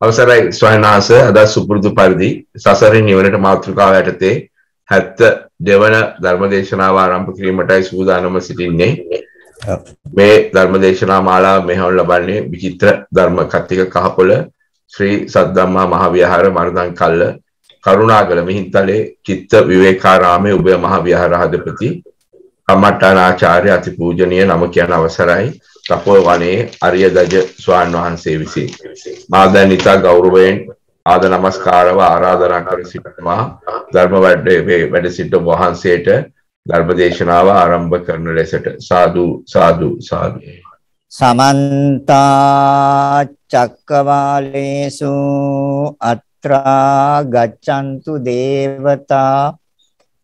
අවසරයි ස්වයනාස අද සුපුරුදු පරිදි සසරෙන් නිවනට මාතෘකාව යටතේ හැත්ත දෙවන ධර්මදේශනාව ආරම්භ කිරීමටයි සූදානම සිටින්නේ මේ ධර්මදේශනා මාලාව මෙහවුන් ලබන්නේ විචිත්‍ර ධර්ම කතික කහපොළ ශ්‍රී සද්ධම්මා මහවිහාර මරදන් කල්ල කරුණාගල මිහින්තලේ චිත්ත විවේකාරාමේ උභය මහවිහාර අධිපති කම්මට්ටානාචාර්ය අතිපූජනීය නම කියන අවසරයි කපොල් වනයේ අරිය දජ ස්වාන් වහන්සේ විසින්. මා දැන් ඉතා ගෞරවයෙන් ආද නමස්කාරව ආරාධනා කර සිටනවා ධර්ම වැඩේ වැඩ සිට වහන්සේට ධර්ම දේශනාව ආරම්භ කරන ලෙසට සාදු සාදු සාදු. සමන්ත චක්කවාලේසු අත්‍රා ගච්ඡන්තු දේවතා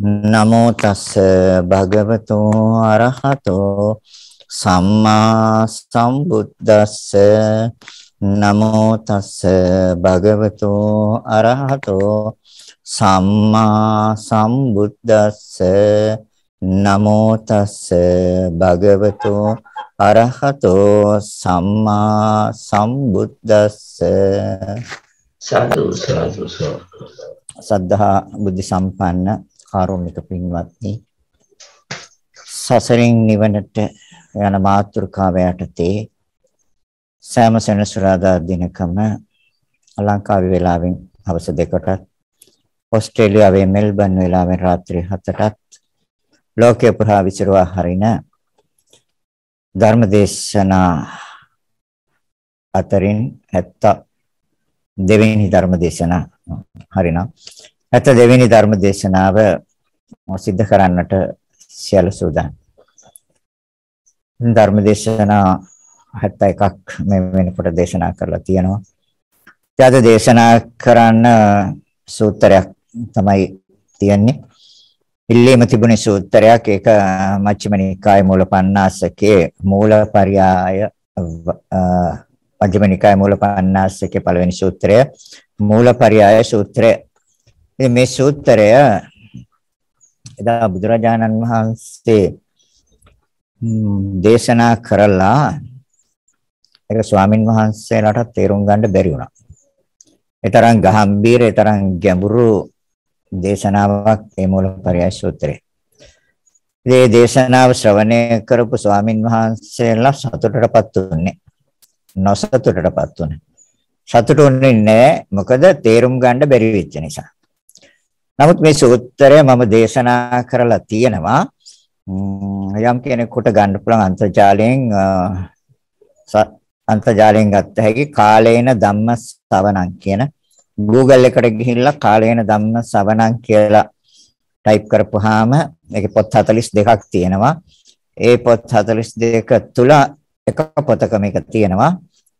නමෝ තස් භගවතු අරහතෝ සම්මා සම්බුද්දස්ස නමෝ තස් භගවතු අරහතෝ සම්මා සම්බුද්දස්ස නමෝ තස් භගවතු අරහතෝ සම්මා සම්බුද්දස්ස සතු සතු සද්ධා බුද්ධ සම්පන්න කාරුණික පින්වත්නි සසරින් නිවනට යන මාතෘකාව යටතේ සෑම සෙනසුරාදා දිනකම ලංකාවේ වේලාවෙන් හවස දෙකටත් ඕස්ට්‍රේලියාවේ මෙල්බන් වේලාවෙන් රාත්‍රී 7ටත් ලෝකය පුරා විසිරුවා හරින ධර්මදේශනා අතරින් 72 වෙනි ධර්මදේශනා හරිනම් ඇත දෙවෙනි ධර්ම දේශනාව සිද්ධ කරන්නට සියලු සූදානම්. ධර්ම දේශනා 71ක් මේ වෙනකොට දේශනා කරලා තියෙනවා. ඊට දේශනා කරන්න සූත්‍රයක් තමයි තියෙන්නේ. ඉල්ලීම තිබුණ සූත්‍රයක් ඒක මජ්ක්‍ධිම නිකායේ මූල 50කේ මූල පරයය මජ්ක්‍ධිම නිකායේ මූල 50කේ පළවෙනි සූත්‍රය මූල පරයය සූත්‍රය ඉතින් මේ සූත්‍රය එදා බුදුරජාණන් වහන්සේ දේශනා කරලා ඒක ස්වාමින් වහන්සේලාට තේරුම් ගන්න බැරි වුණා. ඒ තරම් ගැඹීර, ඒ තරම් ගැඹුරු දේශනාවක් මේ මූලපරයය සූත්‍රේ. මේ දේශනාව ශ්‍රවණය කරපු ස්වාමින් වහන්සේලා සතුටටපත් උනේ. නොසතුටටපත් උනේ. සතුටු වෙන්නේ නැහැ මොකද තේරුම් ගන්න බැරි වෙච්ච නිසා. නමුත් මේ සූත්‍රය මම දේශනා කරලා තියෙනවා. යම් කෙනෙකුට ගන්න පුළුවන් අන්තර්ජාලයෙන් අන්තර්ජාලයෙන් ගත්ත හැකි කාලේන ධම්ම සවණං කියන Google එකට ගිහිල්ලා කාලේන ධම්ම සවණං කියලා ටයිප් කරපුවාම ඒකේ පොත් 42ක් තියෙනවා. ඒ පොත් 42 තුල එක පොතක මේක තියෙනවා.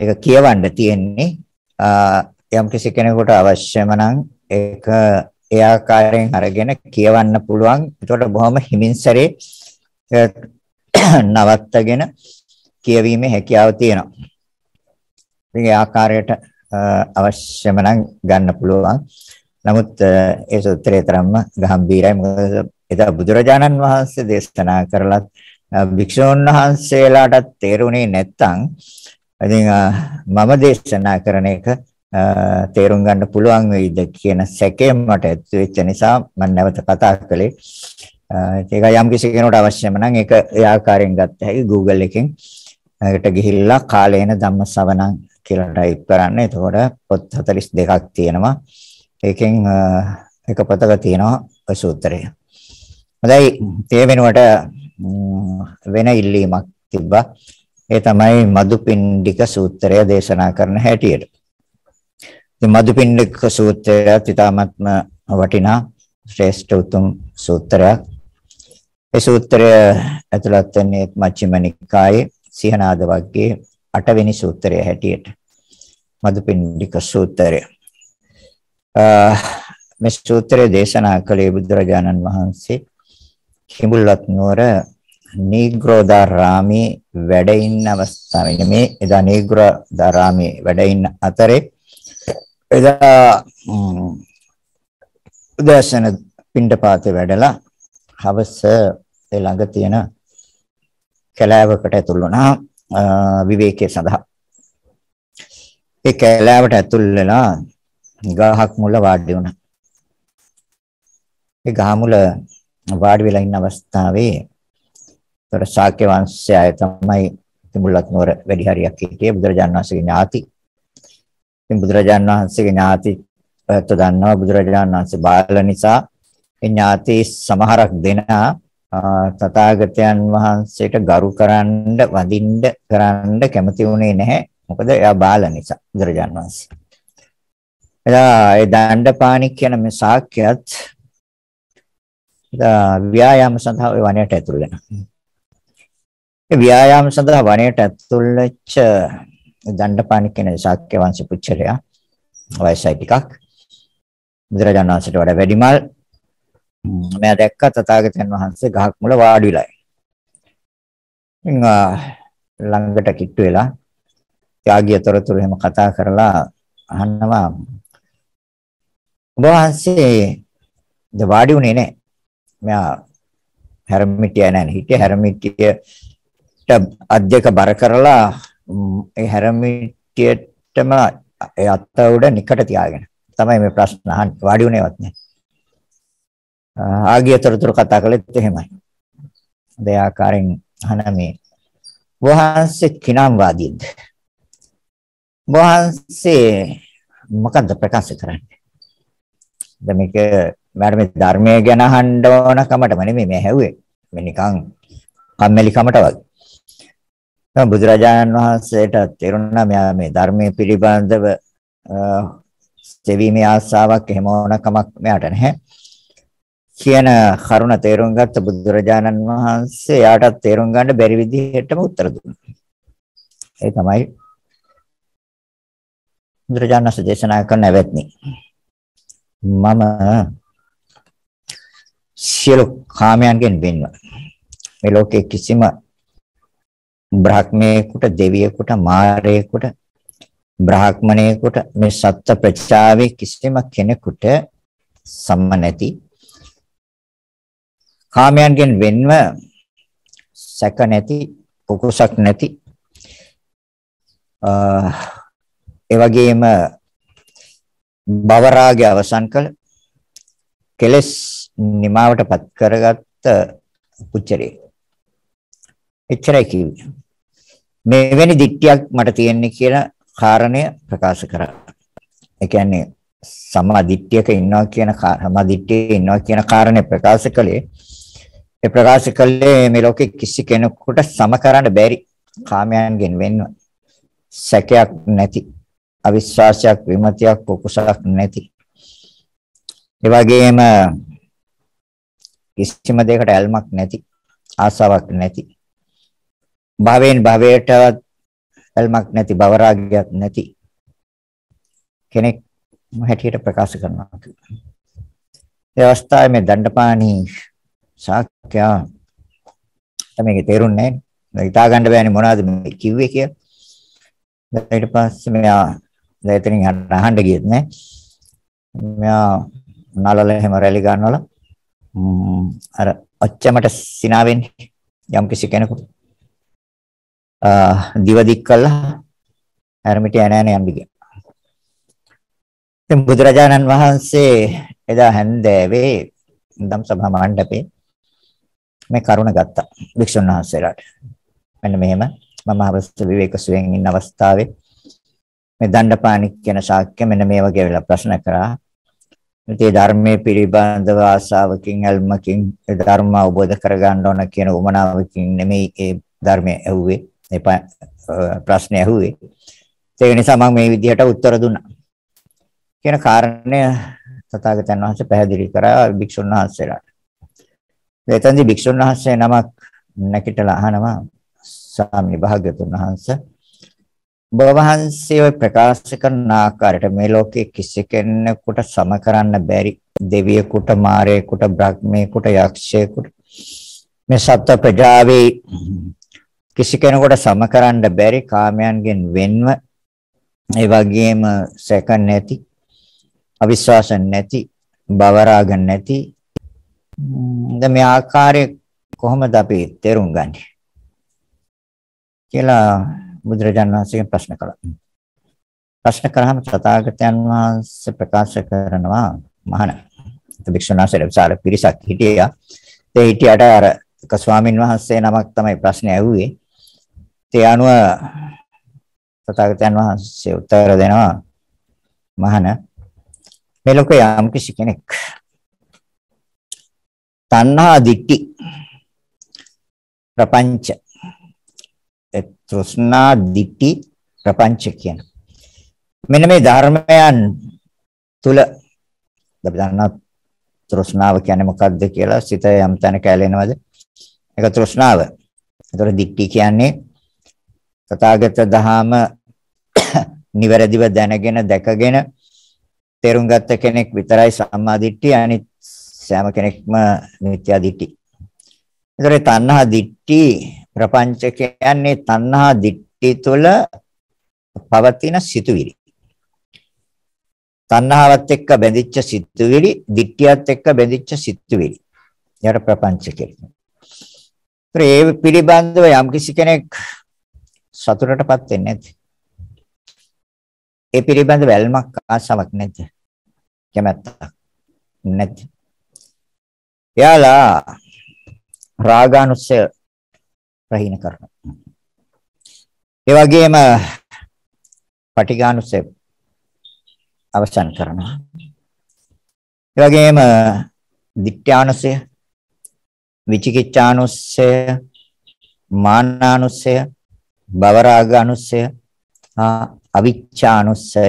ඒක කියවන්න තියෙන්නේ යම් කිසි කෙනෙකුට අවශ්‍යම නම් ඒක ඒ ආකාරයෙන් අරගෙන කියවන්න පුළුවන්. ඒකට බොහොම හිමින් සැරේ නවත්තගෙන කියවීමේ හැකියාව තියෙනවා. ඉතින් ඒ ආකාරයට අවශ්‍යම නම් ගන්න පුළුවන්. නමුත් ඒ සූත්‍රයේ තරම්ම ගැඹීරයි. මොකද එදා බුදුරජාණන් වහන්සේ දේශනා කරලත් භික්ෂුන් වහන්සේලාට තේරුණේ නැත්තම් ඉතින් මම දේශනා කරන එක තේරුම් ගන්න පුළුවන් වෙයිද කියන සැකය මට ඇති වෙච්ච නිසා මම නැවත කතා කළේ. ඒක යම් කිසි කෙනෙකුට අවශ්‍යම නම් ඒක ඒ ආකාරයෙන් ගත්ත හැකි Google එකෙන් ඒකට ගිහිල්ලා කාලේන ධම්මසවණං කියලා ටයිප් කරන්න. එතකොට පොත් 42ක් තියෙනවා. ඒකෙන් එක පොතක තියෙනවා ඔය සූත්‍රය. හොඳයි ඒ වෙනුවට වෙන ඉල්ලීමක් තිබ්බා. ඒ තමයි මදුපිණ්ඩික සූත්‍රය දේශනා කරන හැටියට. ඉතින් මදුපිණ්ඩික සූත්‍රයත් ඊටාත්ම වටිනා ශ්‍රේෂ්ඨ උතුම් සූත්‍රයක්. ඒ සූත්‍රය ඇතුළත් වෙන්නේ මජ්ක්‍ධිම නිකායේ සිහනාද වර්ගයේ 8 වෙනි සූත්‍රය හැටියට. මදුපිණ්ඩික සූත්‍රය. මේ සූත්‍රය දේශනා කළේ බුදුරජාණන් වහන්සේ කිඹුල්වත් නුවර නීග්‍රෝදාරාමේ වැඩ ඉන්න අවස්ථාවේ මේ එදා නීග්‍රෝදාරාමේ වැඩ ඉන්න අතරේ එදා උදෑසන පිණ්ඩපාතේ වැඩලා හවස ඒ ළඟ තියෙන කැලෑවකට ඇතුල් වුණා විවේකයේ සඳහා. ඒ කැලෑවට ඇතුල් වෙලා ගහක් මුල වාඩි වුණා. ඒ ගහ මුල වාඩි වෙලා ඉන්න අවස්ථාවේ තොර ශාක්‍ය වංශය තමයි තිඹුලත් නුවර වැඩි හරියක් හිටියේ බුදුරජාණන් වහන්සේගේ ඥාති ඉතින් බුදුරජාන් වහන්සේගේ ඥාති ඔයත් දන්නවා බුදුරජාන් වහන්සේ බාල නිසා ඒ ඥාති සමහරක් දෙනා තථාගතයන් වහන්සේට ගරු කරන්න වඳින්න කරන්න කැමති වුණේ නැහැ මොකද එයා බාල නිසා බුදුරජාන් වහන්සේ එදා ඒ දණ්ඩපාණි කියන මේ ශාක්‍යයත් එදා ව්‍යායාම සඳහා ওই වනයට ඇතුල් වෙනවා. ඒ ව්‍යායාම සඳහා වනයට ඇතුල් වෙච්ච දණ්ඩපාණි කියන ශාක්‍ය වංශ පුච්චරයා වයසයි ටිකක් බුදුරජාණන් වහන්සේට වඩා වැඩිමල් මෙයා දැක්ක තථාගතයන් වහන්සේ ගහක් මුල වාඩි වෙලා. ඉතින් ළඟට කිට්ටු වෙලා ත්‍යාගිය තොරතුරු එහෙම කතා කරලා අහන්නවා ඔබ වහන්සේ ද වාඩි උනේ නැහැ. මෙයා හැරමිටිය නැහැ හිටිය හැරමිටියට අධ්‍යක බර කරලා ඒ හැරමිටියටම ඒ අත උඩ නිකට තියාගෙන තමයි මේ ප්‍රශ්න අහන්නේ වාඩි වුණේවත් නැහැ. ආගියතරතර කතා කළෙත් එහෙමයි. දෙයාකාරයෙන් අහන මේ වහන්සේ කිනම් වාදීද? වහන්සේ මොකද්ද ප්‍රකාශ කරන්නේ? දැන් මේක මට මේ ධර්මය ගැන අහන්න ඕන කමටම නෙමෙයි මේ හැව්වේ. මේ නිකන් කම්මැලි කමට වගේ. බුදුරජාණන් වහන්සේට තේරුණා මෙයා මේ ධර්මයේ පිළිබඳව සෙවීමේ ආසාවක් එහෙම ඕනකමක් මෙයාට නැහැ කියන කරුණ තේරුම් ගත්ත බුදුරජාණන් වහන්සේ යාටත් තේරුම් ගන්න බැරි විදිහටම උත්තර දුන්නා. ඒ තමයි බුදුරජාණන් වහන්සේ දේශනා කරන වැත්නි. මම සියලු කාමයන්ගෙන් වෙන්ව මේ ලෝකයේ කිසිම බ්‍රාහ්මණයෙකුට දෙවියෙකුට මාරයෙකුට බ්‍රාහ්මණයෙකුට මේ සත්‍ය ප්‍රචාවේ කිසිම කෙනෙකුට සම නැති කාමයන්ගෙන් වෙන්ව සැක නැති කුකුසක් නැති ඒ වගේම බවරාගය අවසන් කළ කෙලස් නිමාවටපත් කරගත් උච්චරේ එච්චරයි කිව්වේ. මෙවැනි දික්තියක් මට තියෙන්නේ කියලා කාරණය ප්‍රකාශ කරා. ඒ කියන්නේ සම්මා දිට්ඨියක ඉන්නවා කියන සම්මා දිට්ඨියේ ඉන්නවා කියන කාරණය ප්‍රකාශ කළේ ඒ ප්‍රකාශ කළේ මේ ලෝකෙ කිසි කෙනෙකුට සම කරන්න බැරි කාමයන්ගෙන් වෙන්න සැකයක් නැති අවිශ්වාසයක් විමතියක් කුකුසලක් නැති ඒ වගේම කිසිම දෙයකට ඇල්මක් නැති ආසාවක් නැති භවෙන් භවයටවත් ඇල්මක් නැති භවරාගයක් නැති කෙනෙක් හැටියට ප්‍රකාශ කරනවා කියලා. ඒ අවස්ථාවේ මේ දණ්ඩපාණි ශාක්‍යයා තමයි තේරුන්නේ නැහැ. හිතා ගන්න බෑනේ මොනවද මේ කිව්වේ කියලා. ඊට පස්සේ මෙයා දැන් එතනින් අහන්න ගියෙත් නෑ. මෙයා නලල හැම රැලි ගන්නවල අර ඔච්චමට සිනාවෙන්නේ යම් කිසි කෙනෙකුට දිව දික් කළා හැරමිට යන යන යම්බිගේ. ඉතින් බුදුරජාණන් වහන්සේ එදා හැන්දෑවේ දම් සභා මණ්ඩපේ මේ කරුණ ගත්තා භික්ෂුන් වහන්සේලාට. මෙන්න මෙහෙම මම අවස්ථ විවේක සුවෙන් ඉන්න අවස්ථාවේ මේ දණ්ඩපාණි කියන ශාක්‍ය මෙන්න මේ වගේ වෙලා ප්‍රශ්න කරා. මේ ධර්මයේ පිළිබඳව ආශාවකින් අල්මකින් ධර්ම අවබෝධ කරගන්න ඕන කියන උමනාවකින් නෙමෙයි ඒ ධර්මය ඇහුවේ. මේ ප්‍රශ්නේ ඇහුවේ. ඒක නිසා මම මේ විදිහට උත්තර දුන්නා. කියන කාරණය තථාගතයන් වහන්සේ පැහැදිලි කරා භික්ෂුන් වහන්සේලාට. එතෙන්දී භික්ෂුන් වහන්සේ නමක් නැකිටලා අහනවා ස්වාමී භාග්‍යතුන් වහන්සේ ඔබ වහන්සේ ඔය ප්‍රකාශ කරන ආකාරයට මේ ලෝකයේ කිසි කෙනෙකුට සම කරන්න බැරි දෙවියෙකුට මාරයෙකුට බ්‍රහ්මයෙකුට යක්ෂයෙකුට මේ සත්ත්ව ප්‍රජාවේ කිසි කෙනෙකුට සම කරන්න බැරි කාමයන්ගෙන් වෙන්ව ඒ වගේම සැක නැති අවිශ්වාස නැති බවරාග නැති දැන් මේ ආකාරය කොහොමද අපි තේරුම් ගන්නේ කියලා බුදුරජාණන් වහන්සේ ප්‍රශ්න කළා ප්‍රශ්න කරාම තථාගතයන් වහන්සේ ප්‍රකාශ කරනවා මහාන භික්ෂුණාසල විශාල පිරිසක් හිටියා ඒ හිටියට අර එක ස්වාමින් වහන්සේ නමක් තමයි ප්‍රශ්නේ ඇහුවේ ඒ අනුව තථාගතයන් වහන්සේ උත්තර දෙනවා මහන මේ ලෝකේ යම් කිසි කෙනෙක් තණ්හා දික්ටි ප්‍රපංච ඒ තෘෂ්ණා දික්ටි ප්‍රපංච කියන මෙන්න මේ ධර්මයන් තුල අපි දන්නා තෘෂ්ණාව කියන්නේ මොකක්ද කියලා සිත යම් තැනක ඇලෙනවද ඒක තෘෂ්ණාව. ඒතර දික්ටි කියන්නේ තථාගත දහම නිවැරදිව දැනගෙන දැකගෙන තේරුම් ගත්ත කෙනෙක් විතරයි සම්මා දිට්ඨිය අනිත් සෑම කෙනෙක්ම මිත්‍යා දිට්ඨි. ඒතර තණ්හා දිට්ඨි ප්‍රපංච කියන්නේ තණ්හා දිට්ඨි තුළ පවතින සිතුවිලි. තණ්හාවත් එක්ක බැඳිච්ච සිතුවිලි, දිට්ඨියත් එක්ක බැඳිච්ච සිතුවිලි. ඊට ප්‍රපංච කියන්නේ. ඒ පිළිබඳව යම්කිසි කෙනෙක් සතුටටපත් වෙන්නේ නැති. ඒ පිළිබඳ වැල්මක් ආසාවක් නැති. කැමැත්තක් නැති. එයාලා රාගානුස්සය ප්‍රහීන කරනවා. ඒ වගේම පටිඝානුස්සය අවසන් කරනවා. ඒ වගේම දික්ඨානුස්සය, විචිකිච්ඡානුස්සය, මානානුස්සය භවරාග අනුස්සය අවිච්ඡා අනුස්සය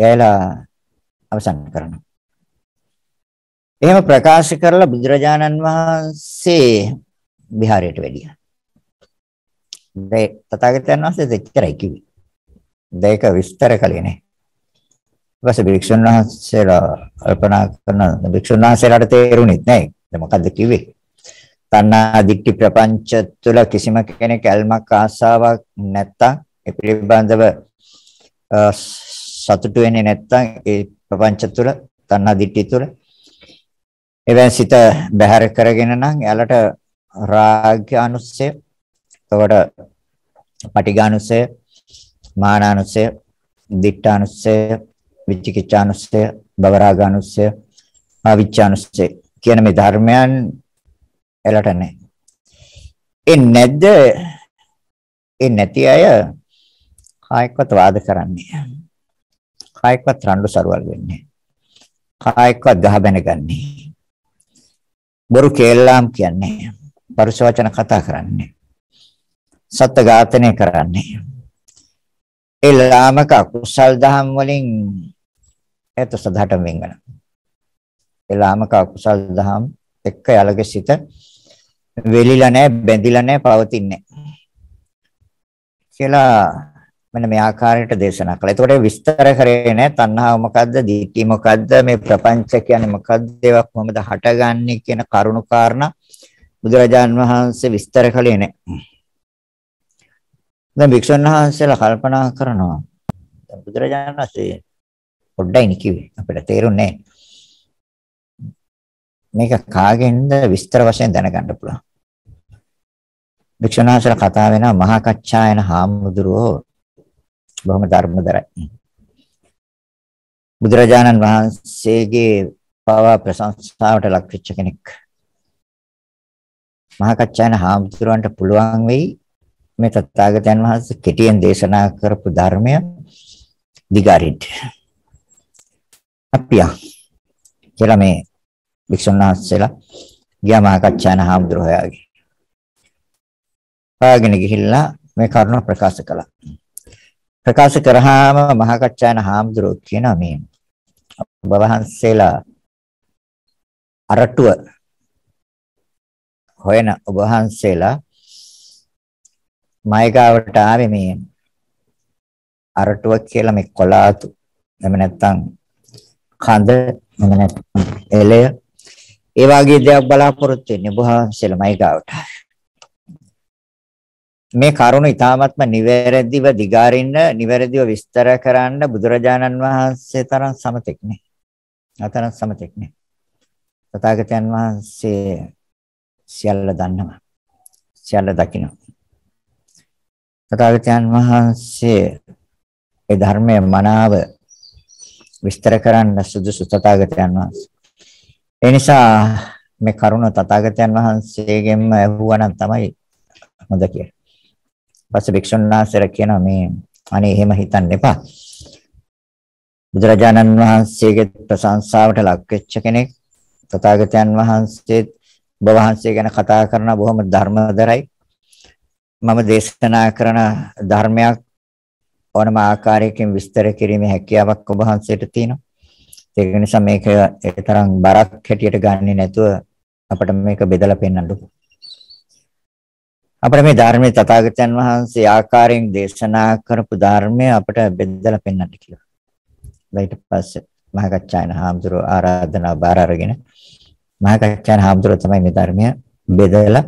කියලා අවසන් කරනවා. එහෙම ප්‍රකාශ කරලා බුදුරජාණන් වහන්සේ විහාරයට වැඩියා. දැන් තථාගතයන් වහන්සේ දෙච්චරයි කිව්වේ. දෙයක විස්තර කළේ නැහැ. ඊපස්සේ භික්ෂුන් වහන්සේලා කල්පනා කරන භික්ෂුන් වහන්සේලාට තේරුණෙත් නැහැ. දැන් මොකද්ද කිව්වේ? තණ්හා දික්ටි ප්‍රපංච තුළ කිසිම කෙනෙක් ඇල්මක් ආසාවක් නැත්තම් ඒ පිළිබඳව සතුටු වෙන්නේ නැත්තම් ඒ ප්‍රපංච තුළ තණ්හා දික්ටි තුළ එවෙන් සිත බැහැර කරගෙන නම් එයාලට රාග්‍ය අනුස්සය එතකොට පටිඝානුස්සය මානානුස්සය දික්ඨානුස්සය විචිකිච්ඡානුස්සය බවරාගානුස්සය ආවිච්ඡානුස්සය කියන මේ ධර්මයන් එලට නැහැ. ඒ නැද්ද? ඒ නැති අය කායකවත් වාද කරන්නේ. කායකවත් රණ්ඩු සරුවල් වෙන්නේ. කායකවත් ගහ බැනගන්නේ. බොරු කේල්ලාම් කියන්නේ. පරුෂ වචන කතා කරන්නේ. සත්ත්ව ඝාතනය කරන්නේ. ඒ ලාමක කුසල් දහම් වලින් එත සදාටම වෙනවා. ඒ ලාමක කුසල් දහම් එක්ක යලගේ සිට වෙලිලා නැහැ, බැඳිලා නැහැ, පවතින්නේ කියලා මෙන්න මේ ආකාරයට දේශනා කළා. ඒකට විස්තර කරේ නැහැ තණ්හාව මොකද්ද, දිට්ඨි මොකද්ද, මේ ප්‍රපංච කියන්නේ මොකද්ද, ඒවා කොහොමද හටගන්නේ කියන කරුණු කාරණා බුදුරජාන් වහන්සේ විස්තර කළේ නැහැ. දැන් වික්ෂුන් වහන්සේලා කල්පනා කරනවා. දැන් බුදුරජාණන් වහන්සේ පොඩ්ඩයි කිව්වේ අපිට තේරුන්නේ මේක කාගෙන්ද විස්තර වශයෙන් දැනගන්න පුළුවන්. වික්ෂණාශල කතා වෙනවා මහා කච්චායන හාමුදුරුවෝ බොහොම ධර්මදරයි. බුදුරජාණන් වහන්සේගේ පවා ප්‍රශංසාවට ලක්විච්ච කෙනෙක්. මහා කච්චායන හාමුදුරුවන්ට පුළුවන් වෙයි මේ තථාගතයන් වහන්සේ කෙටියෙන් දේශනා කරපු ධර්මය දිගාරින්න. අපියා කියලා මේ වික්ෂණාශල ගියා මහා කච්චායන හාමුදුරුවෝ හොයාගේ. පාගෙන ගිහිල්ලා මේ කරුණ ප්‍රකාශ කළා. ප්‍රකාශ කරාම මහකච්චායන හාමුදුරුවෝ කියන මේ ඔබ වහන්සේලා අරටුව හොයන ඔබ වහන්සේලා මයිගාවට ආවේ මේ අරටුව කියලා මේ කොලාතු එහෙම නැත්නම් කඳ එහෙම නැත්නම් එළය ඒ වගේ දේවල් බලාපොරොත්තු වෙන්නේ ඔබ වහන්සේලා මයිගාවට ආවේ මේ කරුණ ඊ타ත්ම නිවැරදිව දිගාරින්න නිවැරදිව විස්තර කරන්න බුදුරජාණන් වහන්සේ තරම් සමතෙක් නේ. අතරම් සමතෙක් නේ. තථාගතයන් වහන්සේ සියල්ල දන්නවා. සියල්ල දකිනවා. තථාගතයන් වහන්සේ ඒ ධර්මයේ මනාව විස්තර කරන්න සුදුසු තථාගතයන් වහන්සේ. ඒ නිසා මේ කරුණ තථාගතයන් වහන්සේගෙන්ම ඇහුවා නම් තමයි හොඳ කියලා. පස්සේ වික්ෂුණාසර කියන මේ අනේ එහෙම හිතන්න එපා. බුදුරජාණන් වහන්සේගේ ප්‍රශංසාවට ලක් වෙච්ච කෙනෙක් තථාගතයන් වහන්සේත් ඔබ වහන්සේ ගැන කතා කරන බොහොම ධර්මදරයි. මම දේශනා කරන ධර්මයක් ඕනම ආකාරයකින් විස්තර කිරීමේ හැකියාවක් ඔබ වහන්සේට තියෙනවා. ඒක නිසා මේක ඒ තරම් බරක් හැටියට ගන්නෙ නැතුව අපිට මේක බෙදලා පෙන්වන්න ඕනේ. අපිට මේ ධර්මයේ තථාගතයන් වහන්සේ ආකාරයෙන් දේශනා කරපු ධර්මය අපිට බෙදලා පෙන්වන්න කියලා. ඊට පස්සේ මහකච්චායන හාමුදුරුව ආරාධනා බාර අරගෙන මහකච්චායන හාමුදුරුව තමයි මේ ධර්මය බෙදලා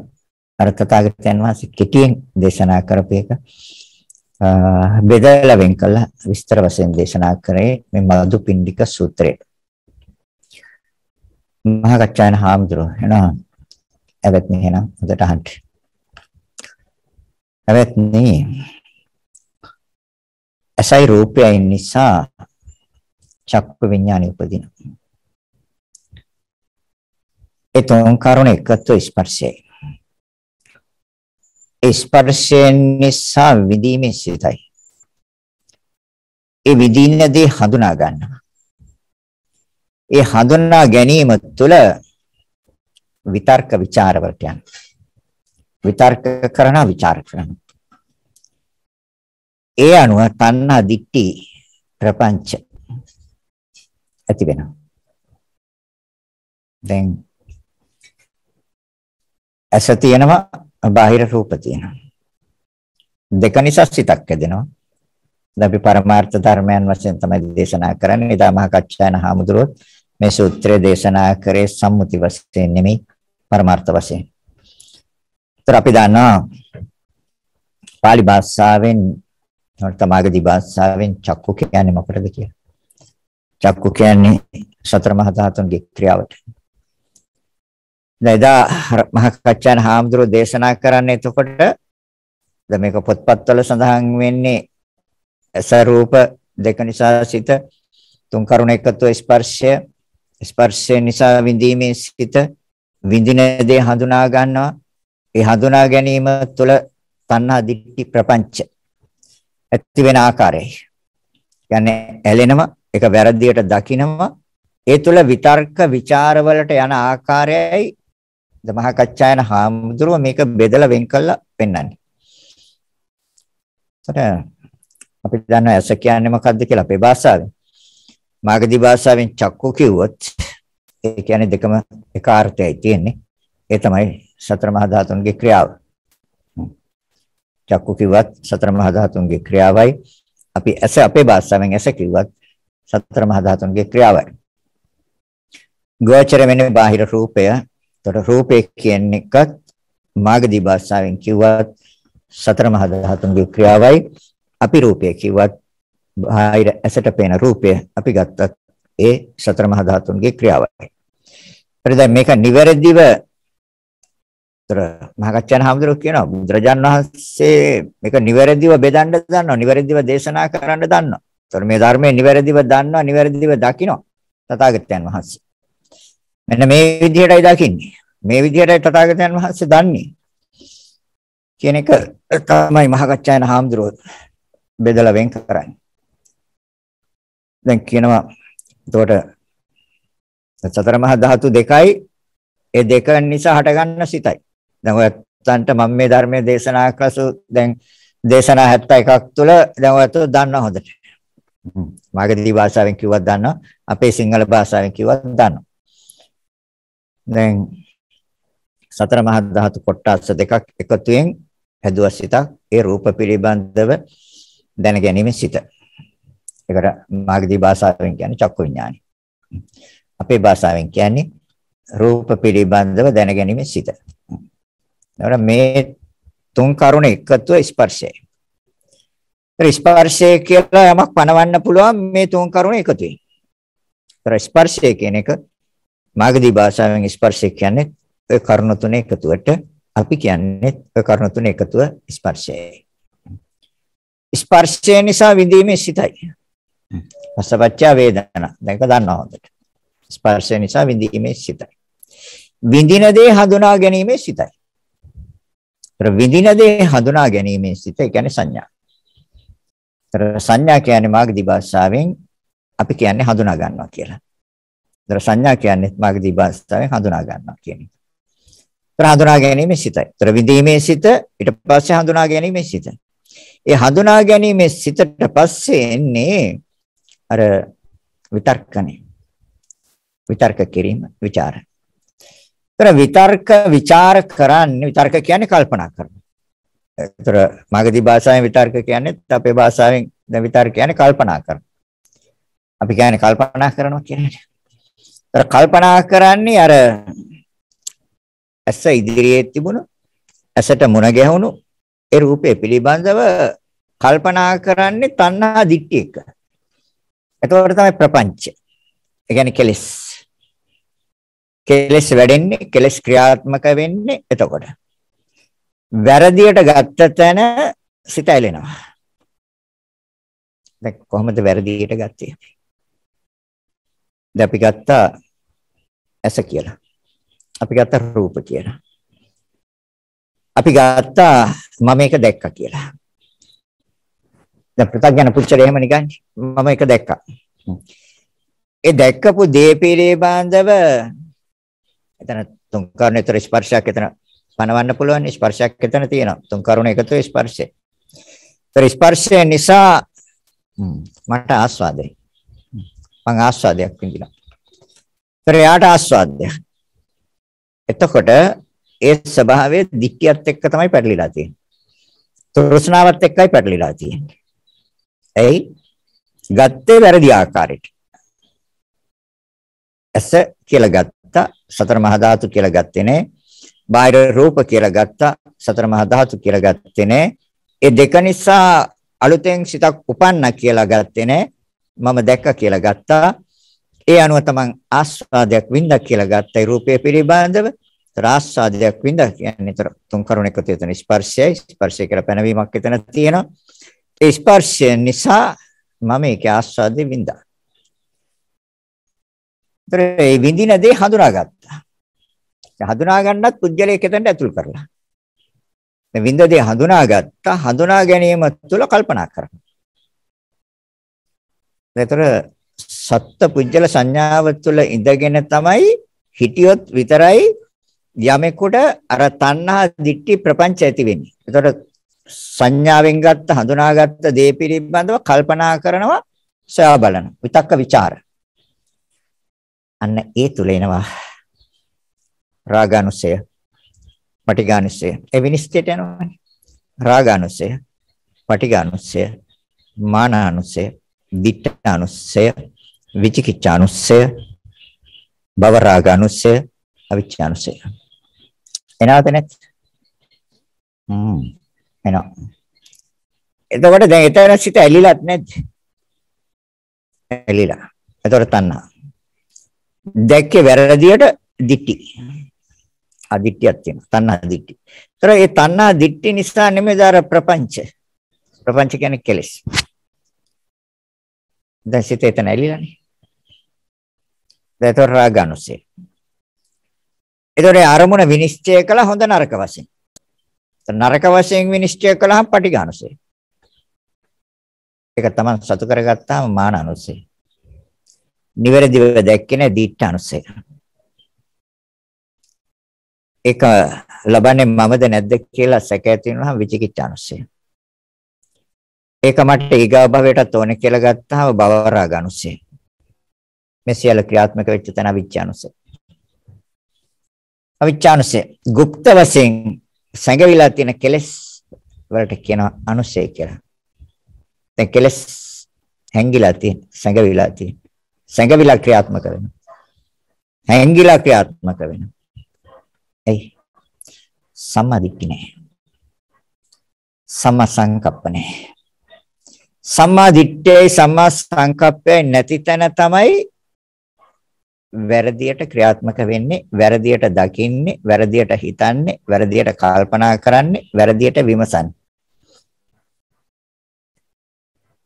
අර තථාගතයන් වහන්සේ කෙටියෙන් දේශනා කරපු එක බෙදලා වෙන් කළා විස්තර වශයෙන් දේශනා කරේ මේ මදුපිණ්ඩික සූත්‍රය. මහකච්චායන හාමුදුරුව එනවා. එවත් මෙහෙනම් හොඳට අහන්න. නැවැත්නි ඇසයි රූපයයි නිසා චක්ක විඥානය උපදින. ඒ තුන් කරුණ එකතු ස්පර්ශයයි. ස්පර්ශයෙන් නිසා විදීමේ සිතයි. ඒ විදීනදී හඳුනා ගන්නවා. ඒ හඳුනා ගැනීම තුළ විතර්ක ਵਿਚාරවලට යනවා. විතර්ක කරනවා ਵਿਚාර කරනවා. ඒ අනුව තණ්හා දික්ටි ප්‍රපංච ඇති වෙනවා. දැන් ඇස තියෙනවා බාහිර රූප තියෙනවා. දෙක නිසා සිතක් හැදෙනවා. දැන් අපි පරමාර්ථ ධර්මයන් වශයෙන් තමයි දේශනා කරන්නේ. ඉදා මහ කච්චායන හාමුදුරුවෝ මේ සූත්‍රය දේශනා කරේ සම්මුති වශයෙන් නෙමෙයි පරමාර්ථ වශයෙන්. ඒතර අපි දන්නවා pāli භාෂාවෙන් තමාගදී භාෂාවෙන් චක්කු කියන්නේ මොකටද කියලා. චක්කු කියන්නේ සතර මහා ධාතුන්ගේ ක්‍රියාවට. නේදා මහා කච්චාන හාමුදුරුවෝ දේශනා කරන්නේ එතකොට දැන් මේක පොත්පත්වල සඳහන් වෙන්නේ ඇස රූප දෙක නිසා සිත තුන් කරුණ එකතු ස්පර්ශය ස්පර්ශය නිසා විඳීමේ සිත විඳින දේ හඳුනා ගන්නවා ඒ හඳුනා ගැනීම තුළ තණ්හා දිට්ඨි ප්‍රපංච ඇති වෙන ආකාරයයි. يعني ඇලෙනම ඒක වැරදියට දකිනම ඒ තුළ විතර්ක ਵਿਚාරවලට යන ආකාරයයි දමහා කච්චායන හාමුදුරුව මේක බෙදලා වෙන් කළා පෙන්වන්නේ. අපි දන්නවා ඇස කියන්නේ මොකද්ද කියලා අපේ භාෂාවෙන්. මාගදී භාෂාවෙන් චක්කු කිව්වොත් ඒ කියන්නේ දෙකම එක අර්ථයයි තියෙන්නේ. ඒ තමයි සතර මහා ධාතුන්ගේ ක්‍රියාව. චක්කු කිව්වත් සතර මහා ධාතුන්ගේ ක්‍රියාවයි. අපි ඇස අපේ භාෂාවෙන් ඇස කිව්වත් සතර මහා ධාතුන්ගේ ක්‍රියාවයි. ගෝචර වෙන බාහිර රූපය. එතකොට රූපය කියන එකත් මාගදී භාෂාවෙන් කිව්වත් සතර මහා ධාතුන්ගේ ක්‍රියාවයි. අපි රූපය කිව්වත් බාහිර ඇසට පේන රූපය අපි ගත්තත් ඒ සතර මහා ධාතුන්ගේ ක්‍රියාවයි. හරි දැන් මේක නිවැරදිව ඒතර මහගච්ඡාන හාමුදුරුවෝ කියනවා බුදුරජාන් වහන්සේ මේක නිවැරදිව බෙදන්න දන්නවා නිවැරදිව දේශනා කරන්න දන්නවා. ඒතර මේ ධර්මයේ නිවැරදිව දන්නවා නිවැරදිව දකිනවා තථාගතයන් වහන්සේ. මෙන්න මේ විදිහටයි දකින්නේ. මේ විදිහටයි තථාගතයන් වහන්සේ දන්නේ. කියන එක තමයි මහගච්ඡාන හාමුදුරුවෝ බෙදලා වෙන් කරන්නේ. දැන් කියනවා එතකොට සතර මහා ධාතු දෙකයි ඒ දෙක නිසා හටගන්න සිතයි. දැන් ඔයත්න්ට මම මේ ධර්මයේ දේශනා කරසු දැන් දේශනා 71ක් තුළ දැන් ඔයත් දන්නා හොඳට. මාගදී භාෂාවෙන් කිව්වත් දන්නවා අපේ සිංහල භාෂාවෙන් කිව්වත් දන්නවා. දැන් සතර මහා ධාතු කොටස් දෙකක් එකතුයෙන් හැදුවා සිතක් ඒ රූප පිළිබඳව දැන ගැනීම සිත. ඒකට මාගදී භාෂාවෙන් කියන්නේ චක්කු විඥානයි. අපේ භාෂාවෙන් කියන්නේ රූප පිළිබඳව දැන ගැනීම සිත. එතකොට මේ තුන් කරුණ එකතුව ස්පර්ශයයි. ස්පර්ශය කියලා යමක් පනවන්න පුළුවන් මේ තුන් කරුණ එකතුයි. ස්පර්ශය කියන එක මාගදී භාෂාවෙන් ස්පර්ශය කියන්නේ ඒ කරුණ තුන එකතුවට අපි කියන්නේ ඒ කරුණ තුන එකතුව ස්පර්ශයයි. ස්පර්ශය නිසා විඳීමේ සිතයි. රසපච්ච වේදනා. දැන් ඒක දන්නවා හොඳට. ස්පර්ශය නිසා විඳීමේ සිතයි. විඳින දේ හඳුනා ගැනීමේ සිතයි. ඒතර විඳින දේ හඳුනා ගැනීමේ සිත ඒ කියන්නේ සංඥා. ඒතර සංඥා කියන්නේ මාගදී භාෂාවෙන් අපි කියන්නේ හඳුනා ගන්නවා කියලා. ඒතර සංඥා කියන්නේ මාගදී භාෂාවෙන් හඳුනා ගන්නවා කියන එක. ඒතර හඳුනා ගැනීමේ සිතයි. ඒතර විඳීමේ සිත ඊට පස්සේ හඳුනා ගැනීමේ සිත. ඒ හඳුනා ගැනීමේ සිතට පස්සේ එන්නේ අර විතර්කණේ. විතර්ක කිරීම, ਵਿਚාරණ. ඒතර විතර්ක વિચાર කරන්නේ විතර්ක කියන්නේ කල්පනා කරනවා. ඒතර මාගදී භාෂාවෙන් විතර්ක කියන්නේ අපේ භාෂාවෙන් දැන් විතර්ක කියන්නේ කල්පනා කරනවා. අපි කියන්නේ කල්පනා කරනවා කියන්නේ. ඒතර කල්පනා කරන්නේ අර ඇස ඉදිරියේ තිබුණු ඇසට මුණ ගැහුණු ඒ රූපය පිළිබඳව කල්පනා කරන්නේ තණ්හා දිට්ඨිය එක. එතකොට තමයි ප්‍රපංච. ඒ කියන්නේ කෙලෙස්. කෙලස් වැඩෙන්නේ කෙලස් ක්‍රියාත්මක වෙන්නේ එතකොට. වැරදියට ගත්ත තැන සිත ඇලෙනවා. දැන් කොහොමද වැරදියට ගත්තේ අපි? දැන් අපි ගත්තා ඇස කියලා. අපි ගත්තා රූප කියලා. අපි ගත්තා මම ඒක දැක්කා කියලා. දැන් ප්‍රත්‍යඥ පුච්චර එහෙම නිකන්නේ මම ඒක දැක්කා. ඒ දැක්කපු දේ පිළිබඳව එතන තුන් කරුණ විතර ස්පර්ශයක් එතන පනවන්න පුළුවන් ස්පර්ශයක් එතන තියෙනවා. තුන් කරුණ එකතු ස්පර්ශය. ඒතර ස්පර්ශය නිසා මට ආස්වාදයි. මං ආස්වාදයක් විඳිනවා. ඒතර යාට ආස්වාදයක්. එතකොට ඒ ස්වභාවයේ දික්කියත් එක්ක තමයි පැටලිලා තියෙන්නේ. තෘෂ්ණාවත් එක්කයි පැටලිලා තියෙන්නේ. එයි ගත්තේ වැරදි ආකාරයට. ඇස කියලා ගත්තා. ගත්තා සතර මහා ධාතු කියලා ගත්තේ නේ. බාහිර රූප කියලා ගත්තා සතර මහා ධාතු කියලා ගත්තේ නේ. ඒ දෙක නිසා අලුතෙන් සිතක් උපන්න කියලා ගත්තේ නේ. මම දැක්ක කියලා ගත්තා. ඒ අනුව තමන් ආස්වාදයක් වින්දා කියලා ගත්තයි රූපය පිළිබඳව. ආස්වාදයක් වින්දා කියන්නේ තුන් කරුණ එකතු වෙන ස්පර්ශයයි ස්පර්ශය කියලා පැනවීමක් එතන තියෙනවා. ඒ ස්පර්ශය නිසා මම ඒක ආස්වාදෙ වින්දා. ඒතර ඒ විඳින දේ හඳුනාගත්තා. හඳුනා ගන්නත් පුජ්‍යලයේ කෙතෙන්ට ඇතුල් කරලා. මේ විඳ දේ හඳුනාගත්තා. හඳුනා ගැනීම තුළ කල්පනා කරනවා. ඒතර සත්ත්ව පුජ්‍යල සංඥාව තුළ ඉඳගෙන තමයි හිටියොත් විතරයි යමෙකුට අර තණ්හා දිට්ටි ප්‍රපංච ඇති වෙන්නේ. ඒතකොට සංඥාවෙන් ගත්ත හඳුනාගත්ත දේ පිළිබඳව කල්පනා කරනවා සොයා බලන විතක්ක ਵਿਚාරා අන්න ඒ තුල එනවා රාගානුසය, පටිඝානුසය. ඒ විනිශ්චයට යනවානේ. රාගානුසය, පටිඝානුසය, මානානුසය, දිඨානුසය, විචිකිච්ඡානුසය, භවරාගානුසය, අවිචානුසය. එනවද නැත්? හ්ම්. එනවා. එතකොට දැන් එතන සිට ඇලිලත් නැද්ද? ඇලිලා. එතකොට තණ්හා. දැක්කේ වැරදියට දිටි. අදිට්ඨියක් තියෙනවා. තණ්හා දිට්ඨි. ඒතර ඒ තණ්හා දිට්ඨි නිසා නෙමෙයි දාර ප්‍රපංච. ප්‍රපංච කියන්නේ කෙලෙස්. දැන් සිත එතන ඇලිලානේ. දැන් රාගනුසේ. ඒතර අරමුණ විනිශ්චය කළ හොඳ නරක වශයෙන්. නරක වශයෙන් විනිශ්චය කළාම පටිඝානුසේ. ඒක තමයි සතු කරගත්තාම මාන අනුසේ. නිවැරදිව දැක්කේ නැහැ දිට්ඨානුසය. ඒක ලබන්නේ මමද නැද්ද කියලා සැක ඇති වෙනවා විචිකිච්ඡානුසය. ඒක මට ඊගාව භවයටත් ඕනේ කියලා ගත්තාම භවරාගනුසය. මේ සියල්ල ක්‍රියාත්මක වෙච්ච තැන අවිචානුසය. අවිචානුසය গুপ্ত වශයෙන් සැඟවිලා තියෙන කෙලෙස් වලට කියනවා අනුසය කියලා. දැන් කෙලෙස් හැංගිලා තියෙන, සැඟවිලා තියෙන. සැඟවිලා ක්‍රියාත්මක වෙනවා. හැංගිලා ක්‍රියාත්මක වෙනවා. එයි සම්මාදිට්ඨි නෑ. සම්මා සංකප්ප නෑ. සම්මා දිට්ඨියයි සම්මා සංකප්පයයි නැති තැන තමයි වැරදියට ක්‍රියාත්මක වෙන්නේ වැරදියට දකින්නේ වැරදියට හිතන්නේ වැරදියට කල්පනා කරන්නේ වැරදියට විමසන්නේ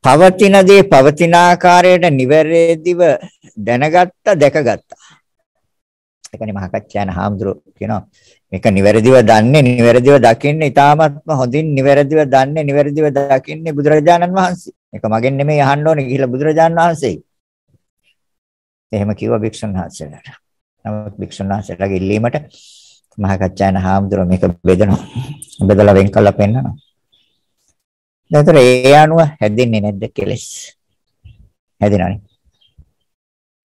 පවතින දේ පවතින ආකාරයට නිවැරදිව දැනගත්තා දැකගත්තා. ඒකනේ මහකච්චයන හාමුදුරුවෝ කියනවා මේක නිවැරදිව දන්නේ නිවැරදිව දකින්නේ ඊ타මත්ම හොඳින් නිවැරදිව දන්නේ නිවැරදිව දකින්නේ බුදුරජාණන් වහන්සේ. මේක මගෙන් නෙමෙයි අහන්න ඕනේ කියලා බුදුරජාණන් වහන්සේ. එහෙම කිව්වා භික්ෂුන් වහන්සේලාට. නමුත් භික්ෂුන් වහන්සේලාගේ ඉල්ලීමට මහකච්චයන හාමුදුරුවෝ මේක බෙදනවා. බෙදලා වෙන් කළා පෙන්නනවා. දැන්තර ඒ අනුව හැදෙන්නේ නැද්ද කෙලස්? හැදෙනවනේ.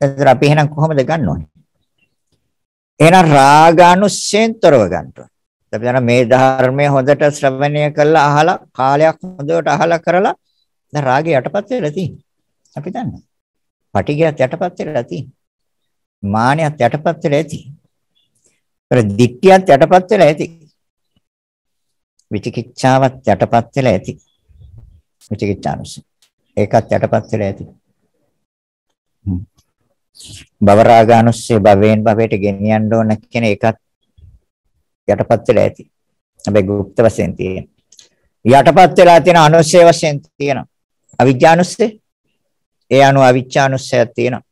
දැන්තර අපි එහෙනම් කොහොමද ගන්න ඕනේ? එහෙනම් රාගානුස්සයෙන් තොරව ගන්න ඕනේ. අපි දැන් මේ ධර්මයේ හොඳට ශ්‍රවණය කරලා අහලා කාලයක් හොඳට අහලා කරලා දැන් රාගය යටපත් වෙලා තියෙනවා. අපි දන්නවා. පටිගයත් යටපත් වෙලා තියෙනවා. මානයත් යටපත් වෙලා ඇති. ඒතර දික්කියත් යටපත් වෙලා ඇති. විචිකිච්ඡාවත් යටපත් වෙලා ඇති. විචිකිච්ඡානුසය. ඒකත් යටපත් වෙලා ඇති. භවරාගානුස්සය භවෙන් භවයට ගෙනියන්න ඕන කියන එකත් යටපත් වෙලා ඇති. හැබැයි গুপ্ত වශයෙන් තියෙන. යටපත් වෙලා තියෙන අනුස්සය වශයෙන් තියෙනවා. අවිජ්ජානුස්සය ඒ අනුව අවිජ්ජානුස්සයක් තියෙනවා.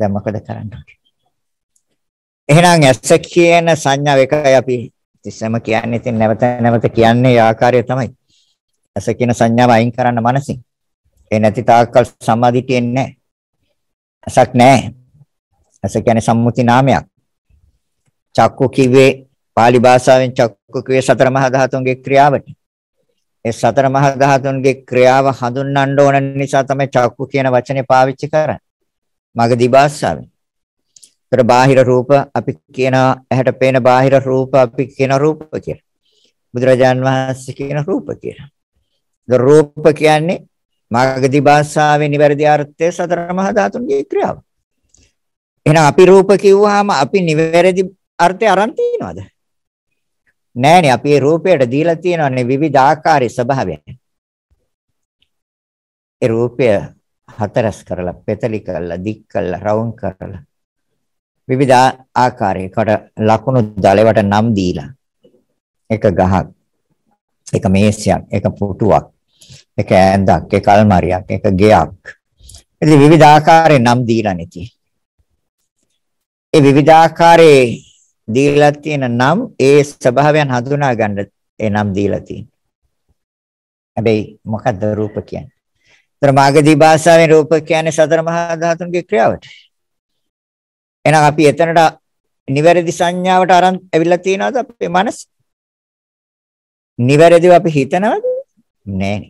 දැන් මොකද කරන්න ඕනේ? එහෙනම් ඇස කියන සංඥාව එකයි අපි තිස්සම කියන්නේ ඉතින් නැවත නැවත කියන්නේ ආකාරය තමයි. ඇස කියන සංඥාව අයින් කරන්න මනසින්. ඒ නැති තාක්කල් සමාධිය එන්නේ ඇසක් නැහැ. ඇස කියන්නේ සම්මුති නාමයක්. චක්කු කිව්වේ pāli භාෂාවෙන් චක්කු කිව්වේ සතර මහා ධාතුන්ගේ ක්‍රියාවට. ඒ සතර මහා ධාතුන්ගේ ක්‍රියාව හඳුන්වන්න ඕන නිසා තමයි චක්කු කියන වචනේ පාවිච්චි කරන්නේ. මගදී භාෂාවෙන්. ඒතර බාහිර රූප අපි කියන ඇහැට පේන බාහිර රූප අපි කියන රූප කියලා. බුදුරජාන් වහන්සේ කියන රූප කියලා. ද රූප කියන්නේ මාගදී භාෂාවේ නිවැරදි අර්ථය සතර මහා ධාතුන්ගේ ක්‍රියාව. එහෙනම් අපි රූප කිව්වහම අපි නිවැරදි අර්ථය අරන් තියනවද? නෑනේ අපි ඒ රූපයට දීලා තියෙනවානේ විවිධ ආකාරයේ ස්වභාවයන්. ඒ රූපය හතරස් කරලා, පෙතලි කරලා, දික් කරලා, රවුම් කරලා විවිධ ආකාරයකට ලකුණු දලයට නම් දීලා එක ගහක් එක මේසයක් එක පුටුවක් එක ඇඳක් එක අල්මාරියක් එක ගෙයක් ඉතින් විවිධ ආකාරයේ නම් දීලා නැති ඒ විවිධ ආකාරයේ දීලා තියෙන නම් ඒ ස්වභාවයන් හඳුනා ගන්න ඒ නම් දීලා තියෙනවා හැබැයි මොකද්ද රූප කියන්නේ? ତර මාගදී භාෂාවෙන් රූප කියන්නේ සතර මහා ධාතුන්ගේ ක්‍රියාවට. එහෙනම් අපි එතනට නිවැරදි සංඥාවට අරන් ඇවිල්ලා තියෙනවද අපේ මනස? නිවැරදිව අපි හිතනවද? නෑනේ.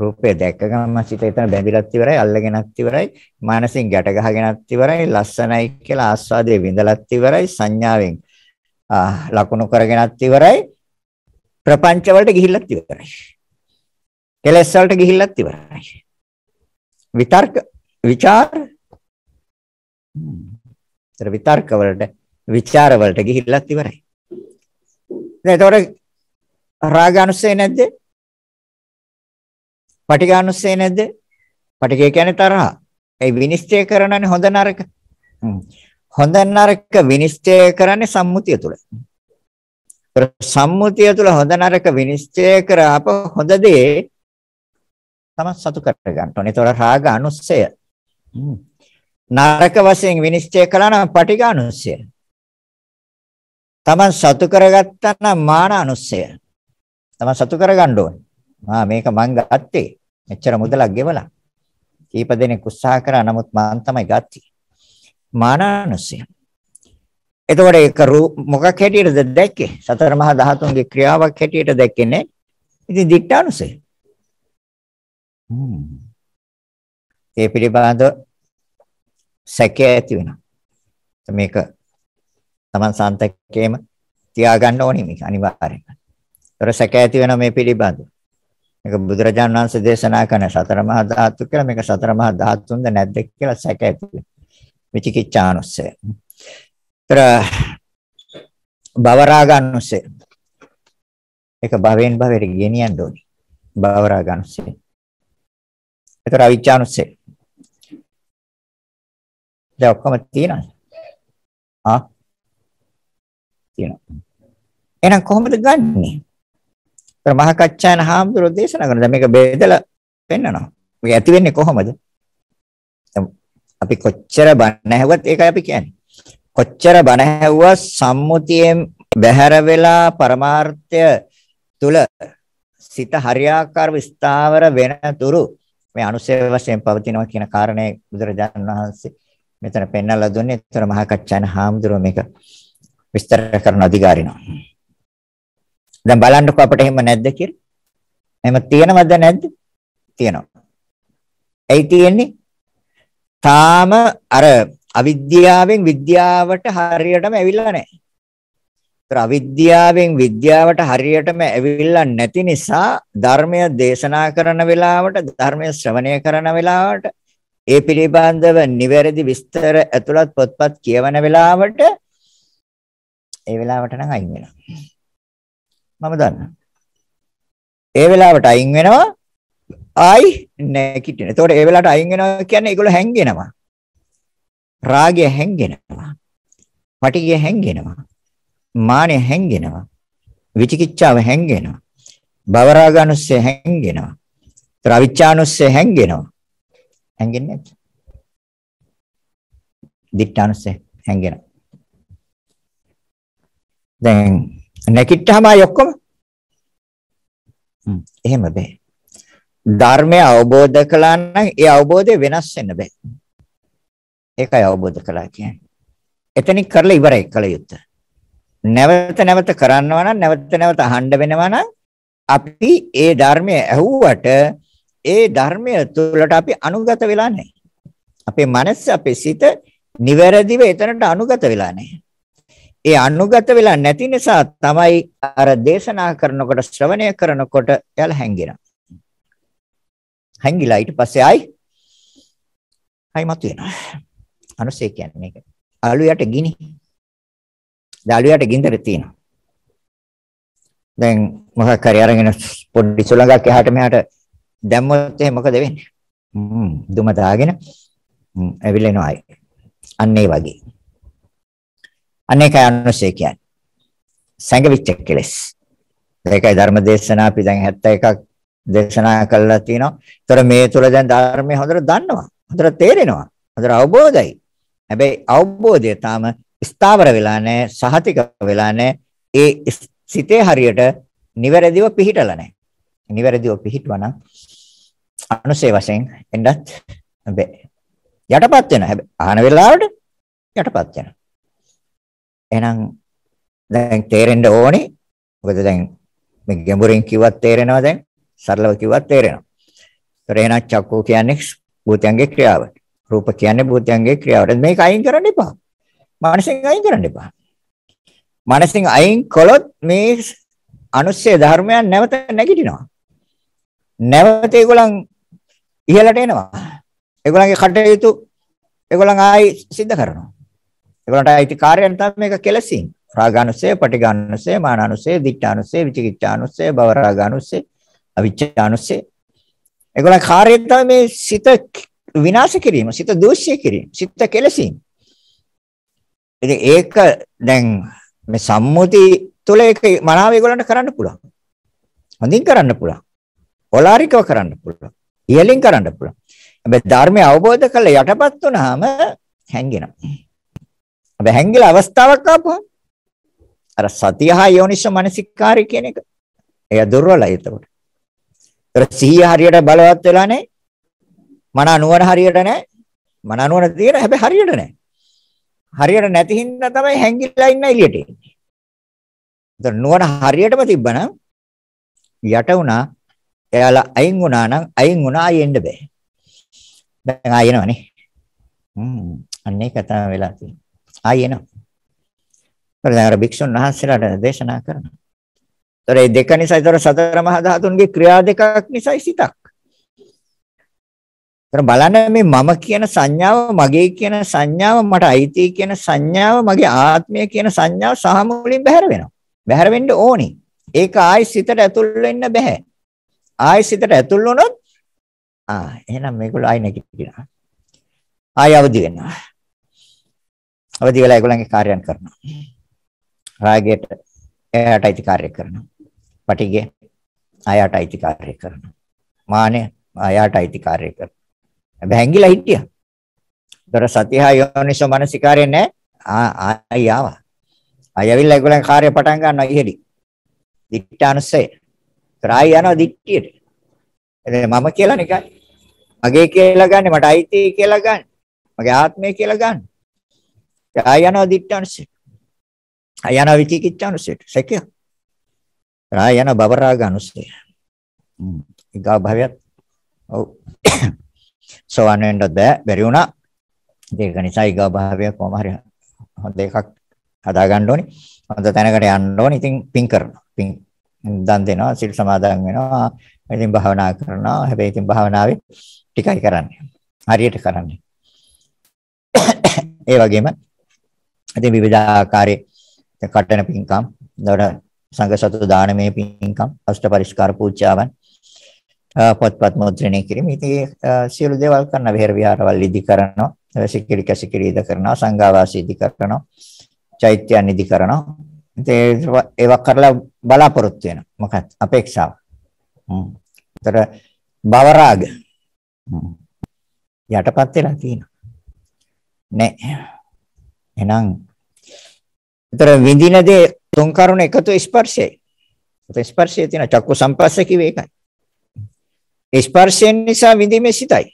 රූපය දැක්ක ගමන් සිත එතන බැඳිලත් ඉවරයි, අල්ලගෙනත් ඉවරයි, මානසින් ගැට ගහගෙනත් ඉවරයි, ලස්සනයි කියලා ආස්වාදයේ විඳලත් ඉවරයි, සංඥාවෙන් ලකුණු කරගෙනත් ඉවරයි, ප්‍රපංච වලට ගිහිල්ලත් ඉවරයි. කෙලස් වලට ගිහිල්ලත් ඉවරයි. විතර්ක, ਵਿਚාර Hmm. ඉස්සර විතර්ක වලට, ਵਿਚාර වලට ගිහිල්ලත් ඉවරයි. දැන් ඒතකොට රාගානුස්සය නැද්ද? පටිඝානුස්සය නැද්ද? පටිඝය කියන්නේ තරහ. ඒ විනිශ්චය කරනනේ හොඳ නරක. හොඳ නරක විනිශ්චය කරන්නේ සම්මුතිය තුළ. සම්මුතිය තුළ හොඳ නරක විනිශ්චය කරාප හොඳ දේ තම සතු කර ගන්න ඕනේ. ඒතකොට රාගානුස්සය. නරක වශයෙන් විනිශ්චය කළා නම් පටිඝානුස්සය. Taman සතු කරගත්තා නම් මානානුස්සය. Taman සතු කරගන්න ඕනේ. ආ මේක මං ගත්තේ. මෙච්චර මුදලක් ගෙවලා. කීප දෙනෙක් උත්සාහ කරා නමුත් මං තමයි ගත්තේ. මානානුස්සය. එතකොට ඒක මොකක් හැටියටද දැක්කේ? සතර මහා ධාතුන්ගේ ක්‍රියාවක් හැටියට දැක්කේ නේ. ඉතින් දික්ඨානුසය. හ්ම්. ඒ පිළිබඳව සැකය ඇති වෙනවා. මේක Taman සන්තකේම තියාගන්න ඕනේ මේක අනිවාර්යයෙන්ම. ඒතර සැක ඇති වෙන මේ පිළිබඳව. මේක බුදුරජාණන් වහන්සේ දේශනා කරන සතර මහා ධාතු කියලා මේක සතර මහා ධාතුන්ද නැද්ද කියලා සැක ඇති වෙනවා. විචිකිච්ඡානුස්සය. ඒතර භවරාගනුස්සය. ඒක භවෙන් භවයට ගෙනියන්න ඕනේ. භවරාගනුස්සය. ඒතර අවිචානුස්සය. දැන් ඔක්කොම තියෙනවද? ආ තියෙනවා. එහෙනම් කොහොමද ගන්නෙ? ඒතර මහ කච්චායන හාමුදුරුවෝ දේශනා කරන දැන් මේක බෙදලා පෙන්නනවා. මේක ඇති වෙන්නේ කොහොමද? අපි කොච්චර බණ ඇහුවත් ඒකයි අපි කියන්නේ. කොච්චර බණ ඇහුවා සම්මුතියෙන් බැහැර වෙලා පරමාර්ථය තුල සිත හරියාකාරව ස්ථාවර වෙනතුරු මේ අනුසය වශයෙන් පවතිනවා කියන කාරණේ බුදුරජාණන් වහන්සේ මෙතන පෙන්වලා දුන්නේ ඒතර මහා කච්චාන හාමුදුරුව මේක විස්තර කරන අධිකාරිනවා. දැන් බලන්නකො අපිට එහෙම නැද්ද කියලා. එහෙම තියෙනවද නැද්ද? තියෙනවා. ඇයි තියෙන්නේ? තාම අර අවිද්‍යාවෙන් විද්‍යාවට හරියටම ඇවිල්ලා නැහැ. ඒතර අවිද්‍යාවෙන් විද්‍යාවට හරියටම ඇවිල්ලා නැති නිසා ධර්මය දේශනා කරන වෙලාවට ධර්මය ශ්‍රවණය කරන වෙලාවට ඒ පිළිබඳව නිවැරදි විස්තර ඇතුළත් පොත්පත් කියවන වෙලාවට ඒ වෙලාවට නම් අයින් වෙනවා. මම දන්නවා. ඒ වෙලාවට අයින් වෙනවා ආයි නැකිටින. ඒතකොට ඒ වෙලාවට අයින් වෙනවා කියන්නේ ඒගොල්ලෝ හැංගෙනවා. රාගය හැංගෙනවා. පටිගය හැංගෙනවා. මානය හැංගෙනවා. විචිකිච්ඡාව හැංගෙනවා. භවරාගනුස්සය හැංගෙනවා. ත්‍රවිචානුස්සය හැංගෙනවා. හැංගෙන්නේ නැද්ද? දික්ඨානුස්සය හැංගෙනවා. දැන් නැකිට්ටමයි ඔක්කොම. හ්ම් එහෙම බෑ. ධර්මය අවබෝධ කළා නම් ඒ අවබෝධය වෙනස් වෙන්න බෑ. ඒකයි අවබෝධ කළා කියන්නේ. එතනින් කරලා ඉවරයි කළ යුත්තේ. නැවත නැවත කරනවා නම් නැවත නැවත අහන්න වෙනවා නම් අපි ඒ ධර්මය ඇහුවට ඒ ධර්මය තුළට අපි අනුගත වෙලා නැහැ. අපේ මනස අපේ සිත නිවැරදිව එතනට අනුගත වෙලා නැහැ. ඒ අනුගත වෙලා නැති නිසා තමයි අර දේශනා කරනකොට ශ්‍රවණය කරනකොට එයාලා හැංගිනවා. හැංගිලා ඊට පස්සේ ආයි ආයි මතු වෙනවා. අනුසය කියන්නේ මේක. අලුයට ගිනි. දැන් අලුයට ගින්දර තියෙනවා. දැන් මොකක් හරි අරගෙන පොඩි සුළඟක් එහාට මෙහාට දැම්මොත් එහෙනම් මොකද වෙන්නේ? හ්ම් දුම දාගෙන ඇවිලෙනවා අය. අන්න ඒ වගේ. අන්න ඒකයි අනුශය කියන්නේ. සංගවිච්ච කෙලස්. ඒකයි ධර්ම දේශනා අපි දැන් 71ක් දේශනා කළා තියෙනවා. ඒතර මේ තුල දැන් ධර්මය හොඳට දන්නවා. හොඳට තේරෙනවා. හොඳට අවබෝධයි. හැබැයි අවබෝධය තාම ස්ථාවර වෙලා නැහැ, සහතික වෙලා නැහැ. ඒ සිතේ හරියට නිවැරදිව පිහිටලා නැහැ. නිවැරදිව පිහිටුවා නම් අනුසේ වශයෙන් එන්නත් බෑ. යටපත් වෙන හැබැයි ආහන වෙලාවට යටපත් වෙන. එහෙනම් දැන් තේරෙන්න ඕනේ. මොකද දැන් මේ ගැඹුරින් කිව්වත් තේරෙනවා දැන් සරලව කිව්වත් තේරෙනවා. ඒතර එහෙනම් චක්කෝ කියන්නේ භූතයන්ගේ ක්‍රියාව. රූප කියන්නේ භූතයන්ගේ ක්‍රියාව. මේක අයින් කරන්න එපා. මානසින් අයින් කරන්න එපා. මානසින් අයින් කළොත් මේ අනුස්සය ධර්මයන් නැවත නැගිටිනවා. නැවත ඒගොල්ලන් ඉහළට එනවා. ඒගොල්ලන්ගේ කටයුතු ඒගොල්ලන් ආයි සිද්ධ කරනවා. ඒගොල්ලන්ට අයිති කාර්යයන් තමයි මේක කෙලසින්. රාගානුසය, පටිඝානුසය, මානානුසය, දිඨානුසය, විචිකිච්ඡානුසය, භවරාගානුසය, අවිචානුසය. ඒගොල්ලන් කාර්යය තමයි මේ සිත විනාශ කිරීම, සිත දෝෂය කිරීම, සිත කෙලසින්. ඉතින් ඒක දැන් මේ සම්මුති තුල ඒක මනාව ඒගොල්ලන්ට කරන්න පුළුවන්. හොඳින් කරන්න පුළුවන්. ඕලාරිකව කරන්න පුළුවන්. ඉහලින් කරන්න පුළුවන්. හැබැයි ධර්මය අවබෝධ කරලා යටපත් වුනහම හැංගෙනවා. හැබැයි හැංගිලා අවස්ථාවක් ආපුවම අර සතියහ යෝනිස මනසිකාරය කියන එක එය දුර්වලයි එතකොට. ඒතර සිහිය හරියට බලවත් වෙලා නැහැ. මන අනුවර හරියට නැහැ. මන අනුවර තියෙන හැබැයි හරියට නැහැ. හරියට නැති හින්දා තමයි හැංගිලා ඉන්න එළියට එන්නේ. ඒතර නුවණ හරියටම තිබ්බනම් යට වුණා එයාලා අයින් වුණා නම් අයින් වුණා ආයෙන්න බෑ. දැන් ආයෙ එනවනේ. හ්ම් අන්න ඒක තමයි වෙලා තියෙන්නේ. ආයෙ එනවා. ප්‍රදාර භික්ෂුන් වහන්සේලාට දේශනා කරනවා. ඒතර ඒ දෙක නිසා ඒතර සතර මහා ධාතුන්ගේ ක්‍රියා දෙකක් නිසා සිතක්. ඒතර බලන්න මේ මම කියන සංඥාව මගේ කියන සංඥාව මට අයිති කියන සංඥාව මගේ ආත්මය කියන සංඥාව සහ මුලින් බැහැර වෙනවා. බැහැර වෙන්න ඕනේ. ඒක ආයි සිතට ඇතුල් වෙන්න බෑ. ආයෙ සිතට ඇතුල් වුණොත් ආ එහෙනම් මේගොල්ලෝ ආයෙ නැගිටිනවා. ආයෙ අවදි වෙනවා. අවදි වෙලා ඒගොල්ලන්ගේ කාර්යයන් කරනවා. රාගයට එයාට අයිති කාර්ය කරනවා. පටිගේ අයාට අයිති කාර්ය කරනවා. මානෙ අයාට අයිති කාර්ය කරනවා. හැබැයි හැංගිලා හිටියා. දොර සතිහා යෝනිසෝ මනසිකාරය නැහැ. ආ ආයි ආවා. ආයෙවිල්ලා ඒගොල්ලන් කාර්ය පටන් ගන්නවා ඉහෙදි. දිට්ඨානසය තරහා යනවා දික්කියට. එතන මම කියලා නිකන් මගේ කියලා ගන්න මට අයිති කියලා ගන්න. මගේ ආත්මය කියලා ගන්න. තරහා යනවා දික්ඨානුසයට. ආ යනවා විචිකිච්ඡානුසයට. සැකය. තරහා යන බබරාගනුසය. ඊගා භවයත් ඔව් සෝවන් වෙන්න බෑ බැරි වුණා. ඒක නිසා ඊගා භවය කොහොම හරි හොඳ එකක් හදා ගන්න ඕනේ. හොඳ තැනකට යන්න ඕනේ. ඉතින් පින් කරනවා. පින් දන් දෙනවා, සිල් සමාදන් වෙනවා, ඉතින් භාවනා කරනවා. හැබැයි ඉතින් භාවනාවේ ටිකයි කරන්නේ. හරියට කරන්නේ. ඒ වගේම ඉතින් විවිධ ආකාරයේ කටන පින්කම්, දවඩ සංඝ සතු දානමය පින්කම්, අෂ්ට පරිස්කාර පූජාවන් පොත්පත් මුද්‍රණය කිරීම. ඉතින් සියලු දේවල් කරන විහෙර විහාරවල ඉදි කරනවා. සිකිරි කැසිකිරි ඉද කරනවා, සංඝාවාසී ඉදි කරනවා. චෛත්‍යයන් ඉදි කරනවා. ඉතින් ඒවා කරලා බලාපොරොත්තු වෙනවා. මොකක්ද? අපේක්ෂාව. හ්ම්. ඒතර බවරාග යටපත් වෙලා තියෙනවා. නෑ. එහෙනම් ඒතර විඳින දේ තුන් කරුණ එකතු ස්පර්ශයයි. ස්පර්ශය තියෙන චක්කු සම්පස්ස කිව්වේ ඒකයි. ස්පර්ශයෙන් නිසා විඳීමේ සිතයි.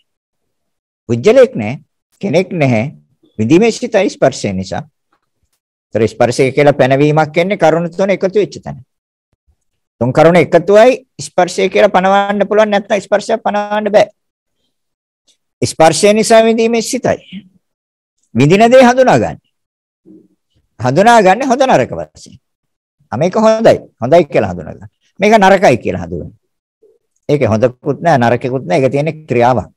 උජ්ජලෙක් නෑ කෙනෙක් නැහැ විඳීමේ සිතයි ස්පර්ශය නිසා. ඒතර ස්පර්ශය කියලා පැනවීමක් එන්නේ කරුණ තුන එකතු වෙච්ච තැන. තුන් කරුණ එකතුවයි ස්පර්ශය කියලා පනවන්න පුළුවන් නැත්නම් ස්පර්ශය පනවන්න බෑ. ස්පර්ශය නිසා විඳීමේ සිතයි. විඳින දේ හඳුනාගන්න. හඳුනාගන්නේ හොඳ නරක වශයෙන්. මේක හොඳයි. හොඳයි කියලා හඳුනාගන්න. මේක නරකයි කියලා හඳුනන. ඒකේ හොඳකුත් නැහැ නරකකුත් නැහැ. ඒක තියෙන්නේ ක්‍රියාවක්.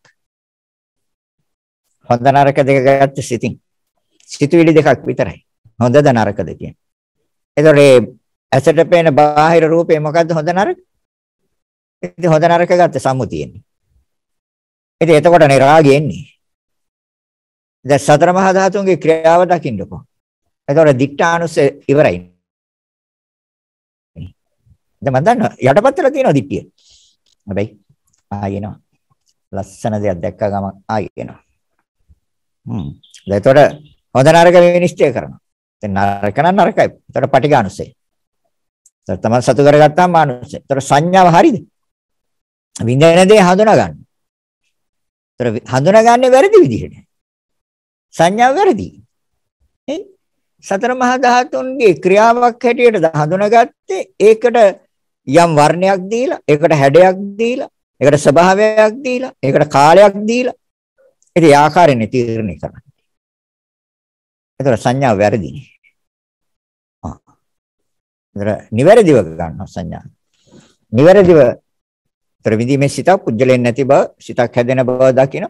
හොඳ නරක දෙක ගත්ත සිතින්. සිතුවිලි දෙකක් විතරයි. හොඳද නරකද කියන්නේ. ඒතකොට ඇසට පේන බාහිර රූපේ මොකද්ද හොඳ නරක? ඉතින් හොඳ නරක ගත්ත සම්මුතියෙන්නේ. ඉතින් එතකොට නේ රාගය එන්නේ. දැන් සතර මහා ධාතුන්ගේ ක්‍රියාව දකින්නකො. එතකොට දික්ඨානුස්සය ඉවරයි. දැන් මම දන්නවා යටපත් වෙලා තියෙනවා දික්තිය. හැබැයි ආයෙනවා. ලස්සන දෙයක් දැක්ක ගම ආයෙනවා. හ්ම්. දැන් එතකොට හොඳ නරක විනිශ්චය කරනවා. දැන් නරක නම් නරකයි. එතකොට පටිඝානුස්සය. ඒතර තමයි සතු කරගත්තාම මානුෂය. ඒතර සංඥාව හරිද? විඳින දේ හඳුනා ගන්න. ඒතර හඳුනාගන්නේ වැරදි විදිහට. සංඥාව වැරදි. සතර මහා ධාතුන්ගේ ක්‍රියාවක් හැටියට හඳුනාගත්තේ ඒකට යම් වර්ණයක් දීලා, ඒකට හැඩයක් දීලා, ඒකට ස්වභාවයක් දීලා, ඒකට කාලයක් දීලා. ඉතින් ඒ ආකාරයෙන් තීරණය කරන්නේ. ඒතර සංඥාව වැරදිනේ. නිවැරදිව ගන්නවා සංඥා. නිවැරදිව ත්‍රිවිධීමේ සිතක් පුජ්‍යලෙන් නැති බව, සිතක් හැදෙන බව දකින.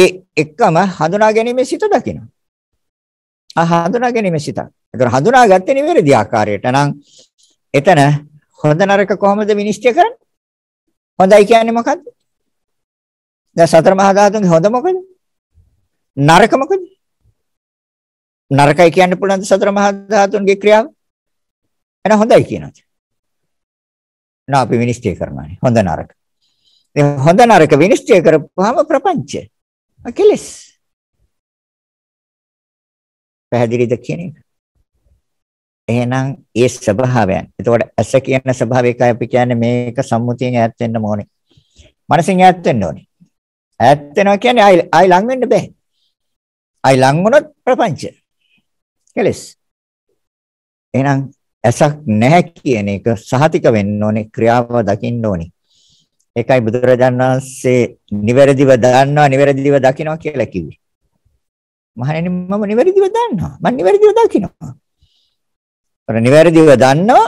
ඒ එකම හඳුනා ගැනීමේ සිත දකින. ආ හඳුනා ගැනීමේ සිත. ඒතර හඳුනා ගත්තේ නිවැරදි ආකාරයට නම් එතන හොඳ නරක කොහොමද විනිශ්චය කරන්නේ? හොඳයි කියන්නේ මොකද්ද? දැන් සතර මහා ධාතුන්ගේ හොඳ මොකද? නරක මොකද? නරකයි කියන්න පුළුවන් සතර මහා ධාතුන්ගේ ක්‍රියාව. එන හොඳයි කියනවා. නා අපි විනිශ්චය කරනවානේ. හොඳ නරක. ඉතින් හොඳ නරක විනිශ්චය කරපුවාම ප්‍රපංච. අකලස්. පැහැදිලිද කියන එක? එහෙනම් ඒ ස්වභාවයන්. එතකොට ඇස කියන ස්වභාවය එකයි අපි කියන්නේ මේක සම්මුතියෙන් ඈත් වෙන්න ඕනේ. මනසෙන් ඈත් වෙන්න ඕනේ. ඈත් වෙනවා කියන්නේ ආයි ආයි ලඟ වෙන්න බෑ. ආයි ලඟ වුණොත් ප්‍රපංච. කෙලස්. එහෙනම් ඇසක් නැහැ කියන එක සහතික වෙන්න ඕනේ ක්‍රියාව දකින්න ඕනේ. ඒකයි බුදුරජාණන් වහන්සේ නිවැරදිව දන්නවා නිවැරදිව දකිනවා කියලා කිව්වේ. මහණෙනි මම නිවැරදිව දන්නවා. මම නිවැරදිව දකිනවා. අර නිවැරදිව දන්නවා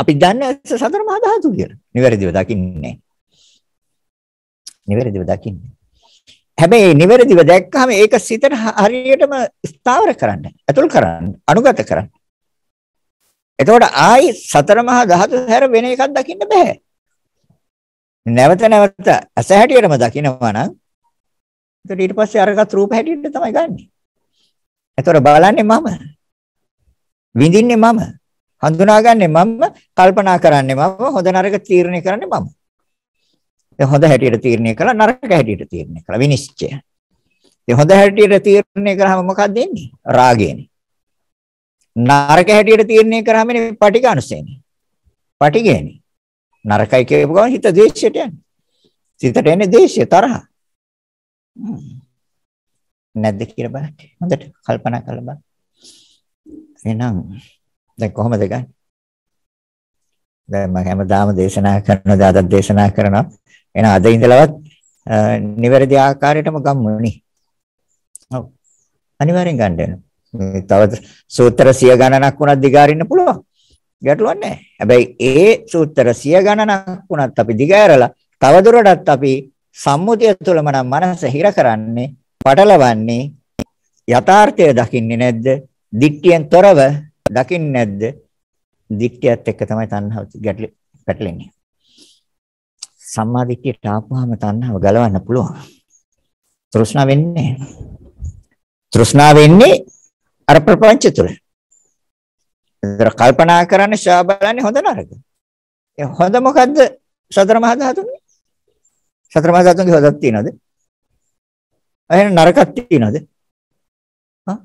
අපි දන්නේ සතර මහා ධාතු කියලා. නිවැරදිව දකින්නේ. නිවැරදිව දකින්නේ. හැබැයි නිවැරදිව දැක්කම ඒක සිතට හරියටම ස්ථාවර කරන්න, ඇතුල් කරන්න, අනුගත කරන්න. එතකොට ආයි සතර මහා ධාතු හැර වෙන එකක් දකින්න බෑ. නැවත නැවත ඇස හැටියටම දකිනවා නම් එතකොට ඊට පස්සේ අරකට රූප හැටියට තමයි ගන්නෙ. එතකොට බලන්නේ මම. විඳින්නේ මම. හඳුනාගන්නේ මම, කල්පනා කරන්නේ මම, හොඳ නරක තීරණය කරන්නේ මම. ඒ හොඳ හැටියට තීරණය කළා නරක හැටියට තීරණය කළා විනිශ්චය. ඒ හොඳ හැටියට තීරණය කරාම මොකක්ද වෙන්නේ? රාගයනේ. නරක හැටියට තීරණය කරාම මේ පටිඝානුසයනේ. පටිඝේනේ. නරකයි කියපු ගමන් හිත ද්වේෂයට යන්නේ. සිතට එන්නේ ද්වේෂය තරහ. නැද්ද කියලා බලන්න. හොඳට කල්පනා කරලා බලන්න. එහෙනම් දැන් කොහමද ගන්නේ? දැන් මම හැමදාම දේශනා කරන දාතත් දේශනා කරනවා. එහෙනම් අද ඉඳලවත් නිවැරදි ආකාරයටම ගම්මුනේ. ඔව්. අනිවාර්යෙන් ගන්න වෙනවා. තව සූත්‍ර සිය ගණනක් වුණත් දිගාරින්න පුළුවන්. ගැටලුවක් නැහැ. හැබැයි ඒ සූත්‍ර සිය ගණනක් වුණත් අපි දිගෑරලා තවදුරටත් අපි සම්මුතිය තුළම නම් මනස හිර කරන්නේ, පටලවන්නේ, යථාර්ථය දකින්නේ නැද්ද? දික්තියෙන් තොරව දකින්නේ නැද්ද? දික්තියත් එක්ක තමයි තණ්හාව ගැටලෙන්නේ. සම්මා දිට්ඨියට ආපුවාම තණ්හාව ගලවන්න පුළුවන්. තෘෂ්ණාව වෙන්නේ. තෘෂ්ණාව වෙන්නේ අර ප්‍රපංච තුල. ඒතර කල්පනා කරන්නේ ශා බලන්නේ හොඳ නරක. ඒ හොඳ මොකද්ද? සතර මහා ධාතුනේ. සතර මහා ධාතුන්ගේ හොඳක් තියනද? එහෙනම් නරකක් තියනද? හා?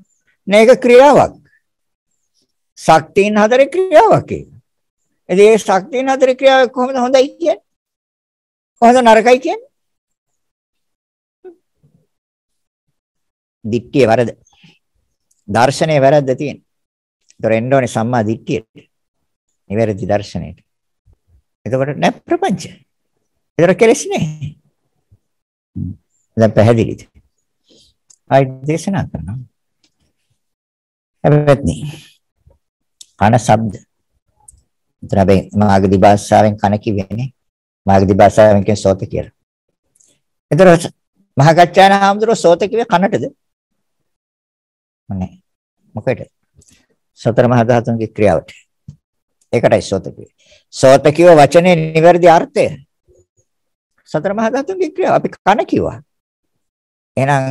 මේක ක්‍රියාවක්. ශක්තියින් හතරේ ක්‍රියාවක් ඒක. ඉතින් ඒ ශක්තියින් හතරේ ක්‍රියාව කොහොමද හොඳයි කියන්නේ? කොහොමද නරකයි කියන්නේ? දික්කේ වරද. දර්ශනයේ වැරද්ද තියෙන. ඒතොර එන්න ඕනේ සම්මා දිට්ඨියට. නිවැරදි දර්ශනයට. එතකොට නැ ප්‍රපංච. ඒතර කෙලෙස් නැහැ. දැන් පැහැදිලිද? ආයි දේශනා කරනවා. හැබැයි කන ශබ්ද. එතන අපි මාගදී භාෂාවෙන් කන කිව්වේනේ. මාගදී භාෂාවෙන් කියන්නේ සෝත කියලා. එතකොට මහගච්ඡාන හාමුදුරුවෝ සෝත කිව්වේ කනටද? නැහැ. මොකේද? සතර මහා ධාතුන්ගේ ක්‍රියාවට. ඒකටයි සෝත කිව්වේ. සෝත කිව්ව වචනේ නිවැරදි අර්ථය. සතර මහා ධාතුන්ගේ ක්‍රියාව අපි කන කිව්වා. එහෙනම්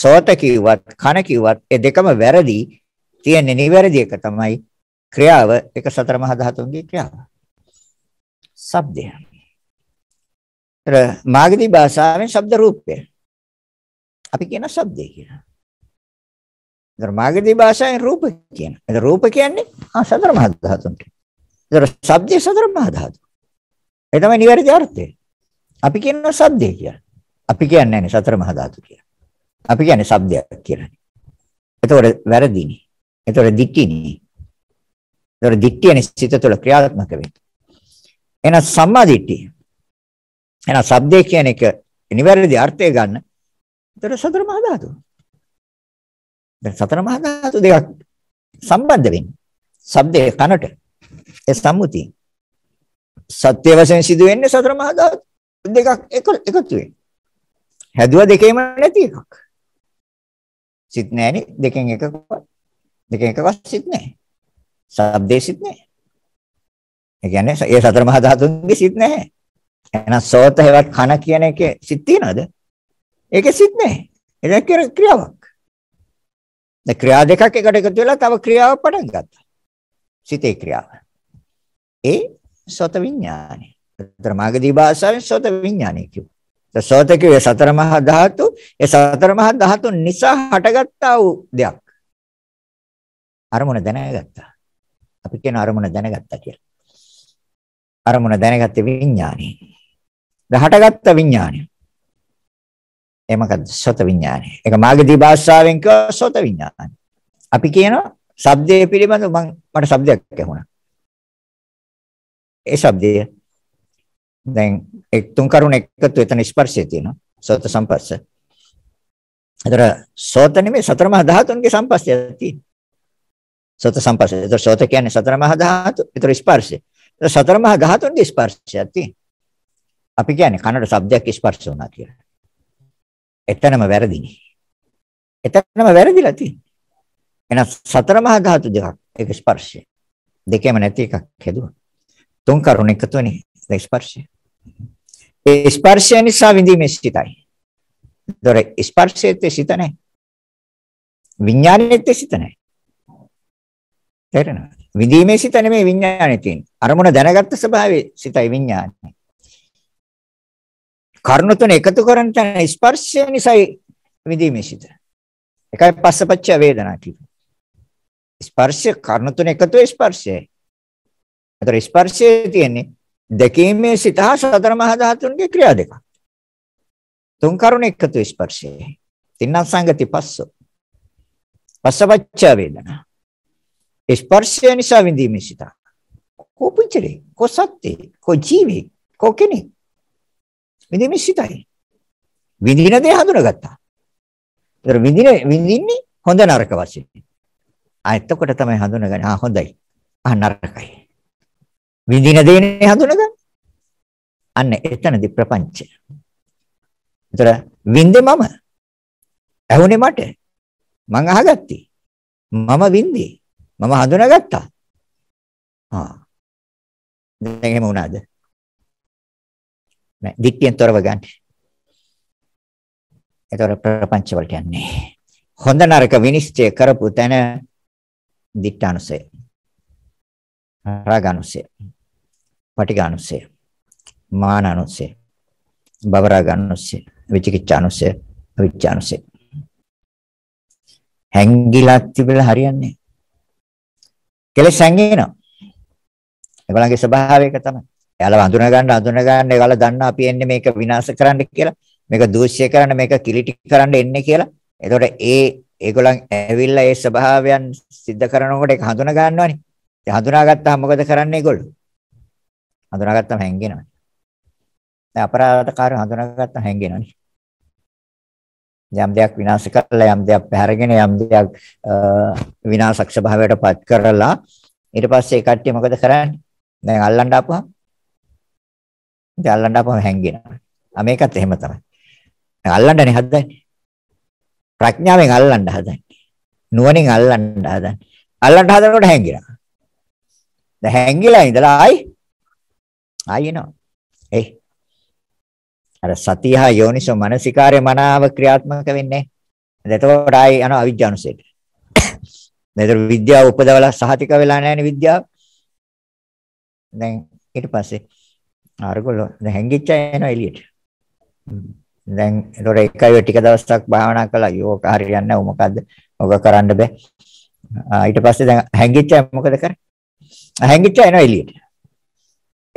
සෝත කිව්වත් කන කිව්වත් ඒ දෙකම වැරදි. තියෙන නිවැරදි එක තමයි ක්‍රියාව ඒක සතර මහා ධාතුන්ගේ ක්‍රියාව. ශබ්දය. මාගදී භාෂාවෙන් ශබ්ද රූපය. අපි කියන ශබ්දය කියලා. ඒතර මාගදී භාෂාවෙන් රූප කියන. ඒතර රූප කියන්නේ ආ සතර මහා ධාතුන් කියන. ඒතර ශබ්දය සතර මහා ධාතු. ඒ තමයි නිවැරදි අර්ථය. අපි කියනවා ශබ්දය කියලා. අපි කියන්නේ නැහැ සතර මහා ධාතු කියලා. අපි කියන්නේ ශබ්දයක් කියලා. ඒතකොට වැරදිනේ. ඒතකොට දික්කිනේ. ඒතකොට දික්කියනේ සිත තුළ ක්‍රියාත්මක වෙන්නේ. එහෙනම් සම්මා දිට්ඨිය. එහෙනම් ශබ්දය කියන එක නිවැරදි අර්ථය ගන්න. ඒතර සතර මහා ධාතුන්. දැන් සතර මහා ධාතු දෙකක් සම්බන්ධ වෙන්නේ. ශබ්දයේ කනට. ඒ සම්මුතිය. සත්‍ය වශයෙන් සිදු වෙන්නේ සතර මහා ධාතු දෙකක් එකතු වෙන්නේ. හැදුව දෙකේම නැති එකක්. සිත් නැහෙනි දෙකෙන් එකකවත් දෙකෙන් එකවත් සිත් නැහැ. ශබ්දේ සිත් නැහැ. ඒ කියන්නේ ඒ සතර මහා ධාතුන්ගේ සිත් නැහැ. එහෙනම් සෝත හේවත් කන කියන එකේ සිත් තියනවද? ඒකේ සිත් නැහැ. ඒක ක්‍රියාවක්. දැන් ක්‍රියා දෙකක් එකට එකතු වෙලා තව ක්‍රියාවක් පටන් ගත්තා. සිතේ ක්‍රියාව. ඒ සෝත විඥානයි. අතර මාගදී භාෂාවෙන් සෝත විඥානය කිව්වා. ඒ සෝත කිව්වේ සතර මහා ධාතු. ඒ සතර මහා ධාතු නිසා හටගත්තා වූ දෙයක්. අරමුණ දැනගත්තා. අපි කියන අරමුණ දැනගත්තා කියලා. අරමුණ දැනගත්තේ විඥානයි. හටගත්ත විඥානය. ඒ මොකද්ද? සෝත විඥානය. ඒක මාගදී භාෂාවෙන් කියව සෝත විඥානය. අපි කියනවා ශබ්දයේ පිළිබඳව මම මට ශබ්දයක් ඇහුණා. ඒ ශබ්දය දැන් එක් තුන් කරුණ එකතු එතන ස්පර්ශය තියෙනවා. සෝත සම්පස්ස. ඒතර සෝත නෙමෙයි සතර මහා ධාතුන්ගේ සම්පස්සය තියෙන්නේ. සෝත සම්පස්ස. ඒතර සෝත කියන්නේ සතර මහා ධාතු. ඒතර ස්පර්ශය. ඒතර සතර මහා ධාතුන්ගේ ස්පර්ශයක් තියෙනවා. අපි කියන්නේ කනට ශබ්දයක් ස්පර්ශ වුණා කියලා. එතනම වැරදිනේ. එතනම වැරදිලා තියෙන්නේ. එහෙනම් සතර මහා ධාතු දෙකක් ඒක ස්පර්ශය. දෙකේම නැති එකක් හදුවා. තුන් කරුණ එකතු වෙන්නේ ඒ ස්පර්ශය. ඒ ස්පර්ශය නිසා විඳීමේ සිතයි. දොර ස්පර්ශයේ සිත නැහැ. විඥානයේ සිත නැහැ. තේරෙනවද? විඳීමේ සිත නෙමෙයි විඥානයේ තියෙන්නේ. අරමුණ දැනගත්ත ස්වභාවයේ සිතයි විඥානයේ. කරුණු තුන එකතු කරන තැන ස්පර්ශය නිසායි විඳීමේ සිට. එකයි පස්සපච්ච වේදනා කිව්වේ. ස්පර්ශ කරුණු තුන එකතු ස්පර්ශයයි. ඒතර ස්පර්ශයේ තියෙන්නේ දැකීමේ සිත හා සතර මහා ධාතුන්ගේ ක්‍රියා දෙක. තුන් කරුණ එකතු ස්පර්ශයයි. තින්න සංගති පස්සෝ. පස්සපච්ච වේදනා. ස්පර්ශය නිසා විඳීමේ සිත. කොපුචරේ කොසත්තේ කොජීවේ කොකෙනේ විඳින නිශ්චිතයි. විඳින දේ හඳුනාගත්තා. ඒතර විඳින විඳින්නේ හොඳ නරක වශයෙන්. ආ එතකොට තමයි හඳුනාගන්නේ. ආ හොඳයි. ආ නරකයි. විඳින දේනේ හඳුනාගන්නේ. අන්න එතනදි ප්‍රපංචය. ඒතර විඳේ මම. ඇහුනේ මට. මං අහගත්තී. මම විඳේ. මම හඳුනාගත්තා. ආ. දැන් එහෙම වුණාද? නෑ. දික්තියෙන් තොරව ගන්න. ඒතොර ප්‍රපංච වලට යන්නේ. හොඳ නරක විනිශ්චය කරපු තැන දික්ඨානුසය. රාගානුසය. පටිඝානුසය. මානානුසය. භවරාගානුසය. විචිකිච්ඡානුසය. අවිචානුසය. හැංගිලා තිබිලා හරියන්නේ. කෙලෙස් හැංගෙනවා. ඒගොල්ලන්ගේ ස්වභාවයක තමයි. එයාලා වඳුන ගන්න අඳුන ගන්න ඒගොල්ලෝ දන්නා අපි එන්නේ මේක විනාශ කරන්න කියලා. මේක දූෂ්‍ය කරන්න මේක කිලිටි කරන්න එන්නේ කියලා. එතකොට ඒ ඒගොල්ලන් ඇවිල්ලා ඒ ස්වභාවයන් सिद्ध කරනකොට ඒක හඳුනා ගන්නවනේ. ඒ හඳුනා ගත්තාම මොකද කරන්නේ ඒගොල්ලෝ? හඳුනා ගත්තම හැංගෙනවා. දැන් අපරාධකාරය හඳුනා ගත්තම හැංගෙනවනේ. යම් දෙයක් විනාශ කරලා යම් දෙයක් පැහැරගෙන යම් දෙයක් විනාශක් ස්වභාවයට පත් කරලා ඊට පස්සේ ඒ කට්ටිය මොකද කරන්නේ? දැන් අල්ලන්න ආපුවා ඉතින් අල්ලන්න අපම හැංගෙනවා. ආ මේකත් එහෙම තමයි. අල්ලන්නනේ හදන්නේ. ප්‍රඥාවෙන් අල්ලන්න හදන්නේ. නුවණින් අල්ලන්න හදන්නේ. අල්ලන්න හදනකොට හැංගිනවා. දැන් හැංගිලා ඉඳලා ආයි ආයි එනවා. ඒ අර සතියහ යෝනිසෝ මනසිකාරය මනාව ක්‍රියාත්මක වෙන්නේ. එතකොට ආයි යනවා අවිජ්ජානුසයට. නේද විද්‍යාව උපදවලා සහතික වෙලා නැහැ නේ විද්‍යාව. දැන් ඊට පස්සේ අරගොල්ලෝ හැංගිච්චා එනවා එළියට. දැන් ඒතොර එකයි ටික දවසක් භාවනා කළා යෝග හරියන්නේ නැව මොකද්ද? ඔක කරන්න බෑ. ඊට පස්සේ දැන් හැංගිච්චා මොකද කරන්නේ? හැංගිච්චා එනවා එළියට.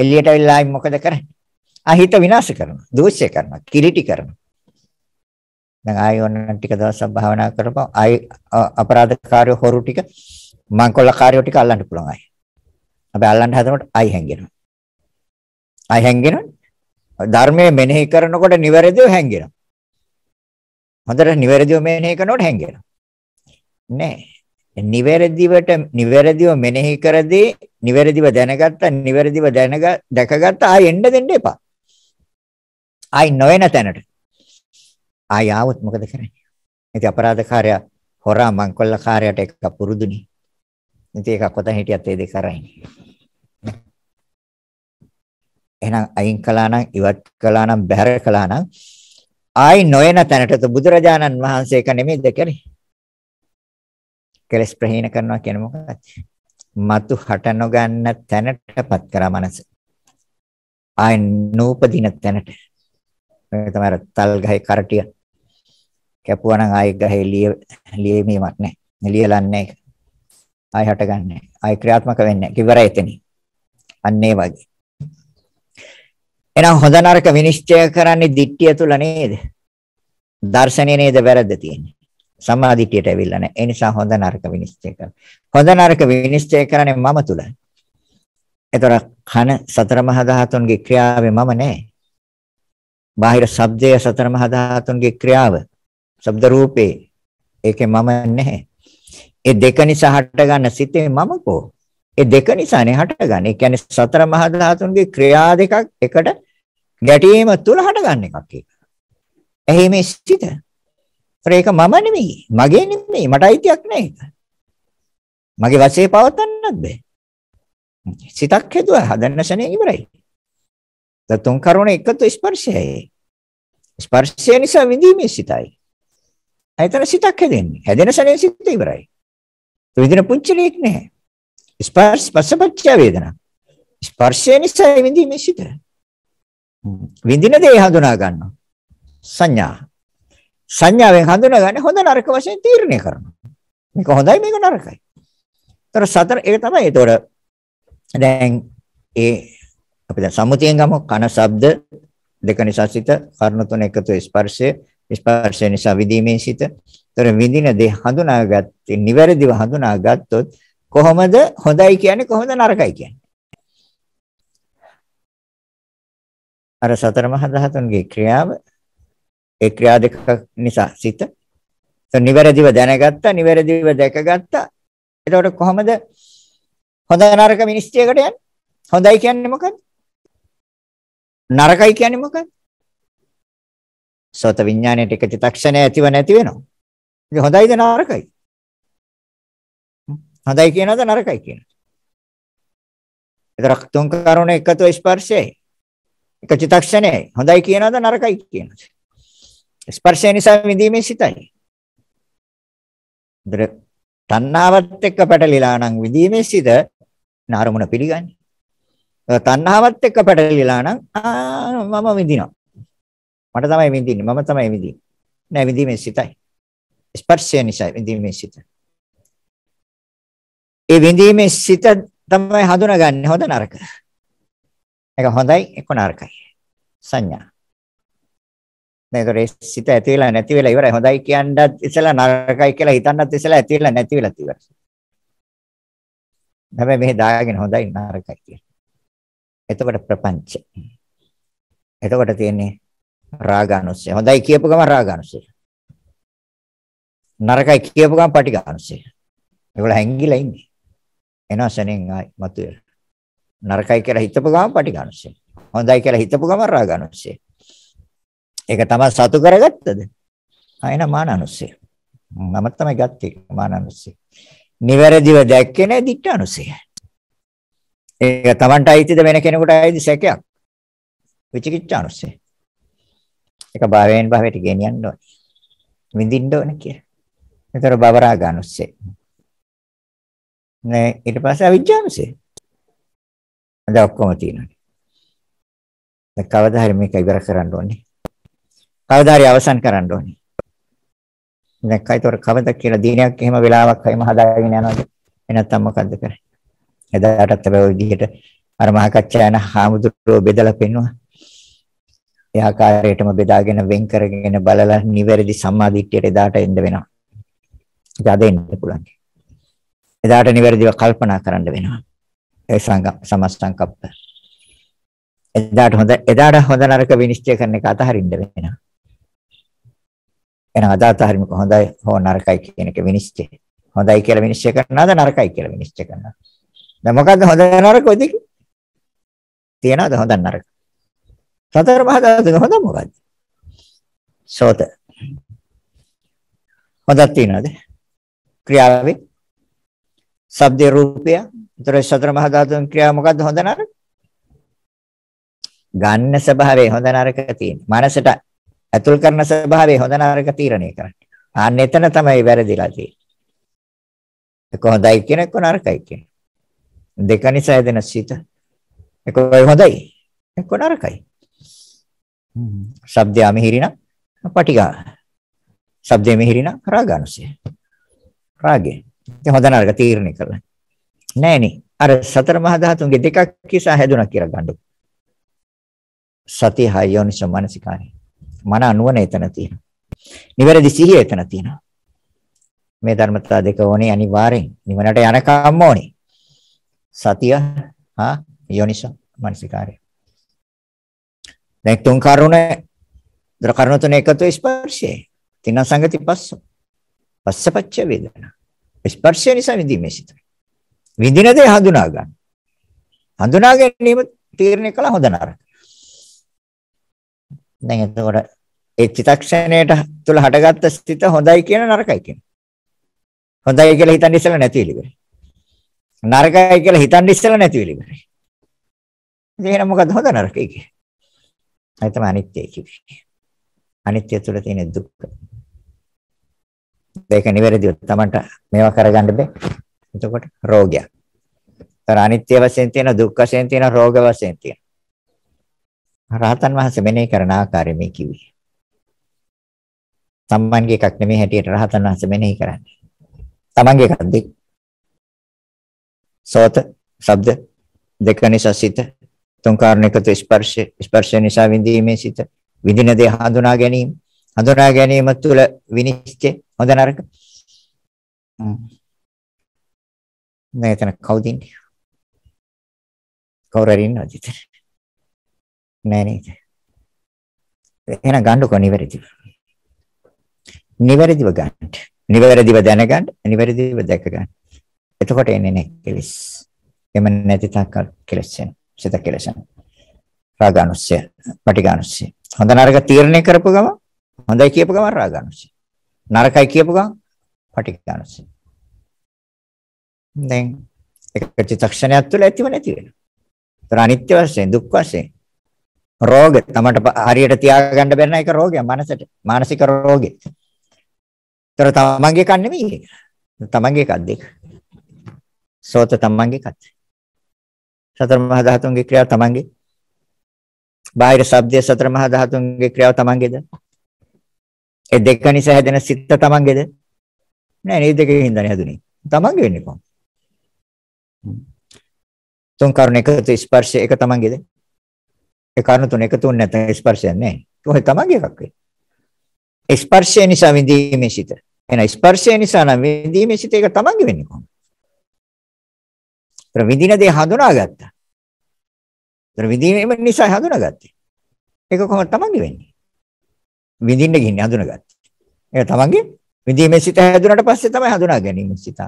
එළියට වෙලා මොකද කරන්නේ? අහිත විනාශ කරනවා, දෝෂය කරනවා, කිලිටි කරනවා. දැන් ආයෙ ඔන්න ටික දවසක් භාවනා කරපුවා ආයෙ අපරාධකාරයෝ හොරු ටික මංකොල්ලකාරයෝ ටික අල්ලන්න පුළුවන් ආයෙ. අපි අල්ලන්න හදනකොට ආයෙ හැංගෙනවා. ආ හැංගෙනවනේ. ධර්මයේ මෙනෙහි කරනකොට නිවැරදිව හැංගෙනවා. හොඳට නිවැරදිව මෙනෙහි කරනකොට හැංගෙනවා. නෑ. නිවැරදිවට නිවැරදිව මෙනෙහි කරදී නිවැරදිව දැනගත්ත නිවැරදිව දැනග දැකගත්ත ආයෙ එන්න දෙන්න එපා. ආයි නොයන තැනට. ආය આવොත් මොකද කරන්නේ? ඉතින් අපරාධකාරයා හොරා මංකොල්ලකාරයාට එක පුරුදුනේ. ඉතින් ඒක කොතන හිටියත් ඒ දෙක කරන්නේ. එහෙනම් අයින් කළා නම් ඉවත් කළා නම් බැහැර කළා නම් ආයි නොයන තැනට බුදුරජාණන් වහන්සේ එක නෙමෙයිද කරේ කෙලස් ප්‍රහීන කරනවා කියන්නේ මොකක්ද? මතු හට නොගන්න තැනටපත් කරා මනස. ආයි නූපදින තැනට. මේ තමයි තල් ගහේ කරටිය. කැපුවා නම් ආයි ගහේ ලිය ලියීමක් නැහැ. ලියලන්නේ ආයි හටගන්නේ. ආයි ක්‍රියාත්මක වෙන්නේ නැහැ. කිවරයි එතනින්. අන්න ඒ වගේ. එහෙනම් හොඳ නරක විනිශ්චය කරන්නේ දිට්ඨිය තුල නේද? දර්ශනීය නේද වැරද්ද තියෙන්නේ. සම්මා දිට්ඨියට ඇවිල්ලා නැහැ. ඒ නිසා හොඳ නරක විනිශ්චය කරන. හොඳ නරක විනිශ්චය කරන්නේ මම තුල. ඒතර කන සතර මහා ධාතුන්ගේ ක්‍රියාවේ මම නැහැ. බාහිර ශබ්දය සතර මහා ධාතුන්ගේ ක්‍රියාව. ශබ්ද රූපේ ඒකේ මම නැහැ. ඒ දෙක නිසා හටගන්න සිතේ මම කෝ. ඒ දෙක නිසානේ හටගන්නේ. ඒ කියන්නේ සතර මහා ධාතුන්ගේ ක්‍රියා දෙකක් එකට ගැටීම තුල හටගන්න එකක් ඒක. එහේ සිත. ඒක මම නෙමෙයි, මගේ නෙමෙයි, මට අයිතියක් නෑ මගේ වශයෙන් පවත්න්නත් බෑ. සිතක් හදුවා හදන්න ශනේ ඉවරයි. දතුන් කරුණ එකතු ස්පර්ශයයි. ස්පර්ශය නිසා විඳීමේ සිතයි. ඇතන සිතක් හැදෙන්නේ. හැදෙන ශනේ සිත ඉවරයි. විඳින පුංචි ලෙක් නෑ. ස්පර්ශ ස්පර්ශපච්ච වේදනා. ස්පර්ශය නිසා විඳීමේ සිතයි. විඳින දේ හඳුනා ගන්නවා. සංඥා. සංඥාවෙන් හඳුනාගන්නේ හොඳ නරක වශයෙන් තීරණය කරනවා. මේක හොඳයි මේක නරකයි. ඒතර සතර ඒක තමයි. ඒතර දැන් ඒ අපි දැන් සම්මුතියෙන් ගමු කන ශබ්ද දෙක නිසා සිත කර්ණ තුන එකතු ස්පර්ශය ස්පර්ශය නිසා විදීමේ සිත. ඒතර විඳින දේ හඳුනාගත්තේ නිවැරදිව හඳුනාගත්තොත් කොහොමද හොඳයි කියන්නේ කොහොමද නරකයි කියන්නේ? අර සතර මහා ධාතුන්ගේ ක්‍රියාව ඒ ක්‍රියා දෙක නිසා සිත නිවැරදිව දැනගත්තා නිවැරදිව දැකගත්තා එතකොට කොහොමද හොඳ නරක මිනිස්ත්‍යයකට යන්නේ හොඳයි කියන්නේ මොකද්ද නරකයි කියන්නේ මොකද්ද සෝත විඥාණයට එක චිතක්ෂණය ඇතිව නැති වෙනවා ඉතින් හොඳයිද නරකයි හොඳයි කියනවද නරකයි කියනවද එතකොට තුන් කරුණ එකතු ස්පර්ශයයි එක චිතක්ෂණයයි. හොඳයි කියනවද නරකයි කියනවද? ස්පර්ශය නිසා විඳීමේ සිතයි. දර තණ්හාවත් එක්ක පැටලිලා නම් විඳීමේ සිත නරමුණ පිළිගන්නේ. තණ්හාවත් එක්ක පැටලිලා නම් මම විඳිනවා. මට තමයි විඳින්නේ. මම තමයි විඳින්නේ. නෑ විඳීමේ සිතයි. ස්පර්ශය නිසා විඳීමේ සිත. ඒ විඳීමේ සිත තමයි හඳුනාගන්නේ හොඳ නරක. ඒක හොඳයි එක්ක නරකයි. සංඥා. නේදොර සිත ඇති වෙලා නැති වෙලා ඉවරයි. හොඳයි කියන්නත් ඉස්සලා නරකයි කියලා හිතන්නත් ඉස්සලා ඇති වෙලා නැති වෙලා ඉවරයි. හැබැයි මේ දාගෙන හොඳයි නරකයි කියලා. එතකොට ප්‍රපංච. එතකොට තියෙන්නේ රාගානුසය. හොඳයි කියපු ගමන් රාගානුසය. නරකයි කියපු ගමන් පටිඝානුසය. ඒගොල්ල හැංගිලා ඉන්නේ. එනවා සෙනෙන් ආයි මතුවේ. නරකයි කියලා හිතපු ගමන් පටිඝානුස්සය. හොඳයි කියලා හිතපු ගමන් රාගානුස්සය. ඒක තමයි සතු කරගත්තද? ආයෙන මානනුස්සය. මම තමයි ගත්තේ මානනුස්සය. නිවැරදිව දැක්කේ නැ දිට්ඨානුස්සය. ඒක Tamanට අයිතිද වෙන කෙනෙකුට අයිති සැකයක්. විචිකිච්ඡානුස්සය. ඒක භාවයෙන් භාවයට ගෙනියන්න ඕනේ. විඳින්න ඕනේ කියලා. ඒතර බවරාගානුස්සය. නේ ඊට පස්සේ අවිජ්ජානුස්සය. අද ඔක්කොම තියෙනවා. දැන් කවදා හරි මේක ඉවර කරන්න ඕනේ. කවදා හරි අවසන් කරන්න ඕනේ. දැන් කයිතොර කවද කියලා දිනයක් එහෙම වෙලාවක් එහෙම හදාගෙන යනවාද? එනත්තම් මොකද්ද කරන්නේ? එදාටත් හැබැයි ওই විදිහට අර මහකච්චා යන හාමුදුරුවෝ බෙදලා පෙන්නවා. ඒ ආකාරයටම බෙදාගෙන වෙන් කරගෙන බලලා නිවැරදි සම්මාදිට්ඨියට එදාට එන්න වෙනවා. ඒක අද එන්න පුළුවන්. එදාට නිවැරදිව කල්පනා කරන්න වෙනවා. ඒ සංගම් සමස්සංකප්ප. එදාට හොඳ එදාට හොඳ නරක විනිශ්චය කරන එක අතහරින්න වෙනවා. එහෙනම් අදාත හරිම හොඳයි හෝ නරකයි කියන එක විනිශ්චය. හොඳයි කියලා විනිශ්චය කරනවද නරකයි කියලා විනිශ්චය කරනවද? දැන් මොකද්ද හොඳ නරක ඔය දෙකේ? තියනවද හොඳ නරක? සතර මහා ධාතුක හොඳ මොකද්ද? සෝත. හොඳක් තියනවද? ක්‍රියාවේ. ශබ්ද රූපය ඒතර සතර මහා ධාතුන් ක්‍රියාව මොකද්ද හොඳ නරක? ගන්න ස්වභාවයේ හොඳ නරක තියෙන්නේ. මනසට ඇතුල් කරන ස්වභාවයේ හොඳ නරක තීරණය කරන්නේ. ආන්න එතන තමයි වැරදිලා තියෙන්නේ. එක හොඳයි කියන එක නරකයි කියන. දෙක නිසා දෙන සිත. එක හොඳයි. එක නරකයි. ශබ්දය මිහිරින පටිගා. ශබ්දය මිහිරින රාගානුසය. රාගේ. ඒ හොඳ නරක තීරණය කරලා. නෑනේ. අර සතර මහා ධාතුන්ගේ දෙකක් නිසා හැදුණා කියලා ගන්නකො. සති හයෝනිස මනසිකාරේ. මන අනුවන එතන තියෙනවා. නිවැරදි සිහිය එතන තියෙනවා. මේ ධර්මතා දෙක ඕනේ අනිවාර්යෙන්. නිවනට යන කම්ම ඕනේ. සතිය හා යෝනිස මනසිකාරේ. දැන් තුන් කරුණ දර කරුණ තුන එකතු ස්පර්ශේ. තින සංගති පස්ස. පස්සපච්ච වේදනා. ස්පර්ශය නිසා විඳීමේ සිතුයි. විඳින දේ හඳුනා ගන්න. හඳුනා ගැනීම තීරණය කළා හොඳ නරක. දැන් එතකොට ඒ චිතක්ෂණයට තුල හටගත්ත සිත හොඳයි කියන නරකයි කියන. හොඳයි කියලා හිතන් ඉස්සලා නැති ඉලිවරයි. නරකයි කියලා හිතන් ඉස්සලා නැති ඉලිවරයි. ඉතින් එහෙනම් මොකද හොඳ නරක කියන්නේ? ඒ තමයි අනිත්‍ය කියන්නේ. අනිත්‍ය තුල තියෙන දුක. ඒක නිවැරදිව තමන්ට මේවා කරගන්න බෑ. එතකොට රෝගයක්. තර අනිත්‍ය වශයෙන් තියෙන දුක් වශයෙන් තියෙන රෝග වශයෙන් තියෙන. රහතන් වහන්සේ මෙනෙහි කරන ආකාරය මේ කිව්වේ. තමන්ගේ එකක් නෙමෙයි හැටියට රහතන් වහන්සේ මෙනෙහි කරන්නේ. තමන්ගේ එකක් දෙක. සෝත, ශබ්ද දෙක නිසා සිත, තුන් කාරණයකට ස්පර්ශ, ස්පර්ශ නිසා විඳීමේ සිත, විඳින දේ හඳුනා ගැනීම, හඳුනා ගැනීම තුළ විනිශ්චය හොඳ නරක. නෑ එතන කවුද ඉන්නේ? කවුරු හරි ඉන්නවද ඉතින්? නෑ නේද? එහෙනම් ගන්නකො නිවැරදිව. නිවැරදිව ගන්න. නිවැරදිව දැනගන්න, නිවැරදිව දැක ගන්න. එතකොට එන්නේ නැහැ කෙලස්. එම නැති තක් කෙලසෙන්. සිත කෙලසෙන්. රාගානුස්සය, පටිඝානුස්සය. හොඳ නරක තීරණය කරපු ගම හොඳයි කියපු ගම රාගානුස්සය. නරකයි කියපු ගම පටිඝානුස්සය. දැන් එක චිත්තක්ෂණයක් තුළ ඇතිව නැති වෙනවා. ඒතර අනිත්‍ය වශයෙන් දුක් වශයෙන් රෝග තමට හරියට තියාගන්න බැරි එක රෝගයක් මනසට. මානසික රෝගෙ. ඒතර තමන්ගේ කන් නෙමෙයි ඒක. තමන්ගේ එකක් දෙක. සෝත තමන්ගේ එකක්. සතර මහා ධාතුන්ගේ ක්‍රියාව තමන්ගේ. බාහිර ශබ්දයේ සතර මහා ධාතුන්ගේ ක්‍රියාව තමන්ගේද? ඒ දෙක නිසා හැදෙන සිත තමන්ගේද? නෑ නේද දෙකකින් හින්දානේ හැදුනේ. තමන්ගේ වෙන්නේ කොහොමද? තුන් කරුණ එකතු ස්පර්ශය එක තමන්ගේද? ඒ කරුණ තුන එකතු වෙන්නේ නැත්නම් ස්පර්ශයක් නැහැ. ඔය තමන්ගේ එකක් වෙයි. ස්පර්ශය නිසා විඳීමේ සිත. එහෙනම් ස්පර්ශය නිසා නම් විඳීමේ සිත ඒක තමන්ගේ වෙන්නේ කොහොමද? ඒතර විඳින දේ හඳුනාගත්තා. ඒතර විඳීම නිසා හඳුනාගත්තේ. ඒක කොහොමද තමන්ගේ වෙන්නේ? විඳින්න ගින්නේ හඳුනාගත්තේ. ඒක තමන්ගේ විඳීමේ සිත හැදුනට පස්සේ තමයි හඳුනා ගැනීම සිත.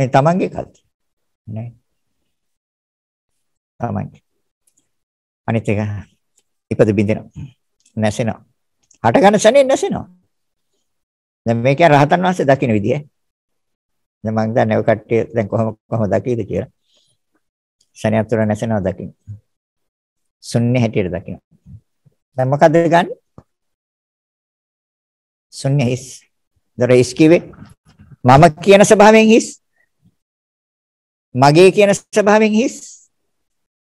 ඒ තමන්ගේ කල්පය. නේ තමයි අනිත් එක ඉපද බින්දෙනවා නැසෙනවා හට ගන්න සනේ නැසෙනවා දැන් මේක රහතන් වහන්සේ දකින්න විදිය දැන් මං දන්නේ ඔය කට්ටිය දැන් කොහොම කොහොම දකීද කියලා සනේ අතුර නැසෙනවා දකින්න ශුන්‍ය හැටියට දකින්න දැන් මොකද ගන්න ශුන්‍ය හිස් දර හිස් කිව්වේ මම කියන ස්වභාවයෙන් හිස් මගේ කියන ස්වභාවයෙන් හිස්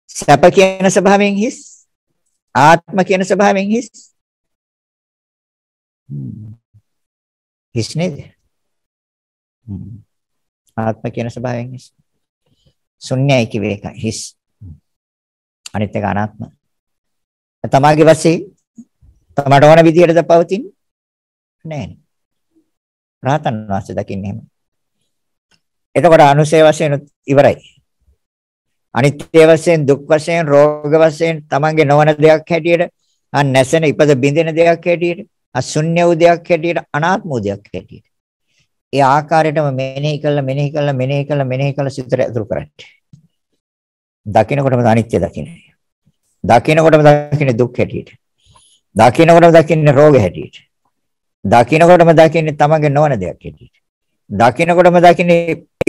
සැප කියන ස්වභාවයෙන් හිස් ආත්ම කියන ස්වභාවයෙන් හිස් හිස් නේද ආත්ම කියන ස්වභාවයෙන් හිස් ශුන්‍යයි කියේ එක හිස් අනිත් එක අනාත්ම තමාගේ වශයෙන් තමාට ඕන විදිහටද පවතින්නේ නැහැ රහතන් වහන්සේ දකින්නේ එහෙමයි එතකොට අනුසය වශයෙන් ඉවරයි. අනිත්‍ය වශයෙන් දුක් වශයෙන් රෝග වශයෙන් Tamange නොවන දෙයක් හැටියට අන් නැසෙන ඉපද බිඳෙන දෙයක් හැටියට අශුන්‍ය වූ දෙයක් හැටියට අනාත්ම වූ දෙයක් හැටියට. ඒ ආකාරයටම මෙනෙහි කළා මෙනෙහි කළා මෙනෙහි කළා මෙනෙහි කළා සිතට ඇතුළු කරන්නේ. දකිනකොටම අනිත්‍ය දකින්නේ. දකිනකොටම දකින්නේ දුක් හැටියට. දකිනකොටම දකින්නේ රෝග හැටියට. දකිනකොටම දකින්නේ Tamange නොවන දෙයක් හැටියට. දකින්නකොටම දකින්නේ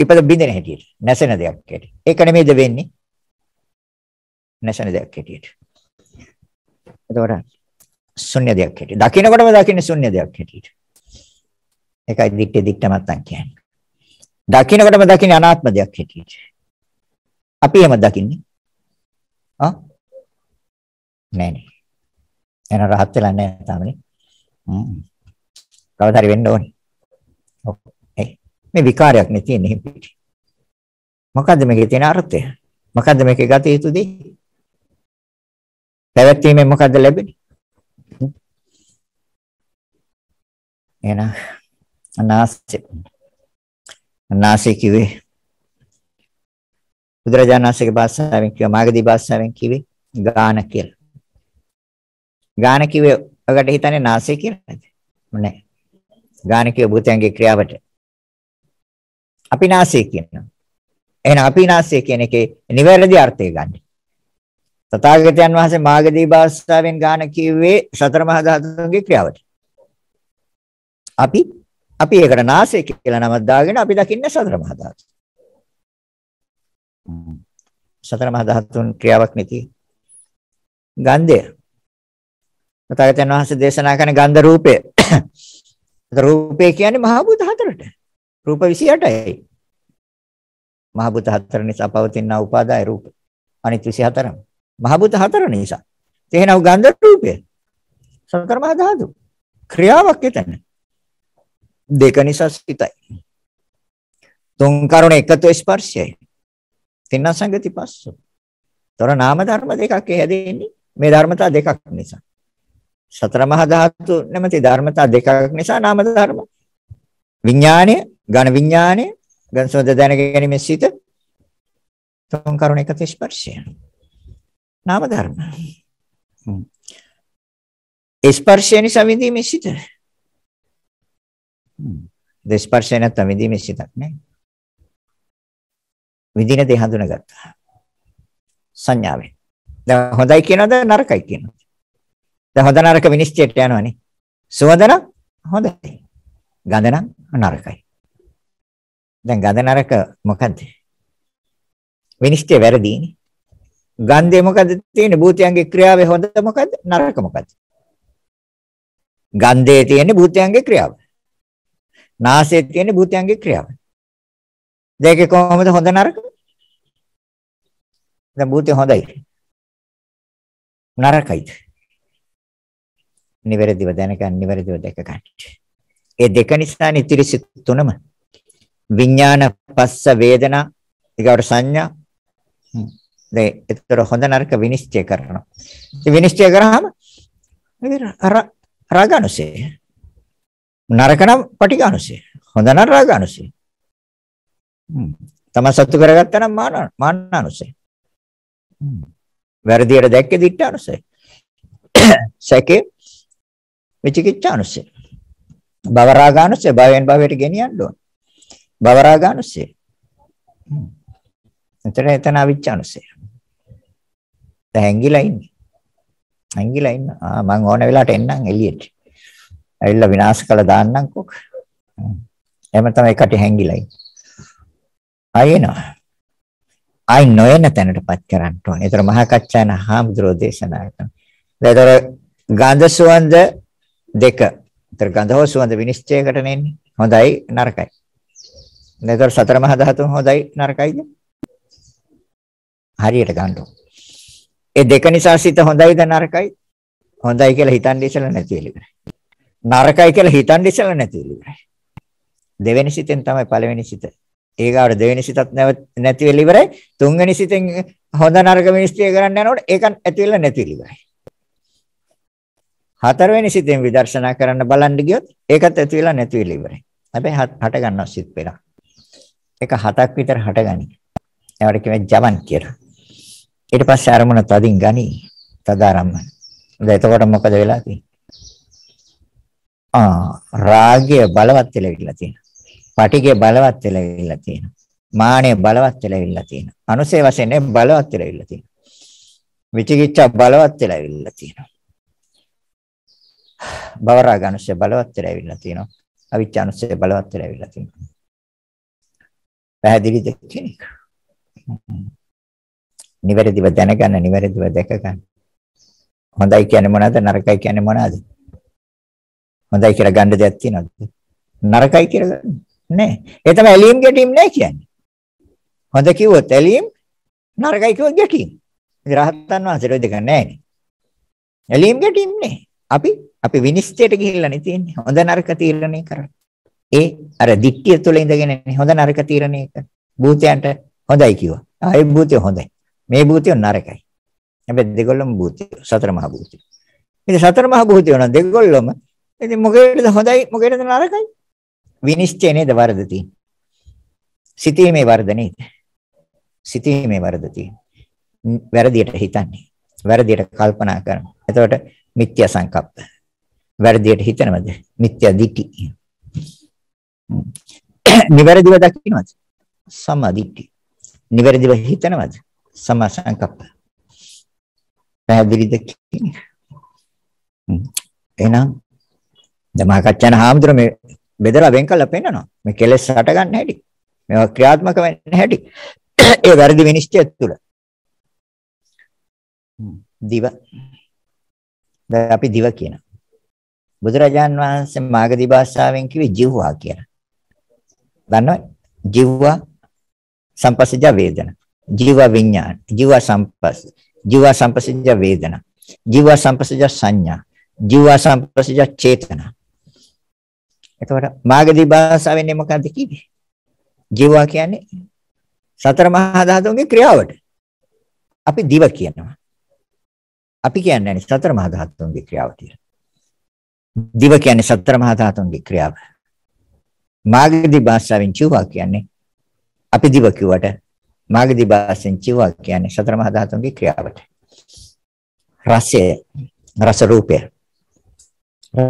ඉපද බින්දෙන හැටියට නැසෙන දෙයක් හැටියට. ඒක නෙමෙයිද වෙන්නේ? නැසෙන දෙයක් හැටියට. එතකොට ශුන්‍ය දෙයක් හැටියට. දකින්නකොටම දකින්නේ ශුන්‍ය දෙයක් හැටියට. ඒකයි දික්ටි දික්ටමත්තන් කියන්නේ. දකින්නකොටම දකින්නේ අනාත්ම දෙයක් හැටියට. අපි එහෙම දකින්නේ. ආ? නෑ නෑ. එන රහත් වෙලා නෑ තාමනේ. කවදාරි වෙන්න ඕනේ. මේ විකාරයක් නේ තියෙන්නේ හිපිටි. මොකද්ද මේකේ තියෙන අර්ථය? මොකද්ද මේකේ ගත යුතු දේ? පැවැත්වීමෙන් මොකද්ද ලැබෙන්නේ? එහෙනම් අනාසය. අනාසය කිව්වේ බුදුරජාණන්සේගේ භාෂාවෙන් කිව්වා මාගදී භාෂාවෙන් කිව්වේ ගාන කියලා. ගාන කිව්වේ ඔකට හිතන්නේ නාසය කියලාද? නෑ. ගාන කිව්ව භූතයන්ගේ ක්‍රියාවට. අපි නාසය කියනවා. එහෙනම් අපි නාසය කියන එකේ නිවැරදි අර්ථය ගන්න. තථාගතයන් වහන්සේ මාගදී භාෂාවෙන් ගාන කිව්වේ සතර මහා ධාතුන්ගේ ක්‍රියාවට. අපි අපි ඒකට නාසය කියලා නමක් දාගෙන අපි දකින්නේ සතර මහා ධාතු. සතර මහා ධාතුන් ක්‍රියාවක් නෙති. ගන්ධය. තථාගතයන් වහන්සේ දේශනා කරන ගන්ධ රූපය. රූපය කියන්නේ මහා භූත හතරට. රූප 28යි. මහ බුත හතර නිසා පවතිනා උපාදාය රූප. අනිත් 24ම. මහ බුත හතර නිසා. එහෙනම් ගන්ධ රූපය. සතර මහා ධාතු. ක්‍රියාවක් එතන. දෙක නිසා සිතයි. තුන් කරුණ එකතු ස්පර්ශයයි. තින්න සංගති පස්ස. තොර නාම ධර්ම දෙකක් හැදෙන්නේ මේ ධර්මතා දෙකක් නිසා. සතර මහා ධාතු නැමැති ධර්මතා දෙකක් නිසා නාම ධර්ම විඥාණය, ඝන විඥාණය, ඝන සෝද දැනගැනීමේ සිට තුන් කරුණ එකත ස්පර්ශය. නාම ධර්ම. ස්පර්ශය නිසා විඳීමේ සිට. ස්පර්ශය නැත්නම් විඳීමේ සිතක් නෑ. විඳින දේ හඳුනගත්තා. සංඥාවෙන්. දැන් හොඳයි කියනවද නරකයි කියනවද? දැන් හොඳ නරක විනිශ්චයට යනවනේ. සුවඳ නම් හොඳයි. ගඳ නම් නරකයි. දැන් ගඳ නරක මොකද්ද? විනිශ්චය වැරදීනේ. ගන්ධය මොකද්ද තියෙන්නේ? භූතයන්ගේ ක්‍රියාවේ හොඳ මොකද්ද? නරක මොකද්ද? ගන්ධයේ තියෙන්නේ භූතයන්ගේ ක්‍රියාව. නාසයේ තියෙන්නේ භූතයන්ගේ ක්‍රියාව. දෙකේ කොහොමද හොඳ නරක? දැන් භූතය හොඳයි. නරකයි. නිවැරදිව දැනගන්න, නිවැරදිව දැක ගන්න. ඒ දෙක නිසා නිතිරි සිත් තුනම විඥාන පස්ස වේදනා ඊගොඩ සංඥා දැන් ඒතර හොඳ නරක විනිශ්චය කරනවා. ඉතින් විනිශ්චය කරාම අර රාගානුසය නරක නම් පටිඝානුසය හොඳ නම් රාගානුසය තම සතු කරගත්තා නම් මාන මානානුසය වැරදියට දැක්කේ දිට්ඨානුසය සැකේ විචිකිච්ඡානුසය භවරාගානුස්සය භවයෙන් භවයට ගෙනියන්න ඕන. භවරාගානුස්සය. එතන එතන අවිච්ඡානුස්සය. දැහැංගිලා ඉන්නේ. හැංගිලා ඉන්න. ආ මං ඕන වෙලාවට එන්නම් එළියට. ඇවිල්ලා විනාශ කළා දාන්නම් කොක. එහෙම තමයි එකට හැංගිලා ඉන්නේ. ආයෙනවා. ආයි නොයන තැනටපත් කරන්න ඕන. ඒතර මහා කච්චායන හාමුදුරෝ දේශනා කරනවා. ඒතර ගන්ධ සුවඳ දෙක ඒතර ගන්ධව සුවඳ විනිශ්චයකට නෙන්නේ. හොඳයි නරකයි. නේතර සතර මහා ධාතුන් හොඳයි නරකයිද? හරියට ගන්න ඒ දෙක නිසා සිත හොඳයිද නරකයි? හොඳයි කියලා හිතන් ඉස්සලා නැති වෙලිකරයි. නරකයි කියලා හිතන් ඉස්සලා නැති වෙලිකරයි. දෙවෙනි සිතෙන් තමයි පළවෙනි සිත. ඒගාට දෙවෙනි සිතත් නැති වෙලා ඉවරයි. තුන්වෙනි සිතෙන් හොඳ නරක මිනිස්ත්‍රි කරන්න යනකොට ඒක ඇති වෙලා නැති වෙලා ඉවරයි. හතරවෙනි සිතෙන් විදර්ශනා කරන්න බලන්න ගියොත් ඒකත් ඇති වෙලා නැති වෙලා ඉවරයි. හැබැයි හට ගන්නවා සිත් පෙරක්. ඒක හතක් විතර හටගනි. ඒවට කියන්නේ ජවන් කියලා. ඊට පස්සේ අරමුණ තදින් ගනි. තදාරම්ම. දැන් එතකොට මොකද වෙලා තියෙන්නේ? ආ රාගය බලවත් වෙලා තියෙනවා. පටිගය බලවත් වෙලා තියෙනවා. මානෙ බලවත් වෙලා තියෙනවා. අනුසේ වශයෙන් බලවත් වෙලා තියෙනවා. විචිකිච්ඡා බලවත් වෙලා තියෙනවා. භවරාග අනුශය බලවත් වෙලා ඇවිල්ලා තියෙනවා. අවිච්ඡා අනුශය බලවත් වෙලා ඇවිල්ලා තියෙනවා. පැහැදිලිද කෙනෙක්? නිවැරදිව දැනගන්න, නිවැරදිව දැක ගන්න. හොඳයි කියන්නේ මොනවද? නරකයි කියන්නේ මොනවද? හොඳයි කියලා ගන්න දෙයක් තියෙනවද? නරකයි කියලා නෑ. ඒ තමයි ඇලීම් ගැටීම් නෑ කියන්නේ. හොඳ කිව්වොත් ඇලීම් නරකයි කිව්වොත් ගැටීම්. ඉතින් රහතන් වහන්සේට ඔය දෙක නෑනේ. ඇලීම් ගැටීම් නෑ. අපි අපි විනිශ්චයට ගිහිල්ලානේ තියෙන්නේ. හොඳ නරක තීරණය කරන්නේ. ඒ අර දික්තිය තුල ඉඳගෙන හොඳ නරක තීරණය කර. භූතයන්ට හොඳයි කිව්වා. ආයේ භූතය හොඳයි. මේ භූතය නරකයි. හැබැයි දෙගොල්ලම භූතය සතර මහා භූතය. ඉතින් සතර මහා භූතය නම් දෙගොල්ලම ඉතින් මොකේද හොඳයි මොකේද නරකයි? විනිශ්චය නේද වරද තියෙන්නේ. සිතීමේ වරද නේද? සිතීමේ වරද තියෙන්නේ. වැරදියට හිතන්නේ. වැරදියට කල්පනා කරනවා. එතකොට මිත්‍යා සංකප්ප. වැරදියට හිතනවද? මිත්‍යා දිටි. නිවැරදිව දකින්නවද? සම්මා දිටි. නිවැරදිව හිතනවද? සම්මා සංකප්ප. පැහැදිලිද කියන්නේ? එහෙනම් දමහකච්චන හාමුදුර මේ බෙදලා වෙන් කළා පෙන්නනවා. මේ කෙලෙස් හට ගන්න හැටි. මේවා ක්‍රියාත්මක වෙන්න හැටි. ඒ වැරදි විනිශ්චය තුළ. දිව දැන් අපි දිව කියනවා. බුදුරජාන් වහන්සේ මාගදී භාෂාවෙන් කිව්වේ ජීවවා කියලා. දන්නවද? ජීවවා සම්පස්සජ වේදන. ජීව විඥාන. ජීව සම්පස්ස. ජීව සම්පස්සජ වේදන. ජීව සම්පස්සජ සංඥා. ජීව සම්පස්සජ චේතන. එතකොට මාගදී භාෂාවෙන් මොකද්ද කිව්වේ? ජීවා කියන්නේ සතර මහා ධාතුන්ගේ ක්‍රියාවට. අපි දිව කියනවා. අපි කියන්නේ සතර මහා ධාතුන්ගේ ක්‍රියාව කියලා. දිව කියන්නේ සතර මහා ධාතුන්ගේ ක්‍රියාව. මාගදී භාෂාවෙන් චුවා කියන්නේ අපි දිව කිව්වට මාගදී භාෂෙන් චුවා කියන්නේ සතර මහා ධාතුන්ගේ ක්‍රියාවට. රසය රස රූපය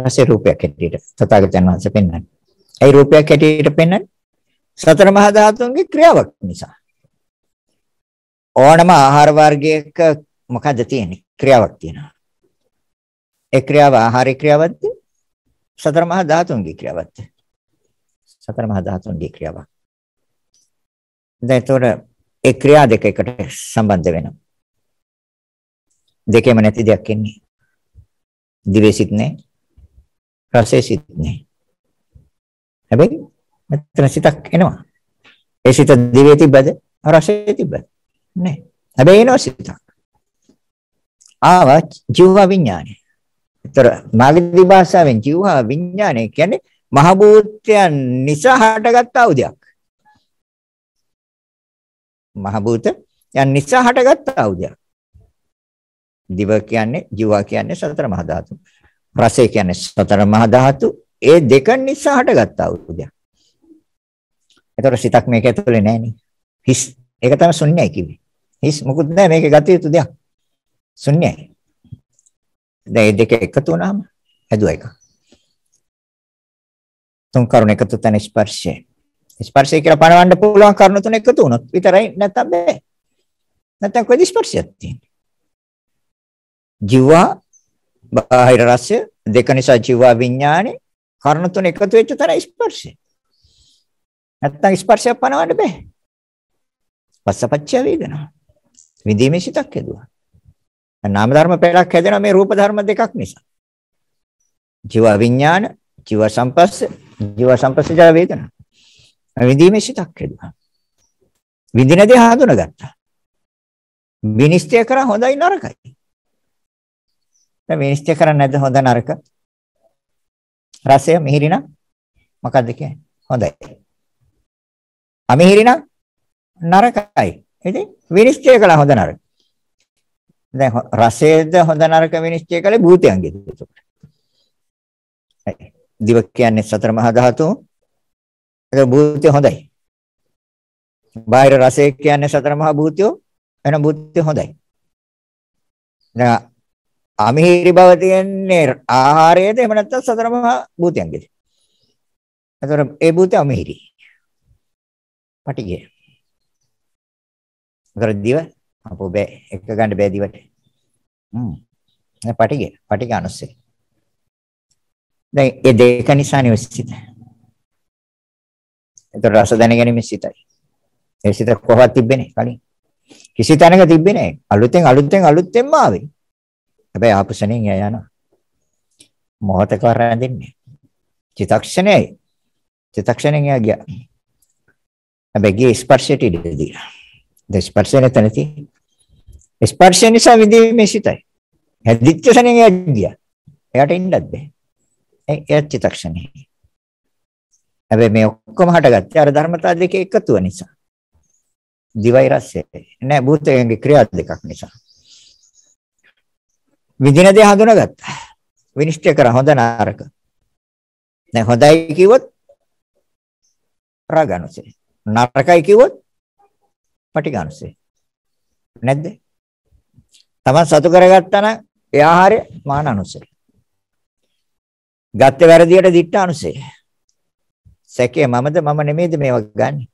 රස රූපයක් හැටියට තථාගතයන් වහන්සේ පෙන්වන්නේ. ඒ රූපයක් හැටියට පෙන්වන්නේ සතර මහා ධාතුන්ගේ ක්‍රියාවක් නිසා. ඕනම ආහාර වර්ගයක මොකද්ද තියෙන්නේ? ක්‍රියාවක් තියෙනවා. ඒ ක්‍රියාව ආහාරේ ක්‍රියාවක්ද? සතර මහා ධාතුන්ගේ ක්‍රියාවක්ද? සතර මහා ධාතුන්ගේ ක්‍රියාවක්. දැන්තොර ඒ ක්‍රියා දෙක එකට සම්බන්ධ වෙනවා. දෙකේම නැති දෙයක් එන්නේ. දිවේ සිත් නැහැ. රසයේ සිත් නැහැ. හැබැයි මෙතන සිතක් එනවා. ඒ සිත දිවේ තිබ්බද? රසයේ තිබ්බද? නැහැ. හැබැයි එනවා සිතක්. ආවා ජීව විඥානය. ඒතර මාගදී භාෂාවෙන් ජීව විඥානය කියන්නේ මහ භූතයන් නිසා හටගත් ආයුධයක්. මහ භූතයන් නිසා හටගත් ආයුධයක්. දිව කියන්නේ ජීව කියන්නේ සතර මහා ධාතු. රසය කියන්නේ සතර මහා ධාතු. ඒ දෙක නිසා හටගත් ආයුධයක්. ඒතර සිතක් මේක ඇතුලේ නැහෙනේ. හිස් ඒක තමයි ශුන්‍යයි කිව්වේ. හිස් මොකුත් නැහැ මේකේ ගතිය යුතු දෙයක්. ශුන්‍යයි. දැන් මේ දෙක එකතු වුණාම හැදුවා එකක්. තුන් කරුණ එකතු තැන ස්පර්ශය. ස්පර්ශය කියලා පනවන්න පුළුවන් කරුණ තුන එකතු වුණොත් විතරයි නැත්නම් බෑ. නැත්නම් කොයි ස්පර්ශයක් තියෙන්නේ? ජීවා බාහිර රසය දෙක නිසා ජීවා විඥානේ කරුණ තුන එකතු වෙච්ච තරයි ස්පර්ශය. නැත්නම් ස්පර්ශය පනවන්න බෑ. පස්සපච්චය වේදනා. විදීමේ සිතක් හදුවා. නාම ධර්ම පෙළක් හැදෙනවා මේ රූප ධර්ම දෙකක් නිසා. ජීව විඥාන, ජීව සංපස්ස, ජීව සංපස්සජ වේදනා. විඳීමේ සිතක් හැදුනා. විඳින දේ හඳුනගත්තා. විනිශ්චය කරා හොඳයි නරකයි. දැන් විනිශ්චය කරන්නේ නැද්ද හොඳ නරක? රසය මිහිරි නම් මොකද්ද කියන්නේ? හොඳයි. අමිහිරි නම් නරකයි. ඉතින් විනිශ්චය කළා හොඳ නරක. දැන් රසයේද හොඳ නරක විනිශ්චය කළේ භූතයන්ගේද එතකොට. දිව කියන්නේ සතර මහා ධාතු. ඒක භූතය හොඳයි. බාහිර රසය කියන්නේ සතර මහා භූතයෝ. එන භූතය හොඳයි. දැන් අමිහිරි බව තියන්නේ ආහාරයේද එහෙම නැත්නම් සතර මහා භූතයන්ගේද? එතකොට ඒ භූතය අමිහිරි. පටිගය. එතකොට දිව අපෝ බෑ එක ගන්න බෑ දිවට. හ්ම්. ඒ පටිගය. පටිග අනුස්සය. දැන් ඒ දෙක නිසා නිවසිත. ඒතර රස දැනගැනීමේ සිතයි. ඒ සිත කොහොමද තිබෙන්නේ කලින්? කිසි තැනක තිබ්බේ නැහැ. අලුතෙන් අලුතෙන් අලුතෙන්ම ආවේ. හැබැයි ආපසනෙන් එයා යනවා. මොහතක රැඳෙන්නේ. චිතක්ෂණයයි. චිතක්ෂණෙන් එයා ගියා. හැබැයි ගියේ ස්පර්ශයට ඉඩ දීලා. ද ස්පර්ශය නැතන තියෙන්නේ. ස්පර්ශය නිසා විඳීමේ සිතයි. හැදිච්ච සෙනෙන් යද්දියා. එයාට ඉන්නත් බෑ. එයා චිතක්ෂණේ. හැබැයි මේ ඔක්කොම හටගත්තේ අර ධර්මතා දෙකේ එකතුව නිසා. දිවයි රසය. නෑ භූතයන්ගේ ක්‍රියා දෙකක් නිසා. විඳින දේ හඳුනාගත්තා. විනිශ්චය කර හොඳ නරක. දැන් හොඳයි කිව්වොත් රාගනුසය. නරකයි කිව්වොත් පටිඝානුසය. නැද්ද? තමන් සතු කරගත්තා නම් ඒ ආහාරය මානනුසය. ගත්ත වැරදියට දිට්ඨානුසය. සැකේ මමද මම නෙමෙයිද මේවා ගන්නෙ?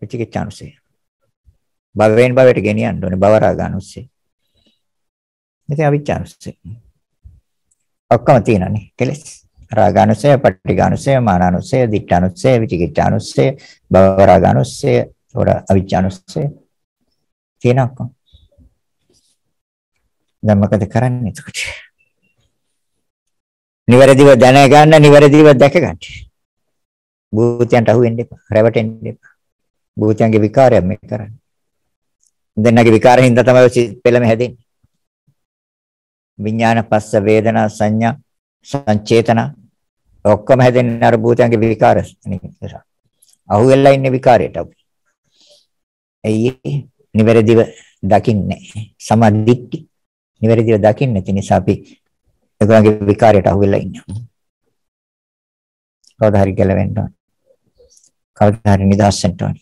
විචිකිච්ඡානුසය. භවෙන් භවයට ගෙනියන්න ඕනේ බවරා ගන්නුසය. ඉතින් අවිචානුසය. ඔක්කොම තියෙනනේ කෙලස්. රාගානුසය, පටිඝානුසය, මානානුසය, දිට්ඨානුසය, විචිකිච්ඡානුසය, භවරාගානුසය, ඒකට අවිජ්ජානුස්සය කියනක්ක. දැන් මොකද කරන්නේ එතකොට? නිවැරදිව දැනගන්න, නිවැරදිව දැකගන්න. භූතයන්ට අහු වෙන්න එපා, රැවටෙන්න එපා. භූතයන්ගේ විකාරයක් මේ කරන්නේ. දෙන්නගේ විකාරයෙන් හින්දා තමයි පෙළම හැදෙන්නේ. විඥාන පස්ස වේදනා සංඥා සංචේතන ඔක්කොම හැදෙන්නේ අර භූතයන්ගේ විකාර නිසා. අහුවෙලා ඉන්නේ විකාරයට අපි. ඇයි නිවැරදිව දකින්නේ සමාධික්ටි නිවැරදිව දකින්නේ නැති නිසා අපි ඒගොල්ලන්ගේ විකාරයට අහු වෙලා ඉන්නවා කවදා හරි ගැලවෙන්න ඕන කවදා හරි නිදහස් වෙන්න ඕන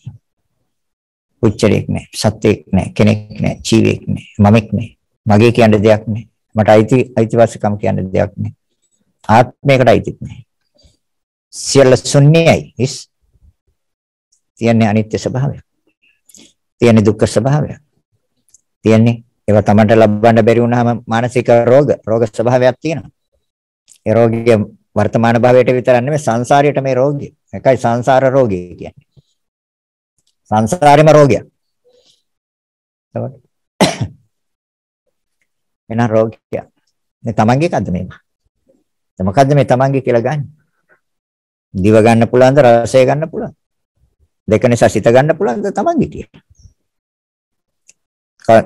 උච්චරයක් නැහැ සත්‍යයක් නැහැ කෙනෙක් නැහැ ජීවියෙක් නැහැ මමෙක් නැහැ මගේ කියන දෙයක් නැහැ මට අයිති අයිතිවාසිකම් කියන දෙයක් නැහැ ආත්මයකට අයිතිත් නැහැ සියල්ල ශුන්‍යයි ඉස් තියන්නේ අනිත්‍ය ස්වභාවය තියෙන දුක්ඛ ස්වභාවයක්. තියෙන්නේ ඒවා Tamanට ලබන්න බැරි වුණාම මානසික රෝග රෝග ස්වභාවයක් තියෙනවා. ඒ රෝගිය වර්තමාන භවයට විතරක් නෙමෙයි සංසාරයට මේ රෝගී. ඒකයි සංසාර රෝගී කියන්නේ. සංසාරෙම රෝගියා. තමයි. එන රෝගියා. මේ තමන්ගේ එකක්ද මේක? මොකද්ද මේ තමන්ගේ කියලා ගන්න? දිව ගන්න පුළුවන්ද රසය ගන්න පුළුවන්ද? දෙක නිසා සිත ගන්න පුළුවන්ද තමන්ගේ කියලා?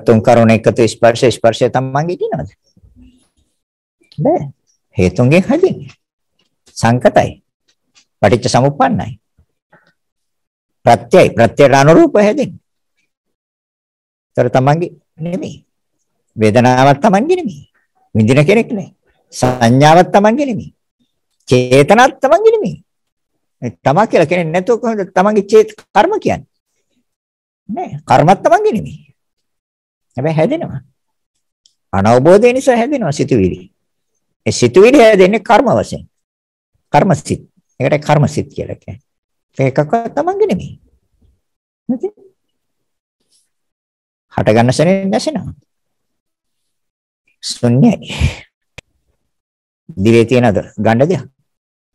තුන් කරුණ එකතු ස්පර්ශ ස්පර්ශය තමන්ගේ කියනවාද? බෑ. හේතුන්ගෙන් හැදෙන්නේ. සංකතයි. පටිච්ච සමුප්පන්නයි. ප්‍රත්‍යයි ප්‍රත්‍යයට අනුරූප හැදෙන්නේ. ඒතර තමන්ගේ නෙමෙයි. වේදනාවක් තමන්ගේ නෙමෙයි. විඳින කෙනෙක් නෙයි. සංඥාවක් තමන්ගේ නෙමෙයි. චේතනාවක් තමන්ගේ නෙමෙයි. තමා කියලා කෙනෙක් නැතුව කොහොමද තමන්ගේ චේත කර්ම කියන්නේ? නෑ. කර්මත් තමන්ගේ නෙමෙයි. හැබැයි හැදෙනවා. අනවබෝධය නිසා හැදෙනවා සිතුවිලි. ඒ සිතුවිලි හැදෙන්නේ කර්ම වශයෙන්. කර්මසිත. ඒකට කර්මසිත කියලා කියන්නේ. ඒකකව තමන්ගේ නෙමෙයි. නේද? හට ගන්න සැරේ නැසෙනවා. ශුන්‍යයි. දිවේ තියෙනද ගන්න දෙයක්.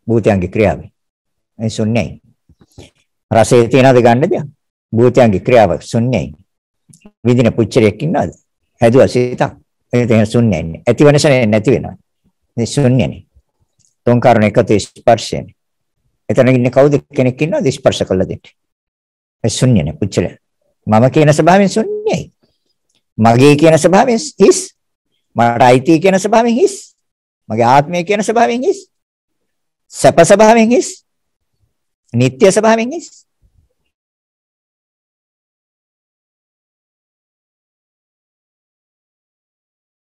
භූතයන්ගේ ක්‍රියාවෙන්. ඒ ශුන්‍යයි. රසයේ තියෙනද ගන්න දෙයක්. භූතයන්ගේ ක්‍රියාව ශුන්‍යයි. විඳින පුච්චරයක් ඉන්නවද? හැදුවා සිතක්. ඒක එහෙම ශුන්‍යයි නේ. ඇති වෙනසනේ නැති වෙනවා. මේ ශුන්‍යනේ. තොන් කාරණ එකතු ස්පර්ශයනේ. එතන ඉන්නේ කවුද කෙනෙක් ඉන්නවද ස්පර්ශ කළ දෙන්න? ඒ ශුන්‍යනේ පුච්චල. මම කියන ස්වභාවයෙන් ශුන්‍යයි. මගේ කියන ස්වභාවයෙන් හිස්. මට අයිති කියන ස්වභාවයෙන් හිස්. මගේ ආත්මය කියන ස්වභාවයෙන් හිස්. සැප ස්වභාවයෙන් හිස්. නিত্য ස්වභාවයෙන් හිස්.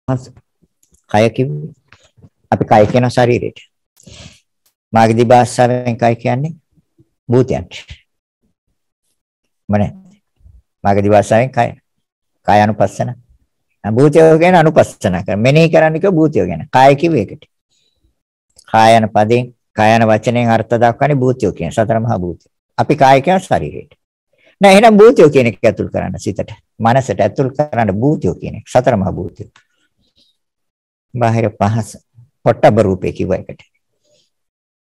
හස් කය කිව්වේ අපි කය කියන ශරීරයට මාගදී භාෂාවෙන් කය කියන්නේ භූතයන්ට මනේ මාගදී භාෂාවෙන් කය කාය අනුපස්සන භූතය ගැන අනුපස්සන කර මෙනෙහි කරන්න කිව්ව භූතය ගැන කාය කිව්ව එකට කායන පදයෙන් කායන වචනයෙන් අර්ථ දක්වන්නේ භූතය කියන සතර මහා භූතය අපි කාය කියන ශරීරයට නෑ එහෙනම් භූතය කියන එක ඇතුල් කරන්න සිතට මනසට ඇතුල් කරන්න භූතය කියන එක සතර මහා භූතය බාහිර පහස. පොට්ටබ රූපේ කිව්ව එකට.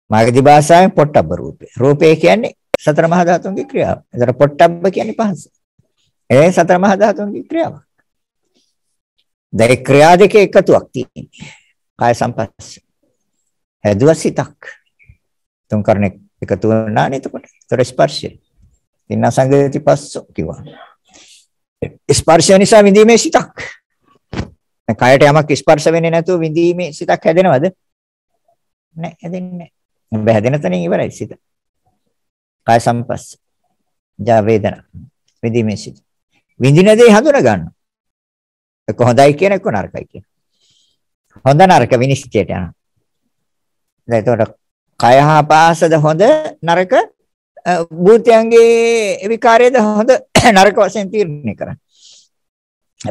මාගදී භාෂාවෙන් පොට්ටබ රූපේ. රූපේ කියන්නේ සතර මහා ධාතුන්ගේ ක්‍රියාව. ඒතර පොට්ටබ්බ කියන්නේ පහස. ඒ සතර මහා ධාතුන්ගේ ක්‍රියාවක්. දැන් ක්‍රියා දෙකේ එකතුවක් තියෙනවා. කාය සම්පස්ස. හැදුවා සිතක්. තුන් කරන එකතු වුණා නේද එතකොට. ඒතර ස්පර්ශය. තින්න සංගති පස්ස කිව්වා. ස්පර්ශය නිසා විඳීමේ සිතක්. කයට යමක් ස්පර්ශ වෙන්නේ නැතුව විඳීමේ සිතක් හැදෙනවද? නැහැ හැදෙන්නේ නැහැ. බෑ හැදෙන තැනින් ඉවරයි සිත. කාය සම්පස්ස. ජා වේදනා. විඳීමේ සිත. විඳින දේ හඳුනා ගන්න. ඒක හොඳයි කියන එක නරකයි කියන. හොඳ නරක විනිශ්චයට යනවා. දැන් එතකොට කය හා පාසද හොඳ නරක භූතයන්ගේ විකාරයේද හොඳ නරක වශයෙන් තීරණය කරන්නේ.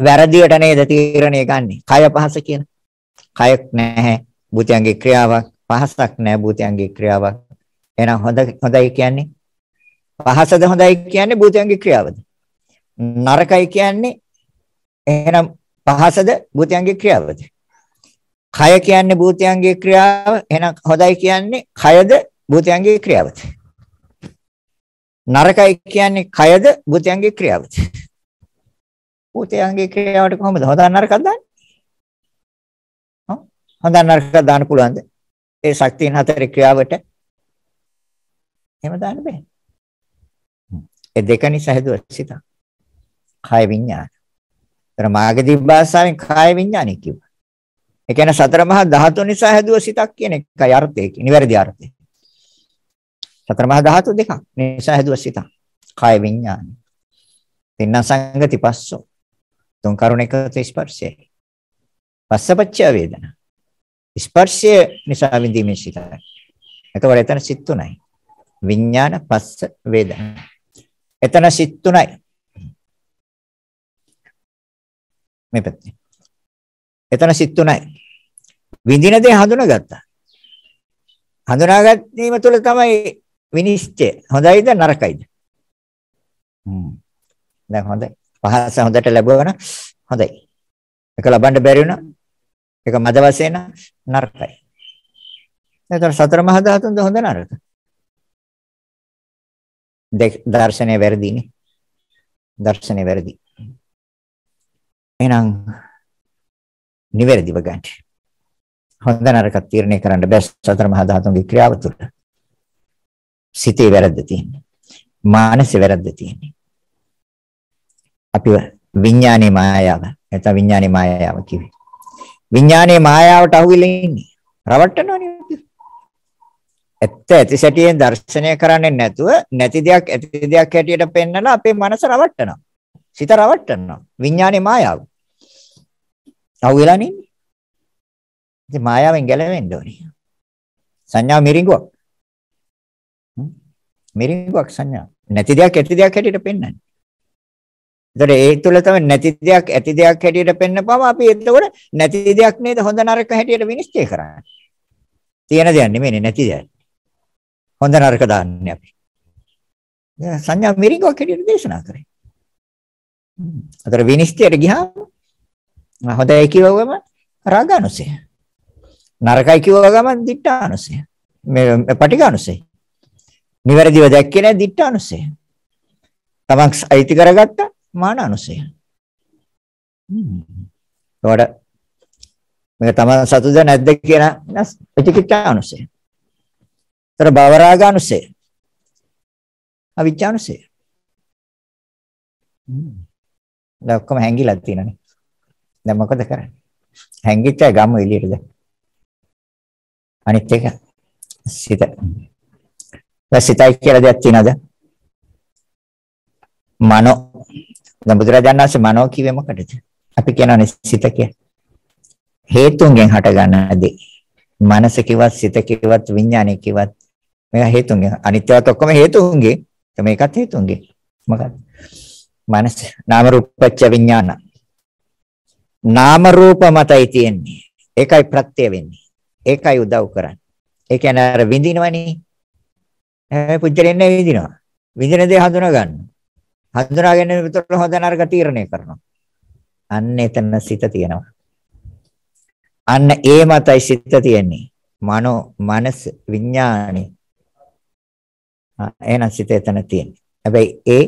වැරදියට නේද තීරණය ගන්නෙ. කය පහස කියන. කයක් නැහැ. භූතයන්ගේ ක්‍රියාවක්. පහසක් නැහැ භූතයන්ගේ ක්‍රියාවක්. එහෙනම් හොඳ හොඳයි කියන්නේ පහසද හොඳයි කියන්නේ භූතයන්ගේ ක්‍රියාවද? නරකයි කියන්නේ එහෙනම් පහසද භූතයන්ගේ ක්‍රියාවද? කය කියන්නේ භූතයන්ගේ ක්‍රියාව. එහෙනම් හොඳයි කියන්නේ කයද භූතයන්ගේ ක්‍රියාවද? නරකයි කියන්නේ කයද භූතයන්ගේ ක්‍රියාවද? භූතයන්ගේ ක්‍රියාවට කොහොමද හොඳ නරකක් දාන්නේ? හ්ම් හොඳ නරකක් දාන්න පුළුවන්ද? ඒ ශක්තියන් හතරේ ක්‍රියාවට එහෙම දාන්න බෑ. ඒ දෙක නිසා හදුව සිත. කාය විඥාන. ඒතර මාගදී භාෂාවෙන් කාය විඥානෙ කිව්වා. ඒ කියන්නේ සතර මහා ධාතු නිසා හැදුව සිතක් කියන එකයි අර්ථය කියන්නේ. නිවැරදි අර්ථය. සතර මහා ධාතු දෙකක් නිසා හැදුව සිතක්. කාය විඥානෙ. තින්න සංගති පස්සෝ. තුන් කරුණ එකතු ස්පර්ශයයි. පස්සපච්චය වේදනා. ස්පර්ශය නිසා විඳීමේ සිතයි. එතකොට එතන සිත් තුනයි. විඥාන පස්ස වේදනා. එතන සිත් තුනයි. මේ පැත්තේ. එතන සිත් තුනයි. විඳින දේ හඳුනාගත්තා. හඳුනා ගැනීම තුළ තමයි විනිශ්චය. හොඳයිද නරකයිද? හ්ම්. දැන් හොඳයි. පහස හොඳට ලැබුවා නම් හොඳයි. ඒක ලබන්න බැරි වුණා. ඒක මද වශයෙන් නරකයි. ඒතර සතර මහා ධාතුන්ද හොඳ නරක. දර්ශනය වැරදිනේ. දර්ශනය වැරදි. එහෙනම් නිවැරදිව ගන්න. හොඳ නරක තීරණය කරන්න බෑ සතර මහා ධාතුන්ගේ ක්‍රියාව තුළ. සිතේ වැරද්ද තියෙන්නේ. මානසික වැරද්ද තියෙන්නේ. අපි විඥානයේ මායාව නැත්නම් විඥානයේ මායාව කිව්වේ. විඥානයේ මායාවට අහුවෙලා ඉන්නේ. රවට්ටනවනේ අපි. ඇත්ත ඇති සැටියෙන් දර්ශනය කරන්නේ නැතුව නැති දෙයක් ඇති දෙයක් හැටියට පෙන්නලා අපේ මනස රවට්ටනවා. සිත රවට්ටනවා. විඥානයේ මායාව. අහුවෙලා ඉන්නේ. ඉතින් මායාවෙන් ගැලවෙන්න ඕනේ. සංඥා මිරිඟුවක්. මිරිඟුවක් සංඥා. නැති දෙයක් ඇති දෙයක් හැටියට පෙන්වන්නේ. ඒතර ඒ තුල තමයි නැති දෙයක් ඇති දෙයක් හැටියට පෙන්නපුවම අපි එතකොට නැති දෙයක් නේද හොඳ නරක හැටියට විනිශ්චය කරන්නේ. තියෙන දෙයක් නෙමෙයි නැති දෙයක්. හොඳ නරක දාන්නේ අපි. සංඥා මිරිඟුවක් හැටියට දේශනා කරේ. අතර විනිශ්චයට ගියාම හොඳයි කිව්වම රාගානුසය. නරකයි කිව්ව ගමන් දිඨානුසය. මේ පටිඝානුසය. නිවැරදිව දැක්කේ නැහැ දිඨානුසය. තමක් අයිති කරගත්තා. මාන අනුසය. එතකොට මේක තමයි සතුද නැද්ද කියන ප්‍රතිචිකිච්ඡා අනුසය. ඊතර භවරාග අනුසය. අවිජ්ජා අනුසය. දැන් ඔක්කොම හැංගිලා තියෙනනේ. දැන් මොකද කරන්නේ? හැංගිච්ච ගම එළියට දැන්. අනිත් එක සිත. දැන් සිතයි කියලා දෙයක් තියනද? මනෝ දැන් බුදුරජාණන් වහන්සේ මනෝ කිව්වේ මොකටද? අපි කියනවානේ සිත කිය. හේතුන්ගෙන් හටගන්න දේ. මනස කිව්වත් සිත කිව්වත් විඥානය කිව්වත් මේවා හේතුන්ගෙන්. අනිත්‍යවත් ඔක්කොම හේතුන්ගෙන්. මේකත් හේතුන්ගෙන්. මොකක්ද? මනස නාම රූපච්ච විඥාන. නාම රූප මතයි තියෙන්නේ. ඒකයි ප්‍රත්‍ය වෙන්නේ. ඒකයි උදව් කරන්නේ. ඒ කියන්නේ අර විඳිනවනේ. හැබැයි පුජ්‍යලෙන්නේ විඳිනවා. විඳින දේ හඳුනා ගන්නවා. හඳුනා ගැනීම විතර හොඳ නරක තීරණය කරනවා. අන්න එතන සිත තියෙනවා. අන්න ඒ මතයි සිත තියෙන්නේ. මනෝ මනස් විඥානේ. එහෙනම් සිත එතන තියෙන්නේ. හැබැයි ඒ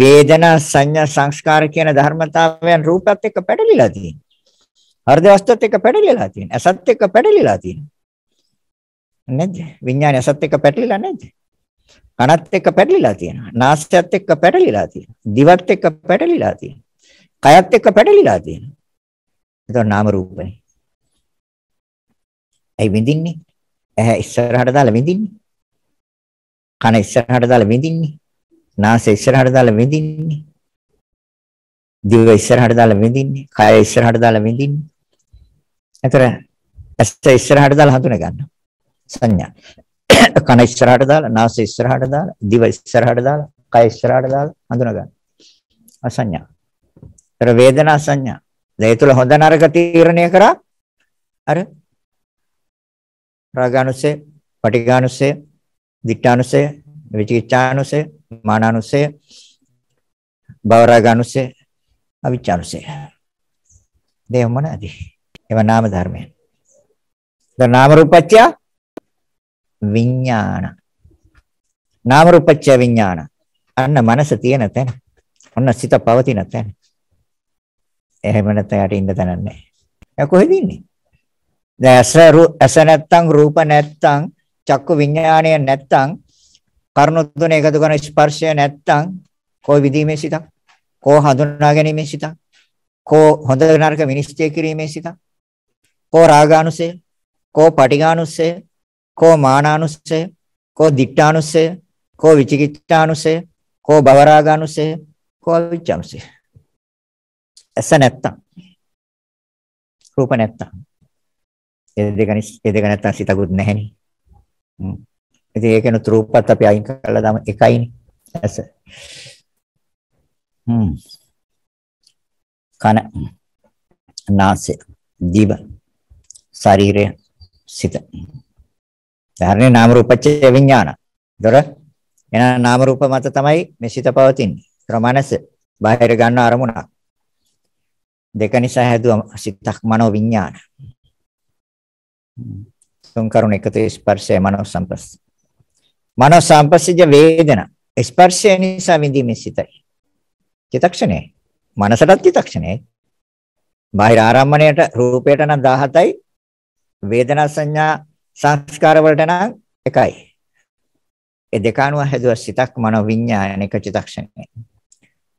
වේදනා සංඥා සංස්කාර කියන ධර්මතාවයන් රූපත් එක්ක පැටලිලා තියෙනවා. හෘද වස්තුත් එක්ක පැටලිලා තියෙනවා. අසත් එක්ක පැටලිලා තියෙනවා. නේද? විඥානය අසත් එක්ක පැටලිලා නේද? කනත් එක්ක පැටලිලා තියෙනවා. නාසයත් එක්ක පැටලිලා තියෙනවා. දිවත් එක්ක පැටලිලා තියෙනවා. කයත් එක්ක පැටලිලා තියෙනවා. ඒතකොට නාම රූපනේ. ඇයි විඳින්නේ? ඇහැ ඉස්සරහට දාලා විඳින්නේ. කන ඉස්සරහට දාලා විඳින්නේ. නාසය ඉස්සරහට දාලා විඳින්නේ. දිව ඉස්සරහට දාලා විඳින්නේ. කය ඉස්සරහට දාලා විඳින්නේ. ඒතර ඇස ඉස්සරහට දාලා හඳුන ගන්නවා. සංඥා. කන ඉස්සරහට දාලා, නාසය ඉස්සරහට දාලා, දිව ඉස්සරහට දාලා, කය ඉස්සරහට දාලා හඳුනා ගන්න. අසඤ්ඤා. ඒතර වේදනා සංඥා. ඒ තුළ හොඳ නරක තීරණය කරා අර රාගානුසය, පටිඝානුසය, දිඨානුසය, විචිකිච්ඡානුසය, මානානුසය, භවරාගානුසය, අවිචානුසය. දේව මොනවාද? ඒවා නාම ධර්මයන්. ද නාම රූපච්ඡා විඥාන. නාම රූපච්ච විඥාන. අන්න මනස තියෙන තැන. ඔන්න සිත පවතින තැන. එහෙම නැත්නම් යට ඉන්න තැන නැහැ. එයා කොහෙද ඉන්නේ? දැන් ඇස ඇස නැත්තම් රූප නැත්තම් චක්කු විඥානය නැත්තම් කරුණු තුන එකතු කරන ස්පර්ශය නැත්තම් කොයි විදීමේ සිතක්? කෝ හඳුනා ගැනීමේ සිතක්? කෝ හොඳ නරක විනිශ්චය කිරීමේ සිතක්? කෝ රාගානුසය? කෝ පටිඝානුසය? කෝ මානානුස්සය, කෝ දික්ඨානුස්සය, කෝ විචිකිච්ඡානුස්සය, කෝ භවරාගානුස්සය, කෝ අවිච්ඡානුස්සය. ඇස නැත්තම් රූප නැත්තම් ඒ දෙක ඒ දෙක නැත්තම් සිතකුත් නැහෙනි. ඉතින් ඒකෙනුත් රූපත් අපි අයින් කරලා දාම එකයිනේ ඇස. හ්ම්. කන නාසය දිව ශරීරය සිත ධාරණේ නාම රූපච්ච විඥාන. ඒතර එහෙනම් නාම රූප මත තමයි මේ සිත පවතින්නේ. ඒතර මනස බාහිර ගන්න අරමුණක්. දෙක නිසා හැදුව සිතක් මනෝ විඥාන. තුන් කරුණ එකතු ස්පර්ශය මනෝ සංපස්ස. මනෝ සංපස්සජ වේදනා. ස්පර්ශය නිසා විඳීමේ සිතයි. චිතක්ෂණේ. මනසටත් චිතක්ෂණේ. බාහිර ආරම්මණයට රූපයට නම් 17යි වේදනා සංඥා සංස්කාර වලට නම් එකයි. ඒ දෙක අනුව හැදුව සිතක් මනෝ විඥාන එක චිතක්ෂණය.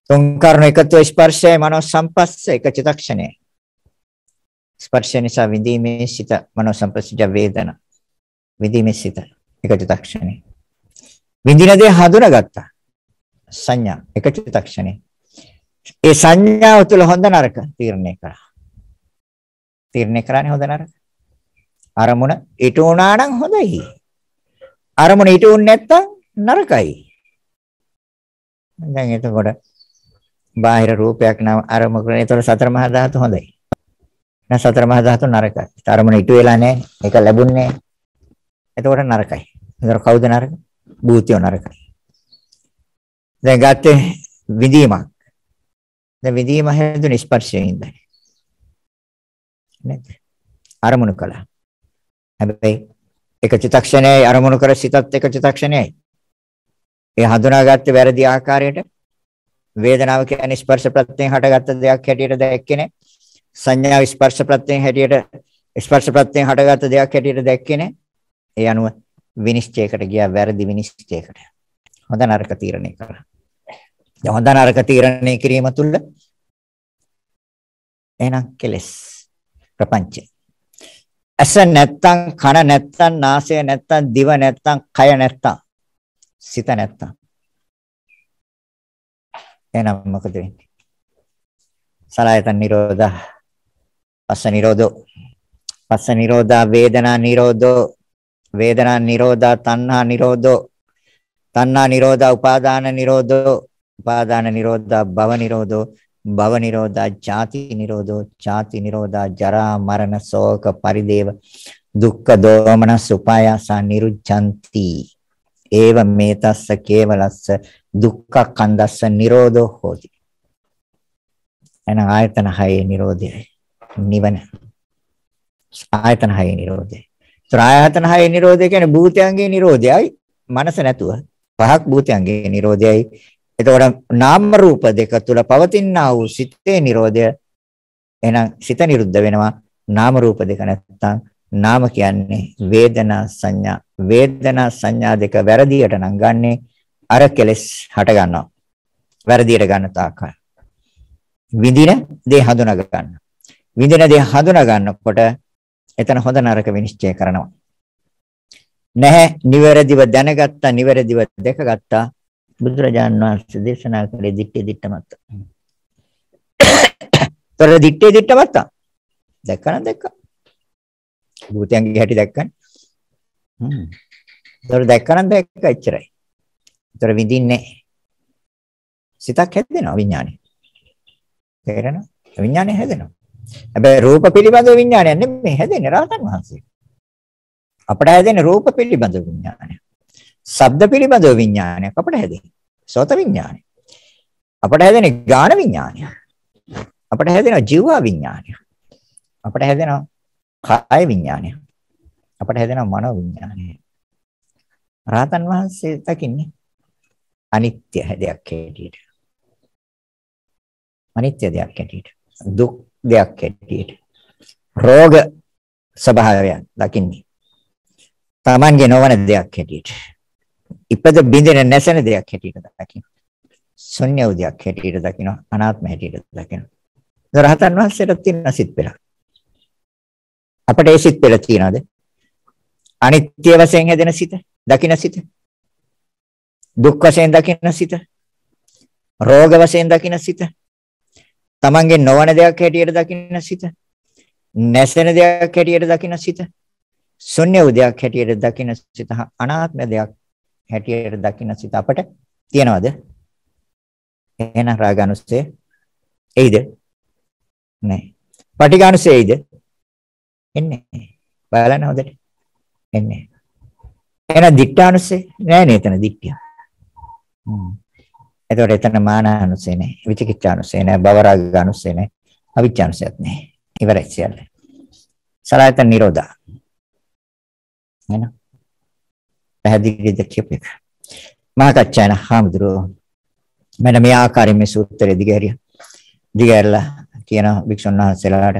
තුන් කරුණු එකතු ස්පර්ශය මනෝ සංපස්ස එක චිතක්ෂණය. ස්පර්ශය නිසා විඳීමේ සිත මනෝ සංපස්සජ වේදනා. විඳීමේ සිත එක චිතක්ෂණය. විඳින දේ හඳුනාගත්තා. සංඥා එක චිතක්ෂණය. ඒ සංඥාව තුළ හොඳ නරක තීරණය කරා. තීරණය කරන්නේ හොඳ නරක. අරමුණ ඊට උනා නම් හොඳයි. අරමුණ ඊට උන්නේ නැත්තම් නරකයි. දැන් එතකොට බාහිර රූපයක් නම් අරමුණ කරන. ඒතකොට සතර මහා ධාතු හොඳයි. නැත්නම් සතර මහා ධාතු නරකයි. අරමුණ ඊට වෙලා නැහැ. ඒක ලැබුණේ නැහැ. එතකොට නරකයි. එතකොට කවුද නරක? භූතය නරකයි. දැන් ගත්තේ විඳීමක්. දැන් විඳීම හැදුනේ ස්පර්ශයෙන් ඉඳන්. නේද? අරමුණු කළා. හැබැයි එක චිතක්ෂණයයි අරමුණු කර සිතත් එක චිතක්ෂණයයි. ඒ හඳුනාගත්තේ වැරදි ආකාරයට වේදනාව කියන්නේ ස්පර්ශ ප්‍රත්‍යයෙන් හටගත්ත දෙයක් හැටියට දැක්කේ නැහැ. සංඥාව ස්පර්ශ ප්‍රත්‍යයෙන් හැටියට ස්පර්ශ ප්‍රත්‍යයෙන් හටගත්ත දෙයක් හැටියට දැක්කේ නැහැ. ඒ අනුව විනිශ්චයකට ගියා වැරදි විනිශ්චයකට. හොඳ නරක තීරණය කරා. දැන් හොඳ නරක තීරණය කිරීම තුළ එහෙනම් කෙලස් ප්‍රපංචේ ඇස නැත්තම් කන නැත්තම් නාසය නැත්තම් දිව නැත්තම් කය නැත්තම් සිත නැත්තම් එහෙනම් මොකද වෙන්නේ සලආයතන නිරෝධ පස්ස නිරෝධෝ පස්ස නිරෝධා වේදනා නිරෝධෝ වේදනා නිරෝධා තණ්හා නිරෝධෝ තණ්හා නිරෝධා උපාදාන නිරෝධෝ උපාදාන නිරෝධා භව නිරෝධෝ භව නිරෝධා ජාති නිරෝධෝ ජාති නිරෝධා ජරා මරණ ශෝක පරිදේව දුක්ඛ දෝමන සුපායාසා නිරුච්ඡanti ඒව මේතස්ස කේවලස්ස දුක්ඛ කන්දස්ස නිරෝධෝ හෝති එන ආයතන හයේ නිරෝධයයි නිවන ආයතන හයේ නිරෝධය ත්‍රායතන හයේ නිරෝධය කියන්නේ භූතයන්ගේ නිරෝධයයි මනස නැතුව පහක් භූතයන්ගේ නිරෝධයයි එතකොට නාම රූප දෙක තුල පවතිනා වූ සිතේ Nirodha එහෙනම් සිත නිරුද්ධ වෙනවා නාම රූප දෙක නැත්තම් නාම කියන්නේ වේදනා සංඥා වේදනා සංඥා දෙක වැරදියට නම් ගන්නේ අර කෙලස් හට ගන්නවා වැරදියට ගන්න තාකල් විඳින දේ හඳුනා ගන්න විඳින දේ හඳුනා ගන්නකොට එතන හොඳ නරක විනිශ්චය කරනවා නැහැ නිවැරදිව දැනගත්තා නිවැරදිව දැකගත්තා බුදුරජාන් වහන්සේ දේශනා කළේ දිත්තේ දිත්තමත්ත. තොර දිත්තේ දිත්තමත්ත. දැක්කනම් දැක්කා. භූතයන්ගේ හැටි දැක්කනේ. හ්ම්. තොර දැක්කනම් දැක්කා එච්චරයි. තොර විඳින්නේ සිතක් හැදෙනවා විඥානේ. තේරෙනවද? විඥානේ හැදෙනවා. හැබැයි රූප පිළිබඳ විඥානය නෙමෙයි හැදෙන්නේ රහතන් වහන්සේ. අපට හැදෙන්නේ රූප පිළිබඳ විඥානය. ශබ්ද පිළිබඳ විඥානයක් අපට හැදෙන්නේ. සෝත විඥානය. අපට හැදෙන්නේ ගාන විඥානය. අපට හැදෙනවා ජීවා විඥානය. අපට හැදෙනවා කාය විඥානය. අපට හැදෙනවා මනෝ විඥානය. රහතන් වහන්සේ දකින්නේ අනිත්‍ය දෙයක් හැටියට. අනිත්‍ය දෙයක් හැටියට. දුක් දෙයක් හැටියට. රෝග ස්වභාවයන් දකින්නේ. Tamange නොවන දෙයක් හැටියට. ඉපද බින්දෙන නැසෙන දෙයක් හැටියට දකින්න. ශුන්‍ය උදයක් හැටියට දකින්න, අනාත්ම හැටියට දකින්න. රහතන් වහන්සේට තියෙන සිත් පෙළ. අපට ඒ සිත් පෙළ තියනද? අනිත්‍ය වශයෙන් හැදෙන සිත, දකින්න සිත. දුක් වශයෙන් දකින්න සිත. රෝග වශයෙන් දකින්න සිත. තමන්ගේ නොවන දෙයක් හැටියට දකින්න සිත. නැසෙන දෙයක් හැටියට දකින්න සිත. ශුන්‍ය උදයක් හැටියට දකින්න සිත අනාත්ම දෙයක් හැටියට දකින්න සිත අපට තියනවද? එහෙනම් රාගානුසය එයිද? නැහැ. පටිඝානුසය එයිද? එන්නේ. බලන්න හොඳට. එන්නේ. එහෙනම් දික්ඨානුසය නෑ නේ එතන දික්ඨිය. හ්ම්. එතකොට එතන මානානුසය නෑ, විචිකිච්ඡානුසය නෑ, භවරාගානුසය නෑ, අවිචානුසයත් නෑ. ඉවරයි සියල්ල. සලආයතන නිරෝධා. එහෙනම් පැහැදිලිද කියපු එක. මහාචාර්ය හාමුදුරුවෝ මෙන්න මේ ආකාරයෙන් මේ සූත්‍රය දිගහැරියා. දිගහැරලා කියන වික්ෂුන් වහන්සේලාට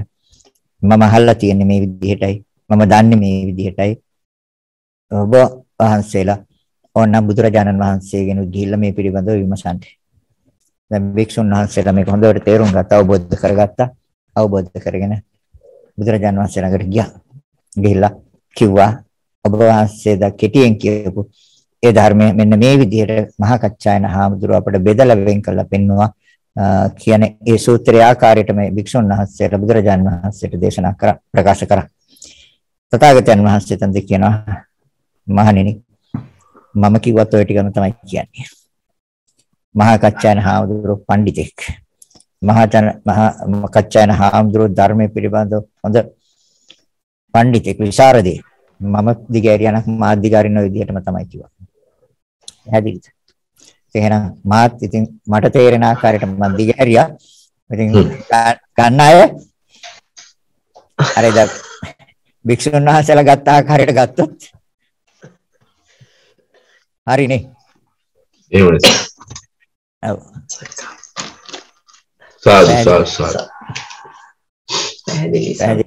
මම අහලා තියෙන්නේ මේ විදිහටයි. මම දන්නේ මේ විදිහටයි. ඔබ වහන්සේලා ඕන්න බුදුරජාණන් වහන්සේගෙන ගිහිල්ලා මේ පිළිබඳව විමසන්න. දැන් වික්ෂුන් වහන්සේලා මේක හොඳට තේරුම් ගත්තා, අවබෝධ කරගත්තා. අවබෝධ කරගෙන බුදුරජාණන් වහන්සේ ළඟට ගියා. ගිහිල්ලා කිව්වා ඔබ වහන්සේ ද කෙටියෙන් කියපු ඒ ධර්මය මෙන්න මේ විදිහට මහා කච්චායන හාමුදුරුව අපිට බෙදලා වෙන් කරලා පෙන්නවා කියන ඒ සූත්‍රය ආකාරයට මේ භික්ෂුන් වහන්සේට බුදුරජාන් වහන්සේට දේශනා කරා ප්‍රකාශ කරා. තථාගතයන් වහන්සේ තන්ද කියනවා මහණෙනි මම කිව්වත් ඔය ටිකම තමයි කියන්නේ. මහා කච්චායන හාමුදුරුව පඬිතෙක්. මහා මහා කච්චායන හාමුදුරුව ධර්මයේ පිළිබඳව හොඳ පඬිතෙක් විශාරදෙක්. මම දිගෑරියානක් මාත් දිගාරින විදිහටම තමයි කිව්වා. පැහැදිලිද? එහෙනම් මාත් ඉතින් මට තේරෙන ආකාරයට මම දිගහැරියා. ඉතින් ගන්න අය අර ඉත භික්ෂුන් වහන්සේලා ගත්ත ආකාරයට ගත්තොත් හරිනේ. ඒ වගේ. ඔව්. සාදු සාදු සාදු. පැහැදිලි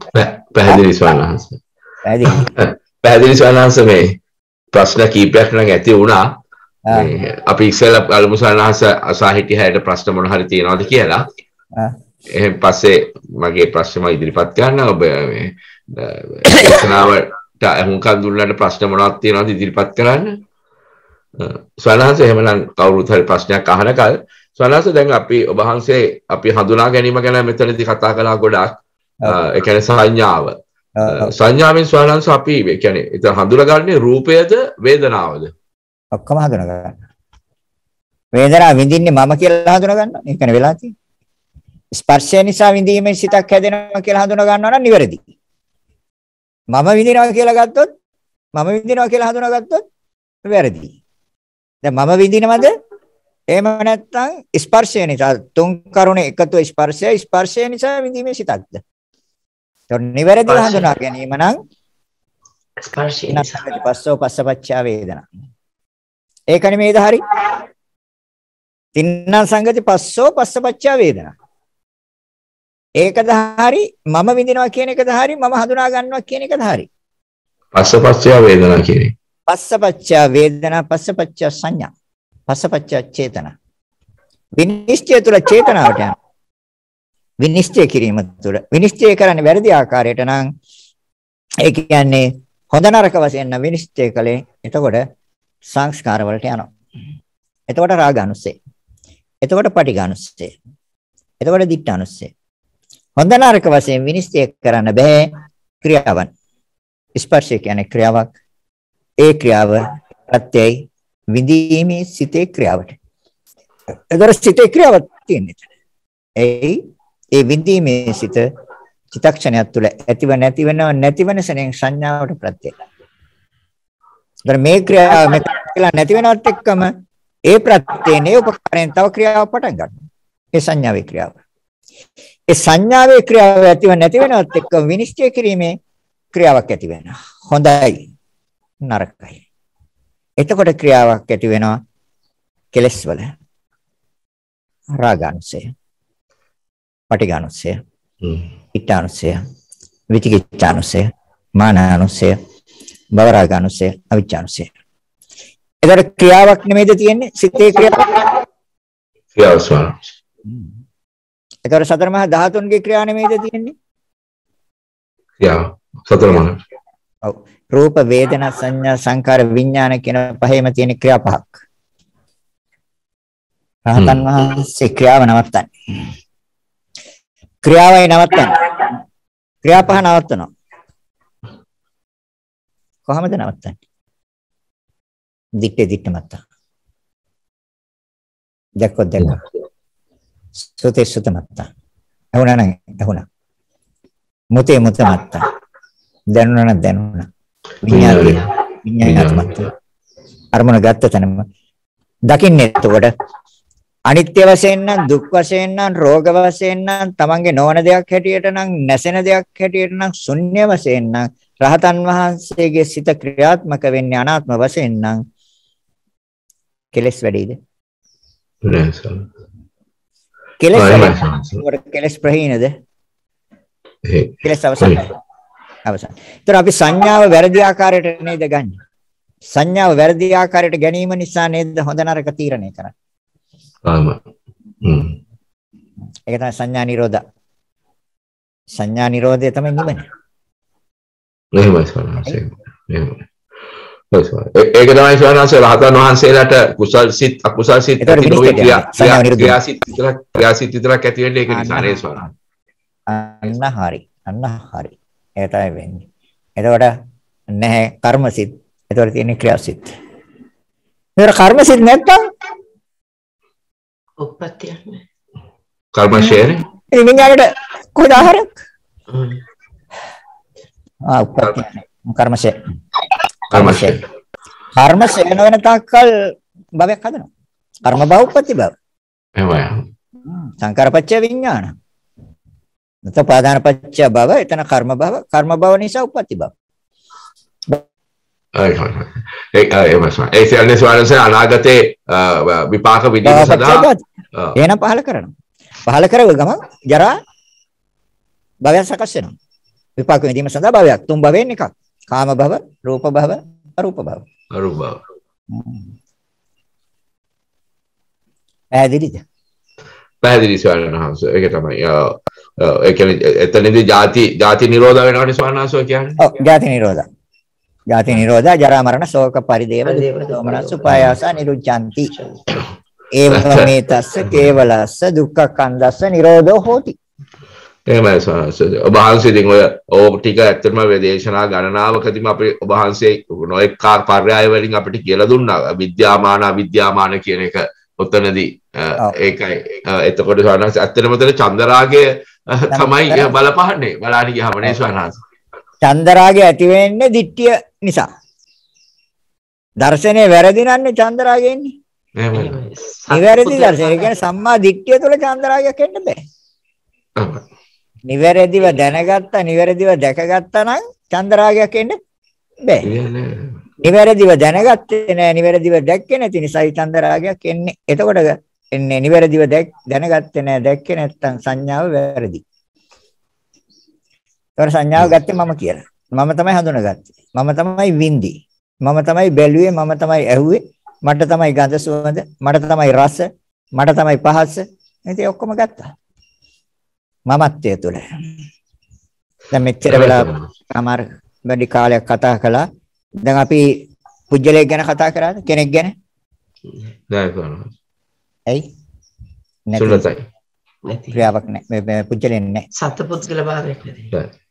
පැහැදිලි ස්වාමීන් වහන්සේ. පැහැදිලි. පැහැදිලි සවහන්ස මේ ප්‍රශ්න කීපයක් නම් ඇති වුණා අපි ඉස්සෙල්ල අලුමු සවහන්ස අසාහිටි හැට ප්‍රශ්න මොන හරි තියනවාද කියලා එහෙන් පස්සේ මගේ ප්‍රශ්නම ඉදිරිපත් කරන්න ඔබ මේ දේශනාවට හුඟක් දුන්නාට ප්‍රශ්න මොනවද තියනවාද ඉදිරිපත් කරන්න සවහන්ස එහෙමනම් කවුරුත් හරි ප්‍රශ්නයක් අහනකල් සවහන්ස දැන් අපි ඔබ වහන්සේ අපි හඳුනා ගැනීම ගැන මෙතනදී කතා කළා ගොඩාක් ඒ කියන්නේ සංඥාව සංඥාවෙන් ස්වානන්ස අපි කැනෙ එත හඳුරගන්නේ රූපයද වේදනාවද ඔක්කම හඳුනගන්න වේදනා විඳින්නේ මම කියලා හඳුනගන්න ඒකන වෙලා තියෙන්නේ ස්පර්ශය නිසා විඳීමේ සිතක් හැදෙනවා කියලා හඳුනගන්නවා නම් නිවැරදි මම විඳිනවා කියලා ගත්තොත් මම විඳිනවා කියලා හඳුනගත්තොත් වැරදි දැන් මම විඳිනවද එහෙම නැත්නම් ස්පර්ශය නිසා තුන් කරුණ එකතු ස්පර්ශය ස්පර්ශය නිසා විඳීමේ සිතක්ද ඒතොර නිවැරදිව හඳුනා ගැනීම නම් ස්පර්ශය නිසා පස්සෝ පස්සපච්චා වේදනා. ඒකනේ මේද හරි? තින්න සංගති පස්සෝ පස්සපච්චා වේදනා. ඒකද හරි මම විඳිනවා කියන එකද හරි මම හඳුනා ගන්නවා කියන එකද හරි. පස්සපච්චා වේදනා කියන්නේ. පස්සපච්චා වේදනා පස්සපච්චා සංඥා. පස්සපච්චා චේතනා. විනිශ්චය තුළ චේතනාවට යනවා. විනිශ්චය කිරීම තුළ විනිශ්චය කරන්නේ වැරදි ආකාරයට නම් ඒ කියන්නේ හොඳ නරක වශයෙන් නම් විනිශ්චය කළේ එතකොට සංස්කාර වලට යනවා. එතකොට රාග අනුස්සය. එතකොට පටිඝ අනුස්සය. එතකොට දික්ඨ අනුස්සය. හොඳ නරක වශයෙන් විනිශ්චය කරන්න බෑ ක්‍රියාවන්. ස්පර්ශය කියන්නේ ක්‍රියාවක්. ඒ ක්‍රියාව ප්‍රත්‍යයි විඳීමේ සිතේ ක්‍රියාවට. එතකොට සිතේ ක්‍රියාවක් තියෙනවා. ඒයි ඒ විඳීමේ සිත චිතක්ෂණයක් තුළ ඇතිව නැතිවෙනව නැතිවෙන සෙනෙන් සංඥාවට ප්‍රත්‍යයයි. දැන් මේ ක්‍රියාව මෙතනලා නැතිවෙනවත් එක්කම ඒ ප්‍රත්‍යයෙන් ඒ උපකාරයෙන් තව ක්‍රියාවක් පටන් ගන්නවා. ඒ සංඥාවේ ක්‍රියාව. ඒ සංඥාවේ ක්‍රියාව ඇතිව නැතිවෙනවත් එක්කම විනිශ්චය කිරීමේ ක්‍රියාවක් ඇති වෙනවා. හොඳයි නරකයි. එතකොට ක්‍රියාවක් ඇති වෙනවා කෙලස් වල රාගංශය. පටිඝානුස්සය, ඉත්තානුස්සය, විචිකිච්ඡානුස්සය, මානානුස්සය, භවරාගානුස්සය, අවිචානුස්සය. එතකොට ක්‍රියාවක් නෙමෙයිද තියෙන්නේ? සිතේ ක්‍රියාව. ක්‍රියාව ස්වාමී. එතකොට සතර මහා ධාතුන්ගේ ක්‍රියාව නෙමෙයිද තියෙන්නේ? ක්‍රියාව. සතර මහා. ඔව්. රූප වේදනා සංඥා සංකාර විඥාන කියන පහේම තියෙන ක්‍රියා පහක්. රහතන් වහන්සේ ක්‍රියාව නවත්තන්නේ. ක්‍රියාවයි නවත්තන්න. ක්‍රියා පහ නවත්තනවා. කොහොමද නවත්තන්නේ? දික්කේ දික්ක මත. දැක්කොත් දැක්ක. සුතේ සුත මත. ඇහුණා නම් ඇහුණා. මුතේ මුත මත. දැනුණා නම් දැනුණා. විඤ්ඤාණය විඤ්ඤාණය මත. අරමුණ ගත්ත තැනම දකින්නේ එතකොට අනිත්‍ය වශයෙන් නම් දුක් වශයෙන් නම් රෝග වශයෙන් නම් තමන්ගේ නොවන දෙයක් හැටියට නම් නැසෙන දෙයක් හැටියට නම් ශුන්‍ය වශයෙන් නම් රහතන් වහන්සේගේ සිත ක්‍රියාත්මක වෙන්නේ අනාත්ම වශයෙන් නම් කෙලස් වැඩිද? කෙලස් වැඩි. කෙලස් ප්‍රහීනද? කෙලස් අවසන්. අවසන්. ඒතර අපි සංඥාව වැරදි ආකාරයට නේද ගන්නෙ? සංඥාව වැරදි ආකාරයට ගැනීම නිසා නේද හොඳ නරක තීරණය කරන්නේ? ආම හ්ම් ඒක තමයි සංඥා නිරෝධ සංඥා නිරෝධය තමයි නිවන එහෙමයි ස්වාමීනි එහෙමයි ඒක තමයි ස්වාමීනි රහතන් වහන්සේලාට කුසල් සිත් අකුසල් සිත් ඇති නොවේ ක්‍රියා සිත් විතරක් ක්‍රියා සිත් විතරක් ඇති වෙන්නේ ඒක නිසා නේද ස්වාමීනි අන්න හරි අන්න හරි ඒ තමයි වෙන්නේ එතකොට නැහැ කර්ම සිත් එතකොට තියෙන්නේ ක්‍රියා සිත් ඒතර කර්ම සිත් නැත්තම් උප්පත්තියක්න කර්මශයර විඤ්ඥාණයට කොදාහරක් කර්මශය කර්මශය කර්ම ශයන වෙන තාක්කල් භවයක් හදනවා කර්ම භව උප්පත්ති භව එමය සංකාරපච්චය විඥාන නැත පාදානපච්චය භව එතන කර්ම භව කර්ම භව නිසා උප්පත්ති භව එමස්ම ඒ සියල්න්නේ ස්වාරසය අනාගතයේ විපාක විදි සඳහා ඒනම් පහල කරනවා පහල කරව ගම ජරා භවයන් සකස් වෙනවා විපාක විඳීම සඳහා භවයක් තුන් භවයෙන් එකක් කාම භව රූප භව අරූප භව අරූප භව පැහැදිලිද පැහැදිලි ස්වාමීන් වහන්සේ ඒක තමයි ඒ කියන්නේ එතනදී ಜಾති ಜಾති නිරෝධ වෙනවනේ ස්වාමීන් වහන්සේ කියන්නේ ඔව් ಜಾති නිරෝධ ජාති නිරෝධා ජරා මරණ ශෝක පරිදේව දෝමනස් උපායාස නිරුච්ඡanti. ඒවම මේ තස්ස කේවලස්ස දුක්ඛ කන්දස්ස නිරෝධෝ හෝති. එහෙමයි සාස ඔබ වහන්සේ ඉතින් ඔය ඕක ටික ඇත්තටම වේදේශනා ගණනාවකදීම අපි ඔබ වහන්සේ නොඑක කාර් පර්යාය වලින් අපිට කියලා දුන්නා විද්‍යාමාන අවිද්‍යාමාන කියන එක ඔතනදී ඒකයි එතකොට සානස් ඇත්තටම ඔතන චන්දරාගය තමයි බලපහන්නේ බලන්න ගියාම නේ සානස් චන්දරාගය ඇති වෙන්නේ දිට්ඨිය නිසා. දර්ශනේ වැරදි නන්නේ චන්දරාගය එන්නේ. එහෙමයි. නිවැරදි දර්ශනය කියන්නේ සම්මා දිට්ඨිය තුළ චන්දරාගයක් එන්න බෑ. නිවැරදිව දැනගත්තා නිවැරදිව දැකගත්තා නම් චන්දරාගයක් එන්න බෑ. නිවැරදිව දැනගත්තේ නෑ නිවැරදිව දැක්කේ නැති නිසා චන්දරාගයක් එන්නේ. එතකොට එන්නේ නිවැරදිව දැනගත්තේ නෑ දැක්කේ නැත්නම් සංඥාව වැරදි. ඒතර සංඥාව ගත්තේ මම කියලා. මම තමයි හඳුනාගත්තේ. මම තමයි වින්දි. මම තමයි බැලුවේ, මම තමයි ඇහුවේ. මට තමයි ගඳ සුවඳ, මට තමයි රස, මට තමයි පහස. ඉතින් ඔක්කොම ගත්තා. මමත්වය තුල. දැන් මෙච්චර වෙලා අමාර වැඩි කාලයක් කතා කළා. දැන් අපි පුජ්‍යලයක් ගැන කතා කරාද? කෙනෙක් ගැන? නෑ කරනවා. ඇයි? නැති. සුන්නතයි. නැති. ක්‍රියාවක් නෑ. මේ පුජ්‍යලෙන් නෑ. සත්පුද්ගල භාවයක් නැති.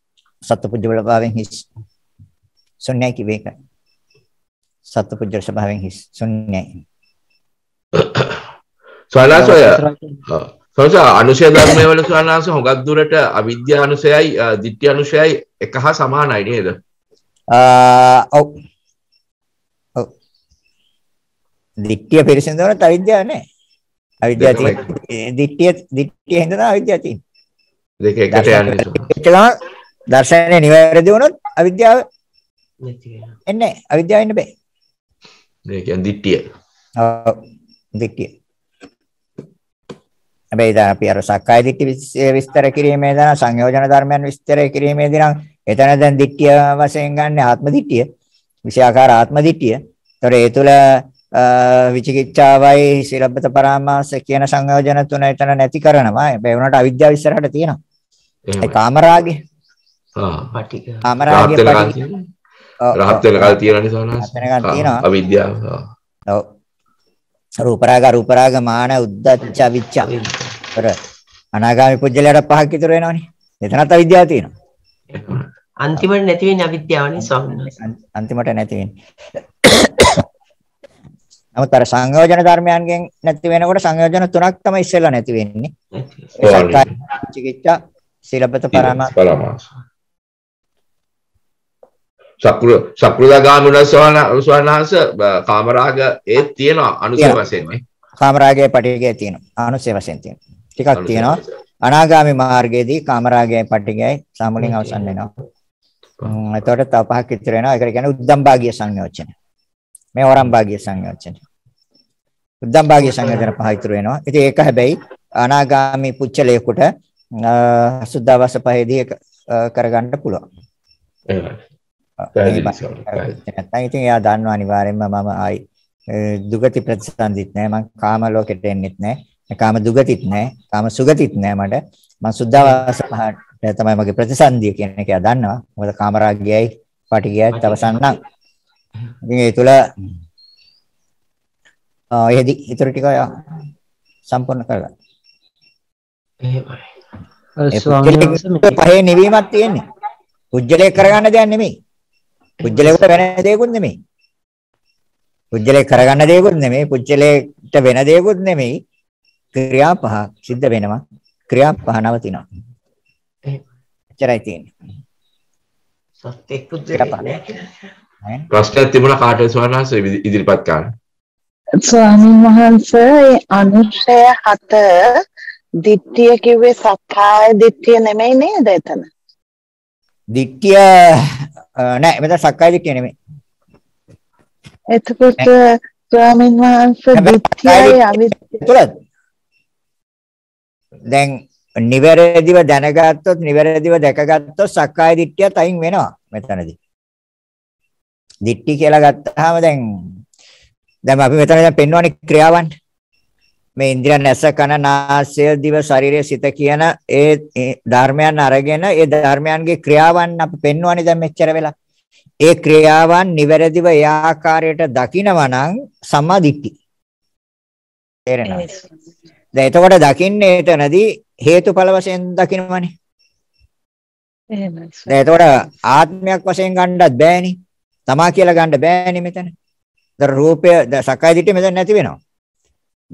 සත්පුජ්‍ය ස්වභාවයෙන් හිස් ශුන්‍යයි කිව්වේ ඒක. සත්පුජ්‍ය ස්වභාවයෙන් හිස් ශුන්‍යයි. ස්වානාසය සෝස අනුශය ධර්මයේ වල ස්වානාසය හොඟක් දුරට අවිද්‍යා අනුශයයි ditthි අනුශයයි එක හා සමානයි නේද? ආ ඔව්. ඔව්. ditthිය පිරිසිදුනොත් අවිද්‍යාව නැහැ. අවිද්‍යාව තියෙන. ditthිය ditthිය හින්දා අවිද්‍යාව තියෙන. දෙක එකට යන්නේ. ඒක තමයි දර්ශනය නිවැරදි වුණොත් අවිද්‍යාව එන්නේ අවිද්‍යාව එන්න බෑ. ඒ කියන්නේ දිට්ඨිය. ඔව් දිට්ඨිය. හැබැයි දැන් අපි අර සක්කාය දිට්ඨි විස්තර කිරීමේ දන සංයෝජන ධර්මයන් විස්තර කිරීමේදී නම් එතන දැන් දිට්ඨිය වශයෙන් ගන්න ආත්ම දිට්ඨිය. විෂයාකාර ආත්ම දිට්ඨිය. ඒතර ඒ තුල විචිකිච්ඡාවයි සිලබ්බත පරාමාස කියන සංයෝජන තුන එතන නැති කරනවා. හැබැයි උනට අවිද්‍යාව ඉස්සරහට තියෙනවා. ඒ කාමරාගේ පටික අමරාගේ රහත්වෙන කල් තියෙන නිසා අවිද්‍යාව ඔව් රූපරාග රූපරාග මාන උද්දච්ච අවිච්ච අර අනාගාමී පුජ්‍යලයට පහක් ඉතුරු වෙනවනේ එතනත් අවිද්‍යාව තියෙනවා අන්තිමට නැති වෙන්නේ අවිද්‍යාවනේ ස්වාමීන් වහන්සේ අන්තිමට නැති වෙන්නේ නමුත් අර සංයෝජන ධර්මයන්ගෙන් නැති වෙනකොට සංයෝජන තුනක් තමයි ඉස්සෙල්ලා නැති වෙන්නේ. චිකිච්ඡා, සීලපත පරමාර්ථ. සකෘ සකෘදාගාමි සවන ස්වර්ණහස කාමරාග ඒත් තියෙනවා අනුසය වශයෙන් කාමරාගයේ පටිගය තියෙනවා අනුසය වශයෙන් තියෙනවා ටිකක් තියෙනවා අනාගාමි මාර්ගයේදී කාමරාගයයි පටිගයයි සාමුලින් අවසන් වෙනවා එතකොට තව පහක් ඉතුරු වෙනවා ඒකට කියන්නේ උද්දම් භාගීය සංයෝජන මේ වරම් භාගීය සංයෝජන උද්දම් භාගීය සංයෝජන පහ ඉතුරු වෙනවා ඉතින් ඒක හැබැයි අනාගාමි පුච්චලයකට සුද්ධවාස පහේදී කරගන්න පුළුවන් නැත්නම් ඉතින් එයා දන්නවා අනිවාර්යෙන්ම මම ආයි දුගති ප්‍රතිසන්දිත් නෑ මං කාම ලෝකෙට එන්නෙත් නෑ කාම දුගතිත් නෑ කාම සුගතිත් නෑ මට මං සුද්ධවාස පහට තමයි මගේ ප්‍රතිසන්දිය කියන එක එයා දන්නවා මොකද කාමරාගයයි පටිගයයි තවසන්නම් ඉතින් ඒ තුල ආ එහෙදි ඊටර ටික සම්පූර්ණ කරලා එහෙමයි ස්වාමීන් වහන්සේ පහේ නිවීමක් තියෙන්නේ. කුජලේ කරගන්න දෙයක් නෙමෙයි. පුජ්‍යලයට වෙන දෙයක්වත් නෙමෙයි. පුජ්‍යලේ කරගන්න දෙයක්වත් නෙමෙයි. පුජ්‍යලේට වෙන දෙයක්වත් නෙමෙයි. ක්‍රියා පහ සිද්ධ වෙනවා. ක්‍රියා පහ නවතිනවා. එච්චරයි තියෙන්නේ. සත්‍ය පුජ්‍යලේ නෑ. ප්‍රශ්නයක් තිබුණා කාටද ස්වාමීන් වහන්සේ ඉදිරිපත් කරන්න. ස්වාමීන් වහන්සේ අනුත්ය හත දිට්ඨිය කිව්වේ සත්‍යය දිට්ඨිය නෙමෙයි නේද එතන? දිට්ඨිය නෑ මෙතන සක්කාය දිට්ඨිය නෙමෙයි. එතකොට ස්වාමීන් වහන්සේ දිට්ඨියයි අවිද්‍යාවයි. දැන් නිවැරදිව දැනගත්තොත් නිවැරදිව දැකගත්තොත් සක්කාය දිට්ඨියත් අයින් වෙනවා මෙතනදී. දිට්ඨි කියලා ගත්තාම දැන් දැන් අපි මෙතන දැන් පෙන්වන්නේ ක්‍රියාවන්. මේ ඉන්ද්‍රියන් ඇස කන නාසය දිව ශරීරය සිත කියන ඒ ධර්මයන් අරගෙන ඒ ධර්මයන්ගේ ක්‍රියාවන් අපි පෙන්වන්නේ දැන් මෙච්චර වෙලා. ඒ ක්‍රියාවන් නිවැරදිව ඒ ආකාරයට දකිනවා නම් සම්මාදිට්ඨි. තේරෙනවද? දැන් එතකොට දකින්නේ එතනදී හේතුඵල වශයෙන් දකිනවනේ. එහෙමයි. දැන් එතකොට ආත්මයක් වශයෙන් ගන්නවත් බෑනේ. තමා කියලා ගන්න බෑනේ මෙතන. දැන් රූපය සකයි දිට්ඨිය මෙතන නැති වෙනවා.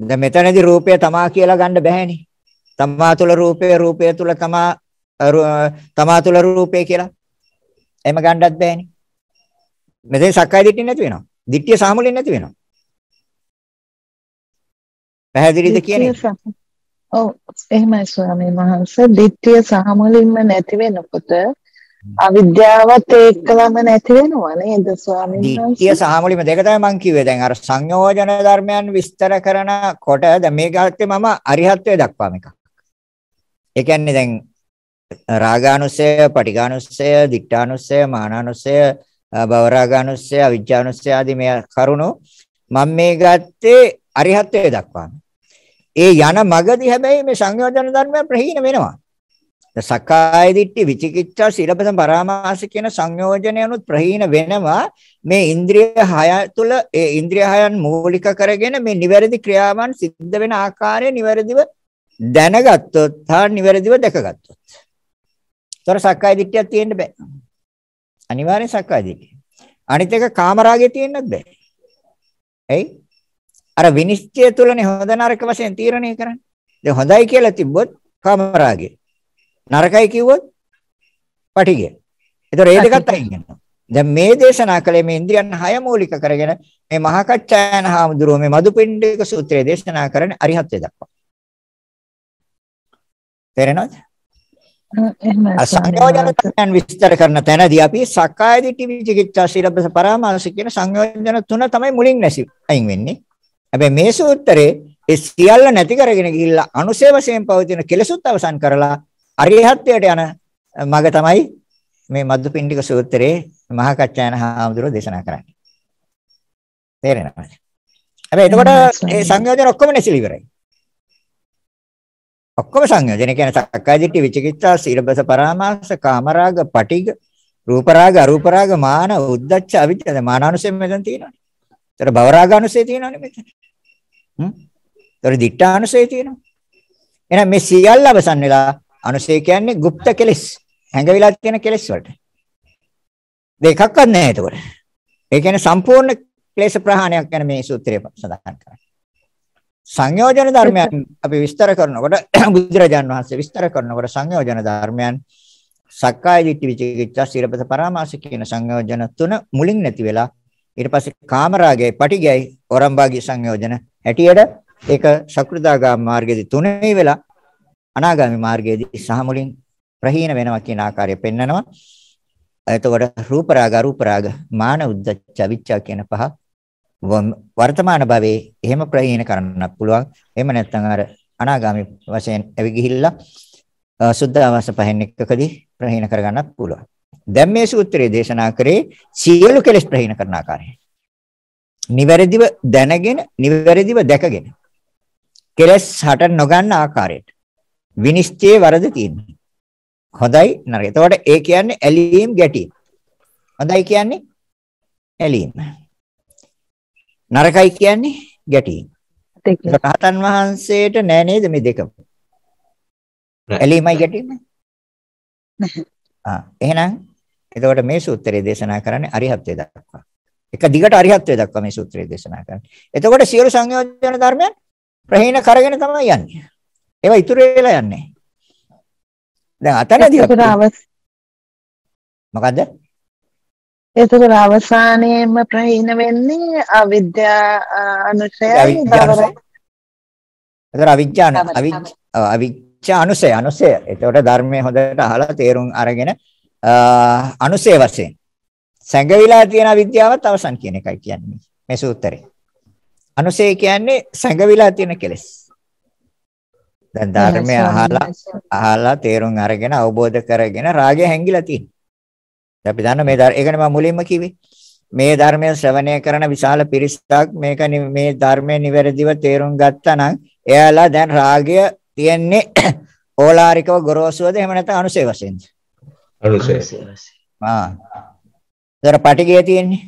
දැන් මෙතනදී රූපය තමා කියලා ගන්න බැහැනේ. තමා තුල රූපය රූපය තුල තමා තමා තුල රූපය කියලා එහෙම ගන්නත් බැහැනේ. මෙතෙන් සක්කාය දිට්ඨිය නැති වෙනවා. දිට්ඨිය සාමුලින් නැති වෙනවා. පැහැදිලිද කියන්නේ? ඔව් එහෙමයි ස්වාමීන් වහන්සේ. දිට්ඨිය සාමුලින්ම නැති වෙනකොට අවිද්‍යාවත් ඒකලම නැති වෙනවා නේද ස්වාමීන් වහන්සේ. ත්‍ය සාමුලිම දෙක තමයි මම කිව්වේ. දැන් අර සංයෝජන ධර්මයන් විස්තර කරනකොට දැන් මේ ගාත්තේ මම අරිහත්ත්වයට දක්වාම එකක්. ඒ කියන්නේ දැන් රාගානුසය, පටිඝානුසය, දික්ඨානුසය, මානානුසය, භවරාගානුසය, අවිජ්ජානුසය ආදී මේ කරුණු මම මේ ගත්තේ අරිහත්ත්වයට දක්වාම. ඒ යන මගදී හැබැයි මේ සංයෝජන ධර්මයන් ප්‍රහීන වෙනවා. සක්කාය දිට්ඨි විචිකිච්ඡා සීලපසම් පරාමාස කියන සංයෝජනයනොත් ප්‍රහීන වෙනවා මේ ඉන්ද්‍රිය හය තුළ ඒ ඉන්ද්‍රිය හයන් මූලික කරගෙන මේ නිවැරදි ක්‍රියාවන් සිද්ධ වෙන ආකාරය නිවැරදිව දැනගත්තොත් හා නිවැරදිව දැකගත්තොත්. ତොර සක්කාය දිට්ඨියක් තියෙන්න බෑ. අනිවාර්යෙන් සක්කාය දිට්ඨිය. අනිත් එක කාමරාගය තියෙන්නත් බෑ. එයි අර විනිශ්චය තුළනේ හොඳ නරක වශයෙන් තීරණය කරන්නේ. දැන් හොඳයි කියලා තිබ්බොත් කාමරාගේ නරකයි කිව්වොත් පටිගය. ඒතර ඒ දෙකත් අයින් වෙනවා. දැන් මේ දේශනා කළේ මේ ඉන්ද්‍රියන් හය මූලික කරගෙන මේ මහා කච්චායන හාමුදුරුව මේ මදුපිණ්ඩික සූත්‍රය දේශනා කරන්නේ අරිහත්ත්වයට දක්වා. තේරෙනවද? සංයෝජන විස්තර කරන තැනදී අපි සක්කාය දිට්ඨි විචිකිච්ඡා සීලබ්බස පරාමාස කියන සංයෝජන තුන තමයි මුලින් නැසි අයින් වෙන්නේ. හැබැයි මේ සූත්‍රයේ ඒ සියල්ල නැති කරගෙන ගිහිල්ලා අනුසය වශයෙන් පවතින කෙලසුත් අවසන් කරලා අරිහත්ත්වයට යන මඟ තමයි මේ මද්දුපිණ්ඩික සූත්‍රයේ මහා කච්චායන හාමුදුරුවෝ දේශනා කරන්නේ. තේරෙනවද? හැබැයි එතකොට මේ සංයෝජන ඔක්කොම නැසිලි ඉවරයි. ඔක්කොම සංයෝජන කියන්නේ සක්කාය දිට්ඨි විචිකිච්ඡා සීලබස පරාමාස කාමරාග පටිග රූපරාග අරූපරාග මාන උද්දච්ච අවිජ්ජා දැන් මානානුසය මෙතන තියෙනවානේ. ඒතර භවරාගානුසය තියෙනවානේ මෙතන. හ්ම්. ඒතර දිට්ඨානුසය තියෙනවා. එහෙනම් මේ සියල්ල අවසන් වෙලා අනුසය කියන්නේ গুপ্ত කෙලෙස්. හැඟවිලා තියෙන කෙලෙස් වලට. දෙකක්වත් නැහැ එතකොට. ඒ කියන්නේ සම්පූර්ණ ක්ලේශ ප්‍රහාණයක් ගැන මේ සූත්‍රය සඳහන් කරන්නේ. සංයෝජන ධර්මයන් අපි විස්තර කරනකොට බුදුරජාන් වහන්සේ විස්තර කරනකොට සංයෝජන ධර්මයන් සක්කාය දිට්ඨි විචිකිච්ඡා සීලපත පරාමාස කියන සංයෝජන තුන මුලින් නැති වෙලා ඊට පස්සේ කාමරාගයයි පටිගයයි ඕරම්බාගේ සංයෝජන හැටියට ඒක සකෘදාගාම මාර්ගයේදී තුනේ වෙලා අනාගාමි මාර්ගයේදී සහ මුලින් ප්‍රහීන වෙනවා කියන ආකාරය පෙන්නනවා. එතකොට රූප රාග අරූප රාග මාන උද්දච්ච අවිච්ඡා කියන පහ වර්තමාන භවයේ එහෙම ප්‍රහීන කරන්න පුළුවන්. එහෙම නැත්නම් අර අනාගාමි වශයෙන් ඇවි ගිහිල්ලා සුද්ධාවාස පහෙන් එකකදී ප්‍රහීන කරගන්නත් පුළුවන්. දැන් මේ සූත්‍රයේ දේශනා කරේ සියලු කෙලෙස් ප්‍රහීන කරන ආකාරය. නිවැරදිව දැනගෙන නිවැරදිව දැකගෙන කෙලෙස් හට නොගන්න ආකාරයට විනිශ්චයේ වරද තියෙන්නේ. හොඳයි නරකයි. එතකොට ඒ කියන්නේ ඇලීම් ගැටීම්. හොඳයි කියන්නේ ඇලීම. නරකයි කියන්නේ ගැටීම්. රහතන් වහන්සේට නෑ නේද මේ දෙකම? ඇලීමයි ගැටීමයි. ආ එහෙනම් එතකොට මේ සූත්‍රය දේශනා කරන්නේ අරිහත්ත්වයට දක්වා. එක දිගට අරිහත්ත්වයට දක්වා මේ සූත්‍රය දේශනා කරන්නේ. එතකොට සියලු සංයෝජන ධර්මයන් ප්‍රහීන කරගෙන තමයි යන්නේ. ඒවා ඉතුරු වෙලා යන්නේ. දැන් අතනදී මොකද්ද? එතකොට අවසානයේම ප්‍රහීන වෙන්නේ අවිද්‍යා අනුසයයි දවරයි. එතකොට අවිජ්ජාන අවිජ්ජා අනුසය අනුසය. එතකොට ධර්මයේ හොඳට අහලා තේරුම් අරගෙන අනුසය වශයෙන් සැඟවිලා තියෙන විද්‍යාවත් අවසන් කියන එකයි කියන්නේ මේ සූත්‍රේ. අනුසය කියන්නේ සැඟවිලා තියෙන කෙලෙස්. දැන් ධර්මය අහලා අහලා තේරුම් අරගෙන අවබෝධ කරගෙන රාගය හැංගිලා තියෙනවා. අපි දන්න මේ ඒකනේ මම මුලින්ම කිව්වේ. මේ ධර්මය ශ්‍රවණය කරන විශාල පිරිසක් මේක මේ ධර්මය නිවැරදිව තේරුම් ගත්තා නම් එයාලා දැන් රාගය තියෙන්නේ ඕලාරිකව ගොරෝසුවද එහෙම නැත්නම් අනුසය වශයෙන්ද? අනුසය. ආ. ඒතර පටිගය තියෙන්නේ.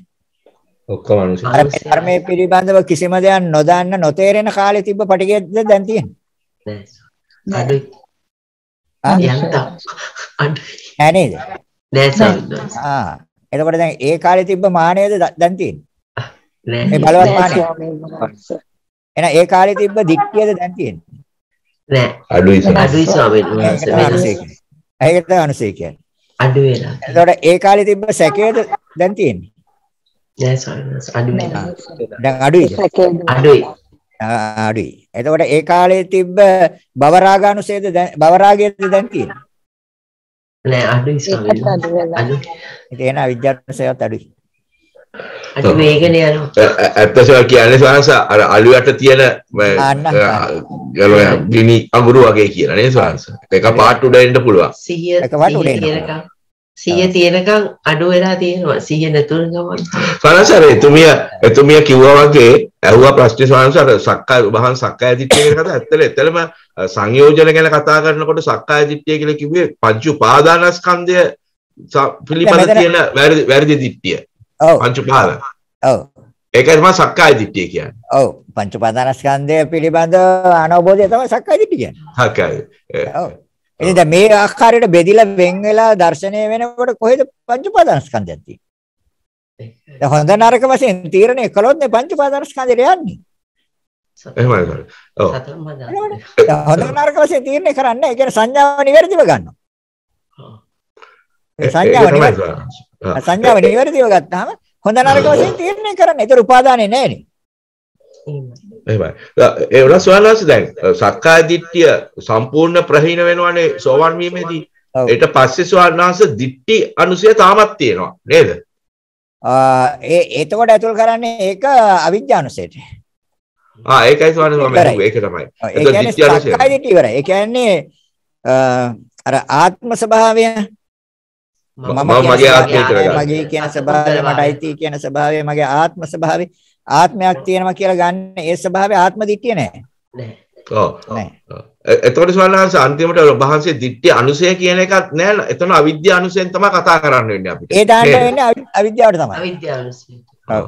ඔක්කොම අනුසය. ධර්මයේ පිළිබඳව කිසිම දෙයක් නොදන්න නොතේරෙන කාලේ තිබ්බ පටිගයද දැන් තියෙන්නේ. අඩු යන්තම් අඩු නෑ නේද නෑ සල්නස් ආ එතකොට දැන් ඒ කාලේ තිබ්බ මානෙද දැන් තියෙන්නේ නෑ බලවත් මානෙ එහෙනම් ඒ කාලේ තිබ්බ දික්කියද දැන් තියෙන්නේ නෑ අඩුයි අඩුයි ස්වාමීන් වහන්සේ වෙනස් ඒක තමයි අනුසය කියන්නේ අඩු වෙලා එතකොට ඒ කාලේ තිබ්බ සැකයද දැන් තියෙන්නේ නෑ ස්වාමීන් වහන්සේ අඩු වෙලා දැන් අඩුයි අඩුයි හරි. එතකොට ඒ කාලේ තිබ්බ බවරාගානුසේද බවරාගයේද දැන් තියෙන්නේ? නෑ අඩුයි ස්වාමීනි. අඩුයි. ඒක එන විද්‍යාර්ථසේවත් අඩුයි. අද මේකනේ යනවා. ඇත්තටම කියන්නේ ස්වාමස අර අලුයට තියෙන ගිනි අඟුරු වගේ කියලා නේද ස්වාමස. එක පාට උඩ එන්න පුළුවන්. සිහිය එක පාට උඩ එන්න. සිය තියෙනකම් අඩු වෙලා තියෙනවා සිය නැතුන ගමන් සනසර එතුමිය එතුමිය කිව්වා වගේ ඇහුවා ප්‍රශ්නේ සනසර සක්කාය වහන් සක්කාය දිට්ඨිය ගැන කතා ඇත්තට එතනම සංයෝජන ගැන කතා කරනකොට සක්කාය දිට්ඨිය කියලා කිව්වේ පංච උපාදානස්කන්ධය පිළිබඳ තියෙන වැරදි වැරදි දිට්ඨිය පංච උපාදාන ඔව් ඒකයි තමයි සක්කාය දිට්ඨිය කියන්නේ ඔව් පංච උපාදානස්කන්ධය පිළිබඳ අනවබෝධය තමයි සක්කාය දිට්ඨිය කියන්නේ සක්කාය ඔව් ඉතින් දැන් මේ ආකාරයට බෙදිලා වෙන් වෙලා දර්ශනය වෙනකොට කොහෙද පංච පාදස්කන්ධයක් තියෙන්නේ? දැන් හොඳ නරක වශයෙන් තීරණය කළොත් නේ පංච පාදස්කන්ධයට යන්නේ. එහෙමයි හරි. ඔව්. හොඳ නරක වශයෙන් තීරණය කරන්නේ. ඒ කියන්නේ සංඥාව නිවැරදිව ගන්නවා. සංඥාව නිවැරදිව. සංඥාව නිවැරදිව ගත්තාම හොඳ නරක වශයෙන් තීරණය කරන්නේ. ඒක උපාදානේ නෑනේ. එහෙමයි. එහෙමයි. ඒ වුණා ස්වාමීන් දැන් සක්කාය දිට්ඨිය සම්පූර්ණ ප්‍රහීන වෙනවනේ සෝවන් වීමේදී. ඊට පස්සේ ස්වාමීන් වහන්සේ දිට්ඨි අනුසය තාමත් තියෙනවා නේද? ඒ එතකොට ඇතුල් කරන්නේ ඒක අවිජ්ජානුසයට. ආ ඒකයි ස්වාමීන් වහන්සේ මේක තමයි. ඒක දිට්ඨියනුසය. ඒ කියන්නේ අර ආත්ම ස්වභාවය මම මගේ ආත්මය කියලා ගන්න. මගේ කියන ස්වභාවය මට අයිති කියන ස්වභාවය මගේ ආත්ම ස්වභාවය ආත්මයක් තියෙනවා කියලා ගන්න ඒ ස්වභාවය ආත්ම දිට්ඨිය නෑ. නෑ. ඔව්. එතකොට සවල්හන්ස අන්තිමට ඔබහන්සේ දිට්ඨි අනුසය කියන එකක් නෑ. එතන අවිද්‍යා අනුසයෙන් තමයි කතා කරන්න වෙන්නේ අපිට. ඒ දාන්න වෙන්නේ අවිද්‍යාවට තමයි. අවිද්‍යා අනුසය. ඔව්.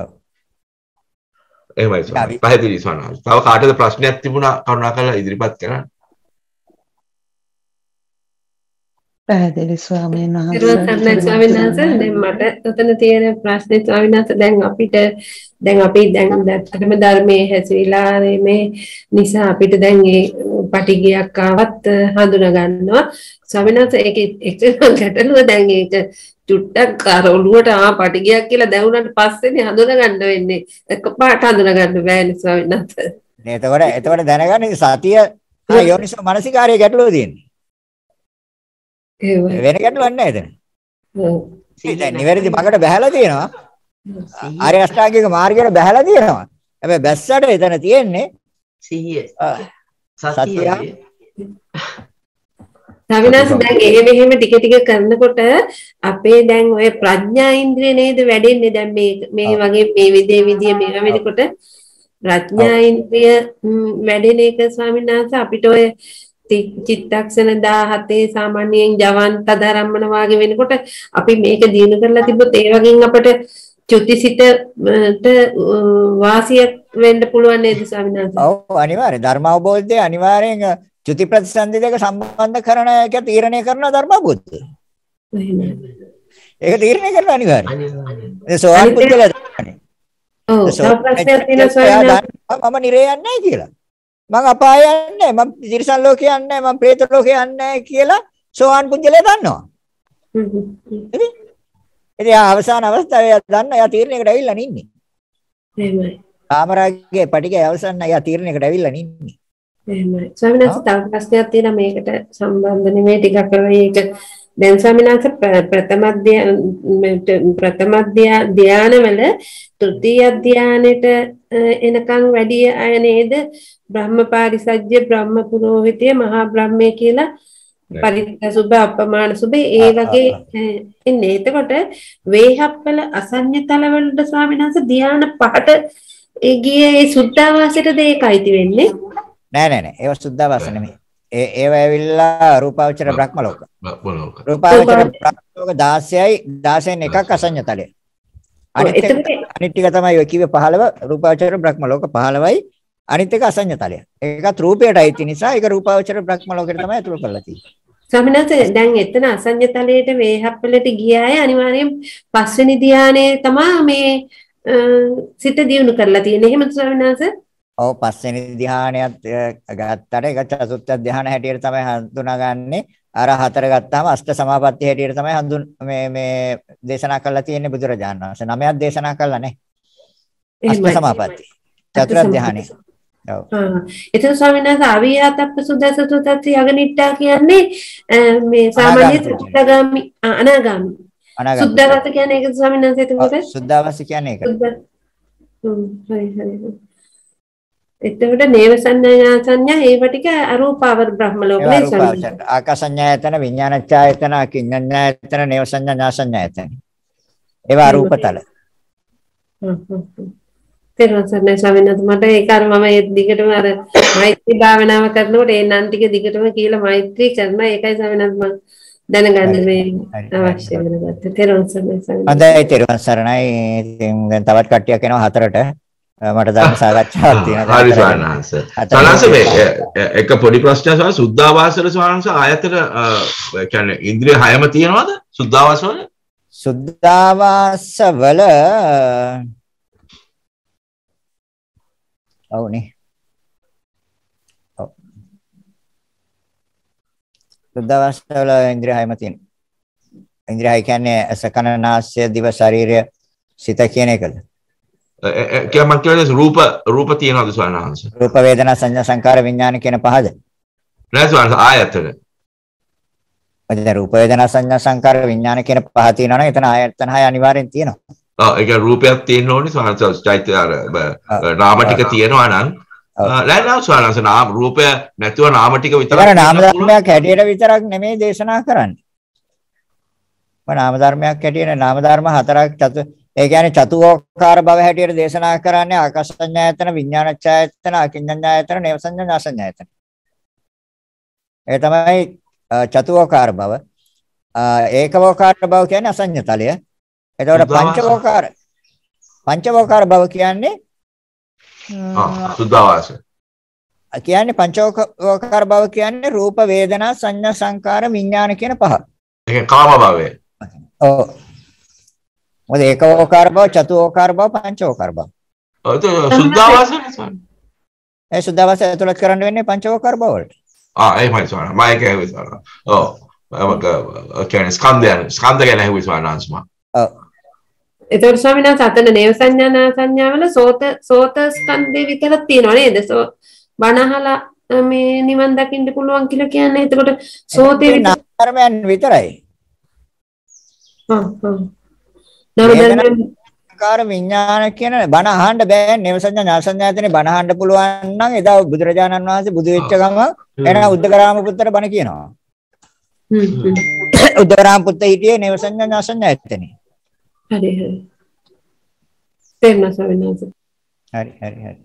ඔව්. එහෙමයි සවල්හන්ස. පැහැදිලි සවල්හන්ස. තව කාටද ප්‍රශ්නයක් තිබුණා කරුණාකරලා ඉදිරිපත් කරන්න. පැහැදිලි ස්වාමීන් වහන්සේ. ස්වාමීන් වහන්සේ දැන් මට උතන තියෙන ප්‍රශ්නේ ස්වාමීන් වහන්සේ දැන් අපිට දැන් අපි දැන් ඇත්තටම ධර්මයේ හැසිරීලා මේ නිසා අපිට දැන් මේ පටිගයක් ආවත් හඳුනා ගන්නවා. ස්වාමීන් වහන්සේ ඒක එක ගැටලුව දැන් ඒක චුට්ටක් අර ඔළුවට ආ පටිගයක් කියලා දැවුනට පස්සේනේ හඳුනා ගන්න වෙන්නේ. එකපාරට හඳුනා ගන්න බෑනේ ස්වාමීන් වහන්සේ. නේ එතකොට එතකොට දැනගන්නේ සතිය ආ යෝනිසෝ මානසිකාරයේ ගැටලුව තියෙන්නේ. වෙන ගැටලුවක් නැහැ එතන. දැන් නිවැරදි මඟට බහැලා තියෙනවා. ආර්ය අෂ්ටාංගික මාර්ගයට බහැලා තියෙනවා. හැබැයි බැස්සට එතන තියෙන්නේ සිහිය. සතිය. සවිනාස දැන් එහෙම එහෙම ටික ටික කරනකොට අපේ දැන් ඔය ප්‍රඥා ඉන්ද්‍රිය නේද වැඩෙන්නේ දැන් මේ මේ වගේ මේ විදේ විදිය මේවා වෙනකොට ප්‍රඥා ඉන්ද්‍රිය වැඩෙන එක ස්වාමීන් වහන්සේ අපිට ඔය චිත්තක්ෂණ 17 සාමාන්‍යයෙන් ජවන්ත ධර්මන වාගේ වෙනකොට අපි මේක දිනු කරලා තිබ්බොත් ඒ වගේන් අපට චුතිසිතට වාසියක් වෙන්න පුළුවන් නේද ස්වාමීන් වහන්සේ? ඔව් අනිවාර්යයෙන් ධර්ම අවබෝධය අනිවාර්යෙන් චුති ප්‍රතිසන්දි දෙක සම්බන්ධ කරන එක තීරණය කරන ධර්ම අවබෝධය. ඒක තීරණය කරන අනිවාර්යයෙන්. ඒ සෝවාන් පුද්ගලයා දන්නේ. ඔව්. සෝවාන් ප්‍රශ්නයක් තියෙනවා ස්වාමීන් වහන්සේ. මම නිරේ යන්නේ නැහැ කියලා. මං අපාය යන්නේ නැහැ මං තිරිසන් ලෝකේ යන්නේ නැහැ මං പ്രേත ලෝකේ යන්නේ නැහැ කියලා සෝවාන් පුජ්‍යලයා දන්නවා. හ්ම්. ඉතින් අවසාන අවස්ථාවේ දන්න එයා තීරණයකට ඇවිල්ලා නින්නේ. එහෙමයි. කාමරාගේ පටිගේ අවසන් එයා තීරණයකට ඇවිල්ලා නින්නේ. එහෙමයි. ස්වාමීන් වහන්සේ තව ප්‍රශ්නයක් තියෙනවා මේකට සම්බන්ධ නෙමෙයි ටිකක් මේක දැන් ස්වාමීන් වහන්සේ ප්‍රථම ධ්‍යාන වල තෘතිය අධ්‍යානෙට එනකන් වැඩි අය නේද බ්‍රහ්මපාරිසජ්‍ය බ්‍රහ්ම පුරෝහිතය මහා බ්‍රහ්මය කියලා පරිත්‍ත සුභ අපමාන සුභ ඒ වගේ එන්නේ එතකොට වේහප්පල අසඤ්ඤ තලවලට ස්වාමීන් වහන්සේ ධාන පහට ගියේ ඒ සුද්ධාවාසයට දෙයක් අයිති වෙන්නේ නෑ නෑ නෑ ඒව සුද්ධාවාස නෙමෙයි ඒ ඒව ඇවිල්ලා රූපාවචර බ්‍රහ්ම ලෝක රූපාවචර බ්‍රහ්ම ලෝක 16යි 16න් එකක් අසඤ්ඤ තලයේ අනිත් එක අනිත් එක තමයි ඔය කිව්වේ 15 රූපාවචර බ්‍රහ්ම ලෝක 15යි අනිත් එක අසඤ්ඤතලය. ඒකත් රූපයට අයිති නිසා ඒක රූපාවචර බ්‍රහ්ම ලෝකයට තමයි අතුල් කරලා තියෙන්නේ. ස්වාමිනාස දැන් එතන අසඤ්ඤතලයට වේහප්පලට ගිය අය අනිවාර්යෙන් පස්වෙනි ධානයේ තමයි මේ සිත දියුණු කරලා තියෙන්නේ. එහෙමද ස්වාමිනාස? ඔව් පස්වෙනි ධානයත් ගත්තට ඒක චතුත්ථ ධාන හැටියට තමයි හඳුනාගන්නේ. අර හතර ගත්තාම අෂ්ට සමාපatti හැටියට තමයි හඳුන් මේ මේ දේශනා කරලා තියෙන්නේ බුදුරජාණන් වහන්සේ. නමයක් දේශනා කළා නේ. අෂ්ට සමාපatti. චතුර ධානය. ඔව්. එතන ස්වාමීන් වහන්සේ අවියාතප්ප සුදසසුතත් යගනිට්ටා කියන්නේ මේ සාමාන්‍ය සුද්ධගාමි අනාගාමි. අනාගාමි. සුද්ධවස කියන්නේ ඒක ස්වාමීන් වහන්සේ එතකොට. සුද්ධවස කියන්නේ ඒක. හරි හරි. එතකොට නේව සංඥා සංඥා ඒව ටික අරූපාවර බ්‍රහ්ම ලෝකනේ සංඥා. ආකාසඤ්ඤායතන විඥානච්ඡායතන කිඤ්ඤඤ්ඤායතන නේව සංඥා ඥාසඤ්ඤායතන. ඒවා අරූපතල. පෙරවසන්නේ ස්වාමීන් වහන්සේ මට ඒක අර මම ඒ දිගටම අර මෛත්‍රී භාවනාව කරනකොට ඒ නම් ටික දිගටම කියලා මෛත්‍රී කරන ඒකයි ස්වාමීන් වහන්සේ මම දැනගන්න මේ අවශ්‍ය වෙනවත්. පෙරවසන්නේ ස්වාමීන් වහන්සේ. හොඳයි පෙරවසරණයි. ඉතින් තවත් කට්ටියක් එනවා හතරට. මට ධර්ම සාකච්ඡාවක් තියෙනවා. හරි ස්වාමීන් වහන්සේ. එක පොඩි ප්‍රශ්නයක් ස්වාමීන් සුද්ධාවාසල ස්වාමීන් වහන්සේ ආයතන ඒ කියන්නේ ඉන්ද්‍රිය හයම තියෙනවද සුද්ධාවාස වල? සුද්ධාවාස වල ඔව්නේ. ඔව්. සුද්ධාවාස වල ඉන්ද්‍රිය හයම තියෙනවා. ඉන්ද්‍රිය කියන්නේ සකන නාසය දිව ශරීරය සිත කියන එකද? කියමන් eh, eh, eh, කියන්නේ රූප රූප තියෙනවද ස්වාමීන් රූප වේදනා සංඥා සංකාර විඥාන කියන පහද නෑ ස්වාමීන් ආයතන එතන රූප වේදනා සංඥා සංකාර විඥාන කියන පහ තියෙනවනම් එතන ආයතන හය අනිවාර්යෙන් තියෙනවා ඔව් ඒ කියන්නේ රූපයක් තියෙන්න ඕනේ ස්වාමීන් චෛත්‍ය අර නාම ටික තියෙනවා නම් ලැන්නා ස්වාමීන් නාම රූපය නැතුව නාම ටික විතරක් නාම ධර්මයක් හැටියට විතරක් නෙමෙයි දේශනා කරන්නේ මම නාම ධර්මයක් හැටියට නාම ධර්ම හතරක් චතු ඒ කියන්නේ චතුෝකාර භව හැටියට දේශනා කරන්නේ ආකාශඤ්ඤායතන, විඥානඤ්ඤායතන, අකිඤ්ඤඤ්ඤායතන, නේවසඤ්ඤාසඤ්ඤායතන. ඒ තමයි චතුෝකාර භව. ඒකෝකාර භව කියන්නේ අසඤ්ඤතලය. එතකොට පංචෝකාර පංචෝකාර භව කියන්නේ ආ සුද්ධවාස. කියන්නේ පංචෝකාර භව කියන්නේ රූප වේදනා සංඥා සංකාර විඥාන කියන පහ. ඒක කාම භවය. ඔව්. මොකද ඒක ඕකාර බව, චතු ඕකාර බව, පංච ඕකාර බව. ඔය සුද්ධාවාසනේ සාරා. ඒ සුද්ධාවාසය ඇතුළත් කරන්න වෙන්නේ පංච ඕකාර බව වලට. ආ එහෙමයි සාරා. මම ඒක ඇහුවේ සාරා. ඔව්. මම කියන්නේ ස්කන්ධයන් ස්කන්ධ ගැන ඇහුවේ සාරා නංස්මා. ඔව්. එතකොට ස්වාමීන් වහන්සේ අතන නේව සංඥා නා සංඥා වල සෝත සෝත ස්කන්ධේ විතරක් තියෙනවා නේද? සෝ බණහලා මේ නිවන් දකින්න පුළුවන් කියලා කියන්නේ. එතකොට සෝතේ විතරයි. කාර විඥාන කියන බණ අහන්න බෑ නේව සංඥා ඥා සංඥාතනේ බණ අහන්න පුළුවන් නම් එදා බුදුරජාණන් වහන්සේ බුදු වෙච්ච ගම එන උද්දකරාම පුත්තට බණ කියනවා. උද්දකරාම පුත්ත හිටියේ නේව සංඥා ඥා සංඥාතනේ. හරි හරි. තේරුණා සවිනාස. හරි හරි හරි.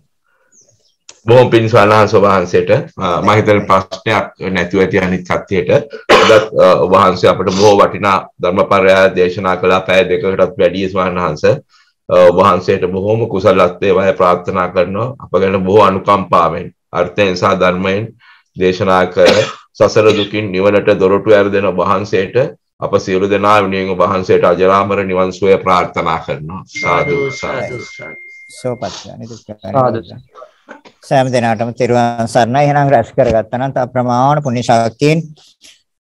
බොහොම පින් ස්වාමීන් වහන්සේට මම හිතන ප්‍රශ්නයක් නැතුව ඇති අනිත් කට්ටියට ඔබත් වහන්සේ අපට බොහෝ වටිනා ධර්මපරය දේශනා කළා පැය දෙකකටත් වැඩි ස්වාමීන් වහන්සේ වහන්සේට බොහොම කුසලත්වය ප්‍රාර්ථනා කරනවා අප ගැන බොහෝ අනුකම්පාවෙන් අර්ථයෙන් සහ ධර්මයෙන් දේශනා කර සසර දුකින් නිවනට දොරටු ඇරදෙන වහන්සේට අප සියලු දෙනා වෙනුවෙන් වහන්සේට අජරාමර නිවන් සුවය ප්‍රාර්ථනා කරනවා සාදු සාදු සෝපත්‍ය අනිත් සෑම දිනාටම තිරුවන් සරණයි. එහෙනම් රැස් කරගත්තා නම් තව ප්‍රමාණ පුණ්‍ය ශක්තියෙන්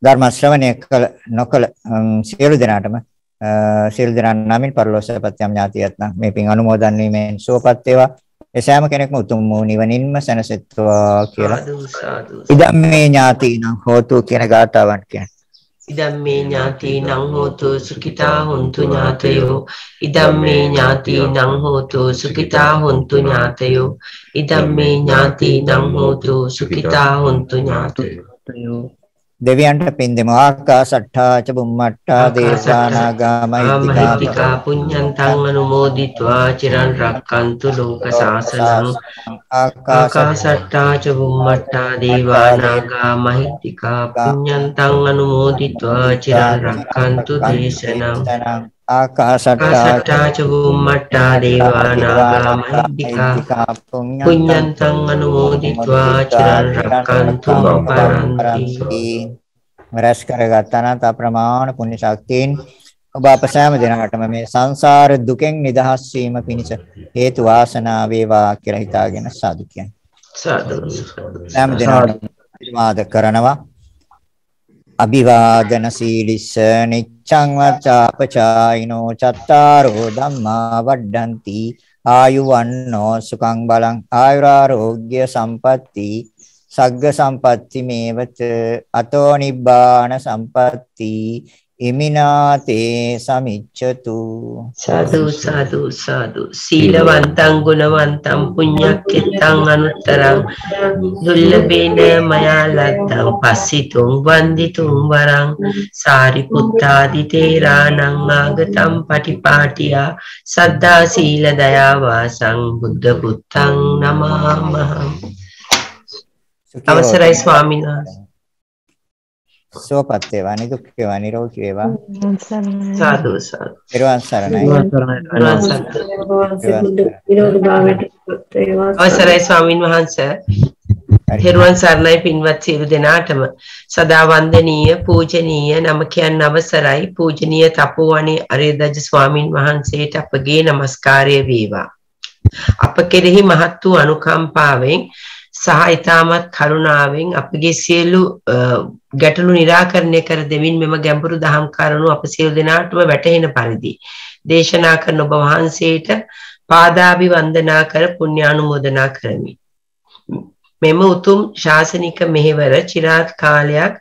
ධර්ම ශ්‍රවණය කළ නොකළ සියලු දිනාටම සියලු දිනා නමින් පරිලෝකසපත්‍යම් ඥාතියත්න මේ පින් අනුමෝදන් වීමෙන් සුවපත් වේවා. ඒ සෑම කෙනෙක්ම උතුම් වූ නිවනින්ම සැනසෙත්වා කියලා. ඉදම් මේ ඥාතිනම් හෝතු කියන ගාතාවන් කියන්නේ Idamme nyati nang hotu sukita huntu nyatayo. Idamme nyati nang hotu sukita huntu nyatayo. Idamme nyati nang hotu sukita huntu nyatayo. දෙවියන්ට පින් දෙමු ආකාසට්ඨා ච බුම්මට්ඨා දේශානාගාමයිතිකා පුඤ්ඤන්තං අනුමෝදිत्वा චිරන් රක්칸තු ලෝක සාසනං ආකාසට්ඨා ච බුම්මට්ඨා දේවානාගාමයිතිකා පුඤ්ඤන්තං අනුමෝදිत्वा චිරන් රක්칸තු දේශනං ආකාශට්ටා ච බුම්මට්ටා දේවා නාග මහිද්దికා පුඤ්ඤන්තං අනුමෝදිत्वा චිරන් රැක්කන්තු පරන්ති රැස් කරගත්තා නම් අප්‍රමාණ පුණ්‍ය ශක්තියෙන් ඔබ අප සෑම දිනකටම මේ සංසාර දුකෙන් නිදහස් වීම පිණිස හේතු වාසනා වේවා කියලා හිතාගෙන සාදු කියන්නේ සාදු සෑම දිනකටම කරනවා අභිවාදන සීලිස නිච්ච චං වර්තාපචායිනෝ චත්තාරෝ ධම්මා වඩ්ඩಂತಿ ආයුවන්නෝ සුඛං බලං ආයුරාෝග්‍ය සම්පatti සග්ග සම්පatti මේවච අතෝ නිබ්බාන සම්පatti ඉමිනාතේ සමිච්ඡතු සාදු සාදු සාදු සීලවන්තං ගුණවන්තං පුඤ්ඤක්ඛෙතං අනුත්තරං දුල්ලබේන මයා ලත්තං පස්සිතුම් වන්දිතුම් වරං සාරිපුත්තාදි තේරාණං ආගතම් පටිපාටියා සද්දා සීල දයා වාසං බුද්ධ පුත්තං නමාමහ අවසරයි ස්වාමීන් වහන්සේ සුවපත් වේවා නිදුක් වේවා නිරෝගී වේවා සාදු සාදු නිර්වාණ සරණයි නිර්වාණ සරණයි නිරෝගී භාවයට අවසරයි ස්වාමින් වහන්සේ තෙරුවන් සරණයි පින්වත් සියලු දෙනාටම සදා වන්දනීය පූජනීය නම කියන්න අවසරයි පූජනීය තපෝවනේ අරේදජ ස්වාමින් වහන්සේට අපගේ নমස්කාරය වේවා අප කෙරෙහි මහත් වූ අනුකම්පාවෙන් සහ ඊටමත් කරුණාවෙන් අපගේ සියලු ගැටලු निराකරණය කර දෙමින් මෙම ගැඹුරු දහම් කරුණු අප සියලු දෙනාටම වැටහෙන පරිදි දේශනා කරන ඔබ වහන්සේට පාදාභි වන්දනා කර පුණ්‍යානුමෝදනා කරමි. මෙම උතුම් ශාසනික මෙහෙවර চিරාත් කාලයක්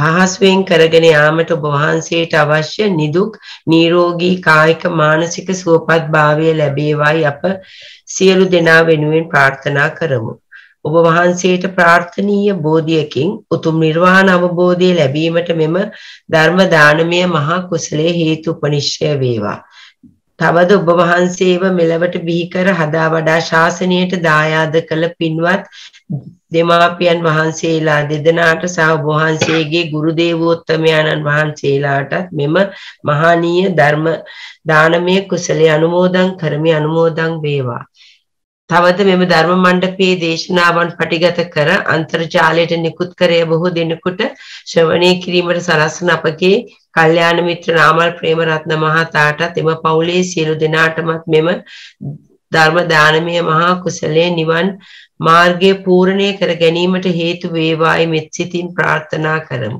පහසුවෙන් කරගෙන යාමට ඔබ වහන්සේට අවශ්‍ය නිදුක් නිරෝගී කායික මානසික සුවපත් භාවය ලැබේවායි අප සියලු දෙනා වෙනුවෙන් ප්‍රාර්ථනා කරමු. ඔබ වහන්සේට ප්‍රාර්ථනීය බෝධියකින් උතුම් නිර්වාණ අවබෝධය ලැබීමට මෙම ධර්ම දානමය මහා කුසලයේ හේතු උපනිශ්‍රය වේවා. තවද ඔබ වහන්සේව මෙලවට බිහි කර හදා වඩා ශාසනයට දායාද කළ පින්වත් දෙමාපියන් වහන්සේලා දෙදෙනාට සහ ඔබ වහන්සේගේ ගුරු දේවෝත්තමයන්න් වහන්සේලාටත් මෙම මහානීය ධර්ම දානමය කුසලයේ අනුමෝදන් කරමි අනුමෝදන් වේවා. තවද මෙම ධර්ම මණ්ඩපයේ දේශනාවන් පටිගත කර අන්තර්ජාලයට නිකුත් කරේ බොහෝ දිනකට ශ්‍රවණය කිරීමට සලස්වන අපගේ කල්යාණ මිත්‍ර නාමල් ප්‍රේමරත්න මහතාටත් එම පවුලේ සියලු දෙනාටමත් මෙම ධර්ම දානමය මහා කුසලයේ නිවන් මාර්ගය පූර්ණේ කර ගැනීමට හේතු වේවායි මෙත් සිතින් ප්‍රාර්ථනා කරමු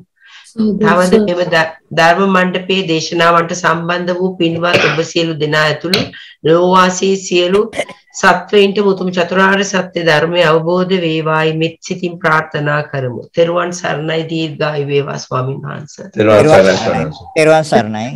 තවද මෙම ධර්ම මණ්ඩපයේ දේශනාවන්ට සම්බන්ධ වූ පින්වත් ඔබ සියලු දෙනා ඇතුළු ලෝවාසී සියලු සත්වයින්ට උතුම් චතුරාර්ය සත්‍ය ධර්මය අවබෝධ වේවායි මෙත් සිතින් ප්‍රාර්ථනා කරමු. තෙරුවන් සරණයි දීර්ඝායු වේවා ස්වාමින් වහන්සේ. තෙරුවන් සරණයි.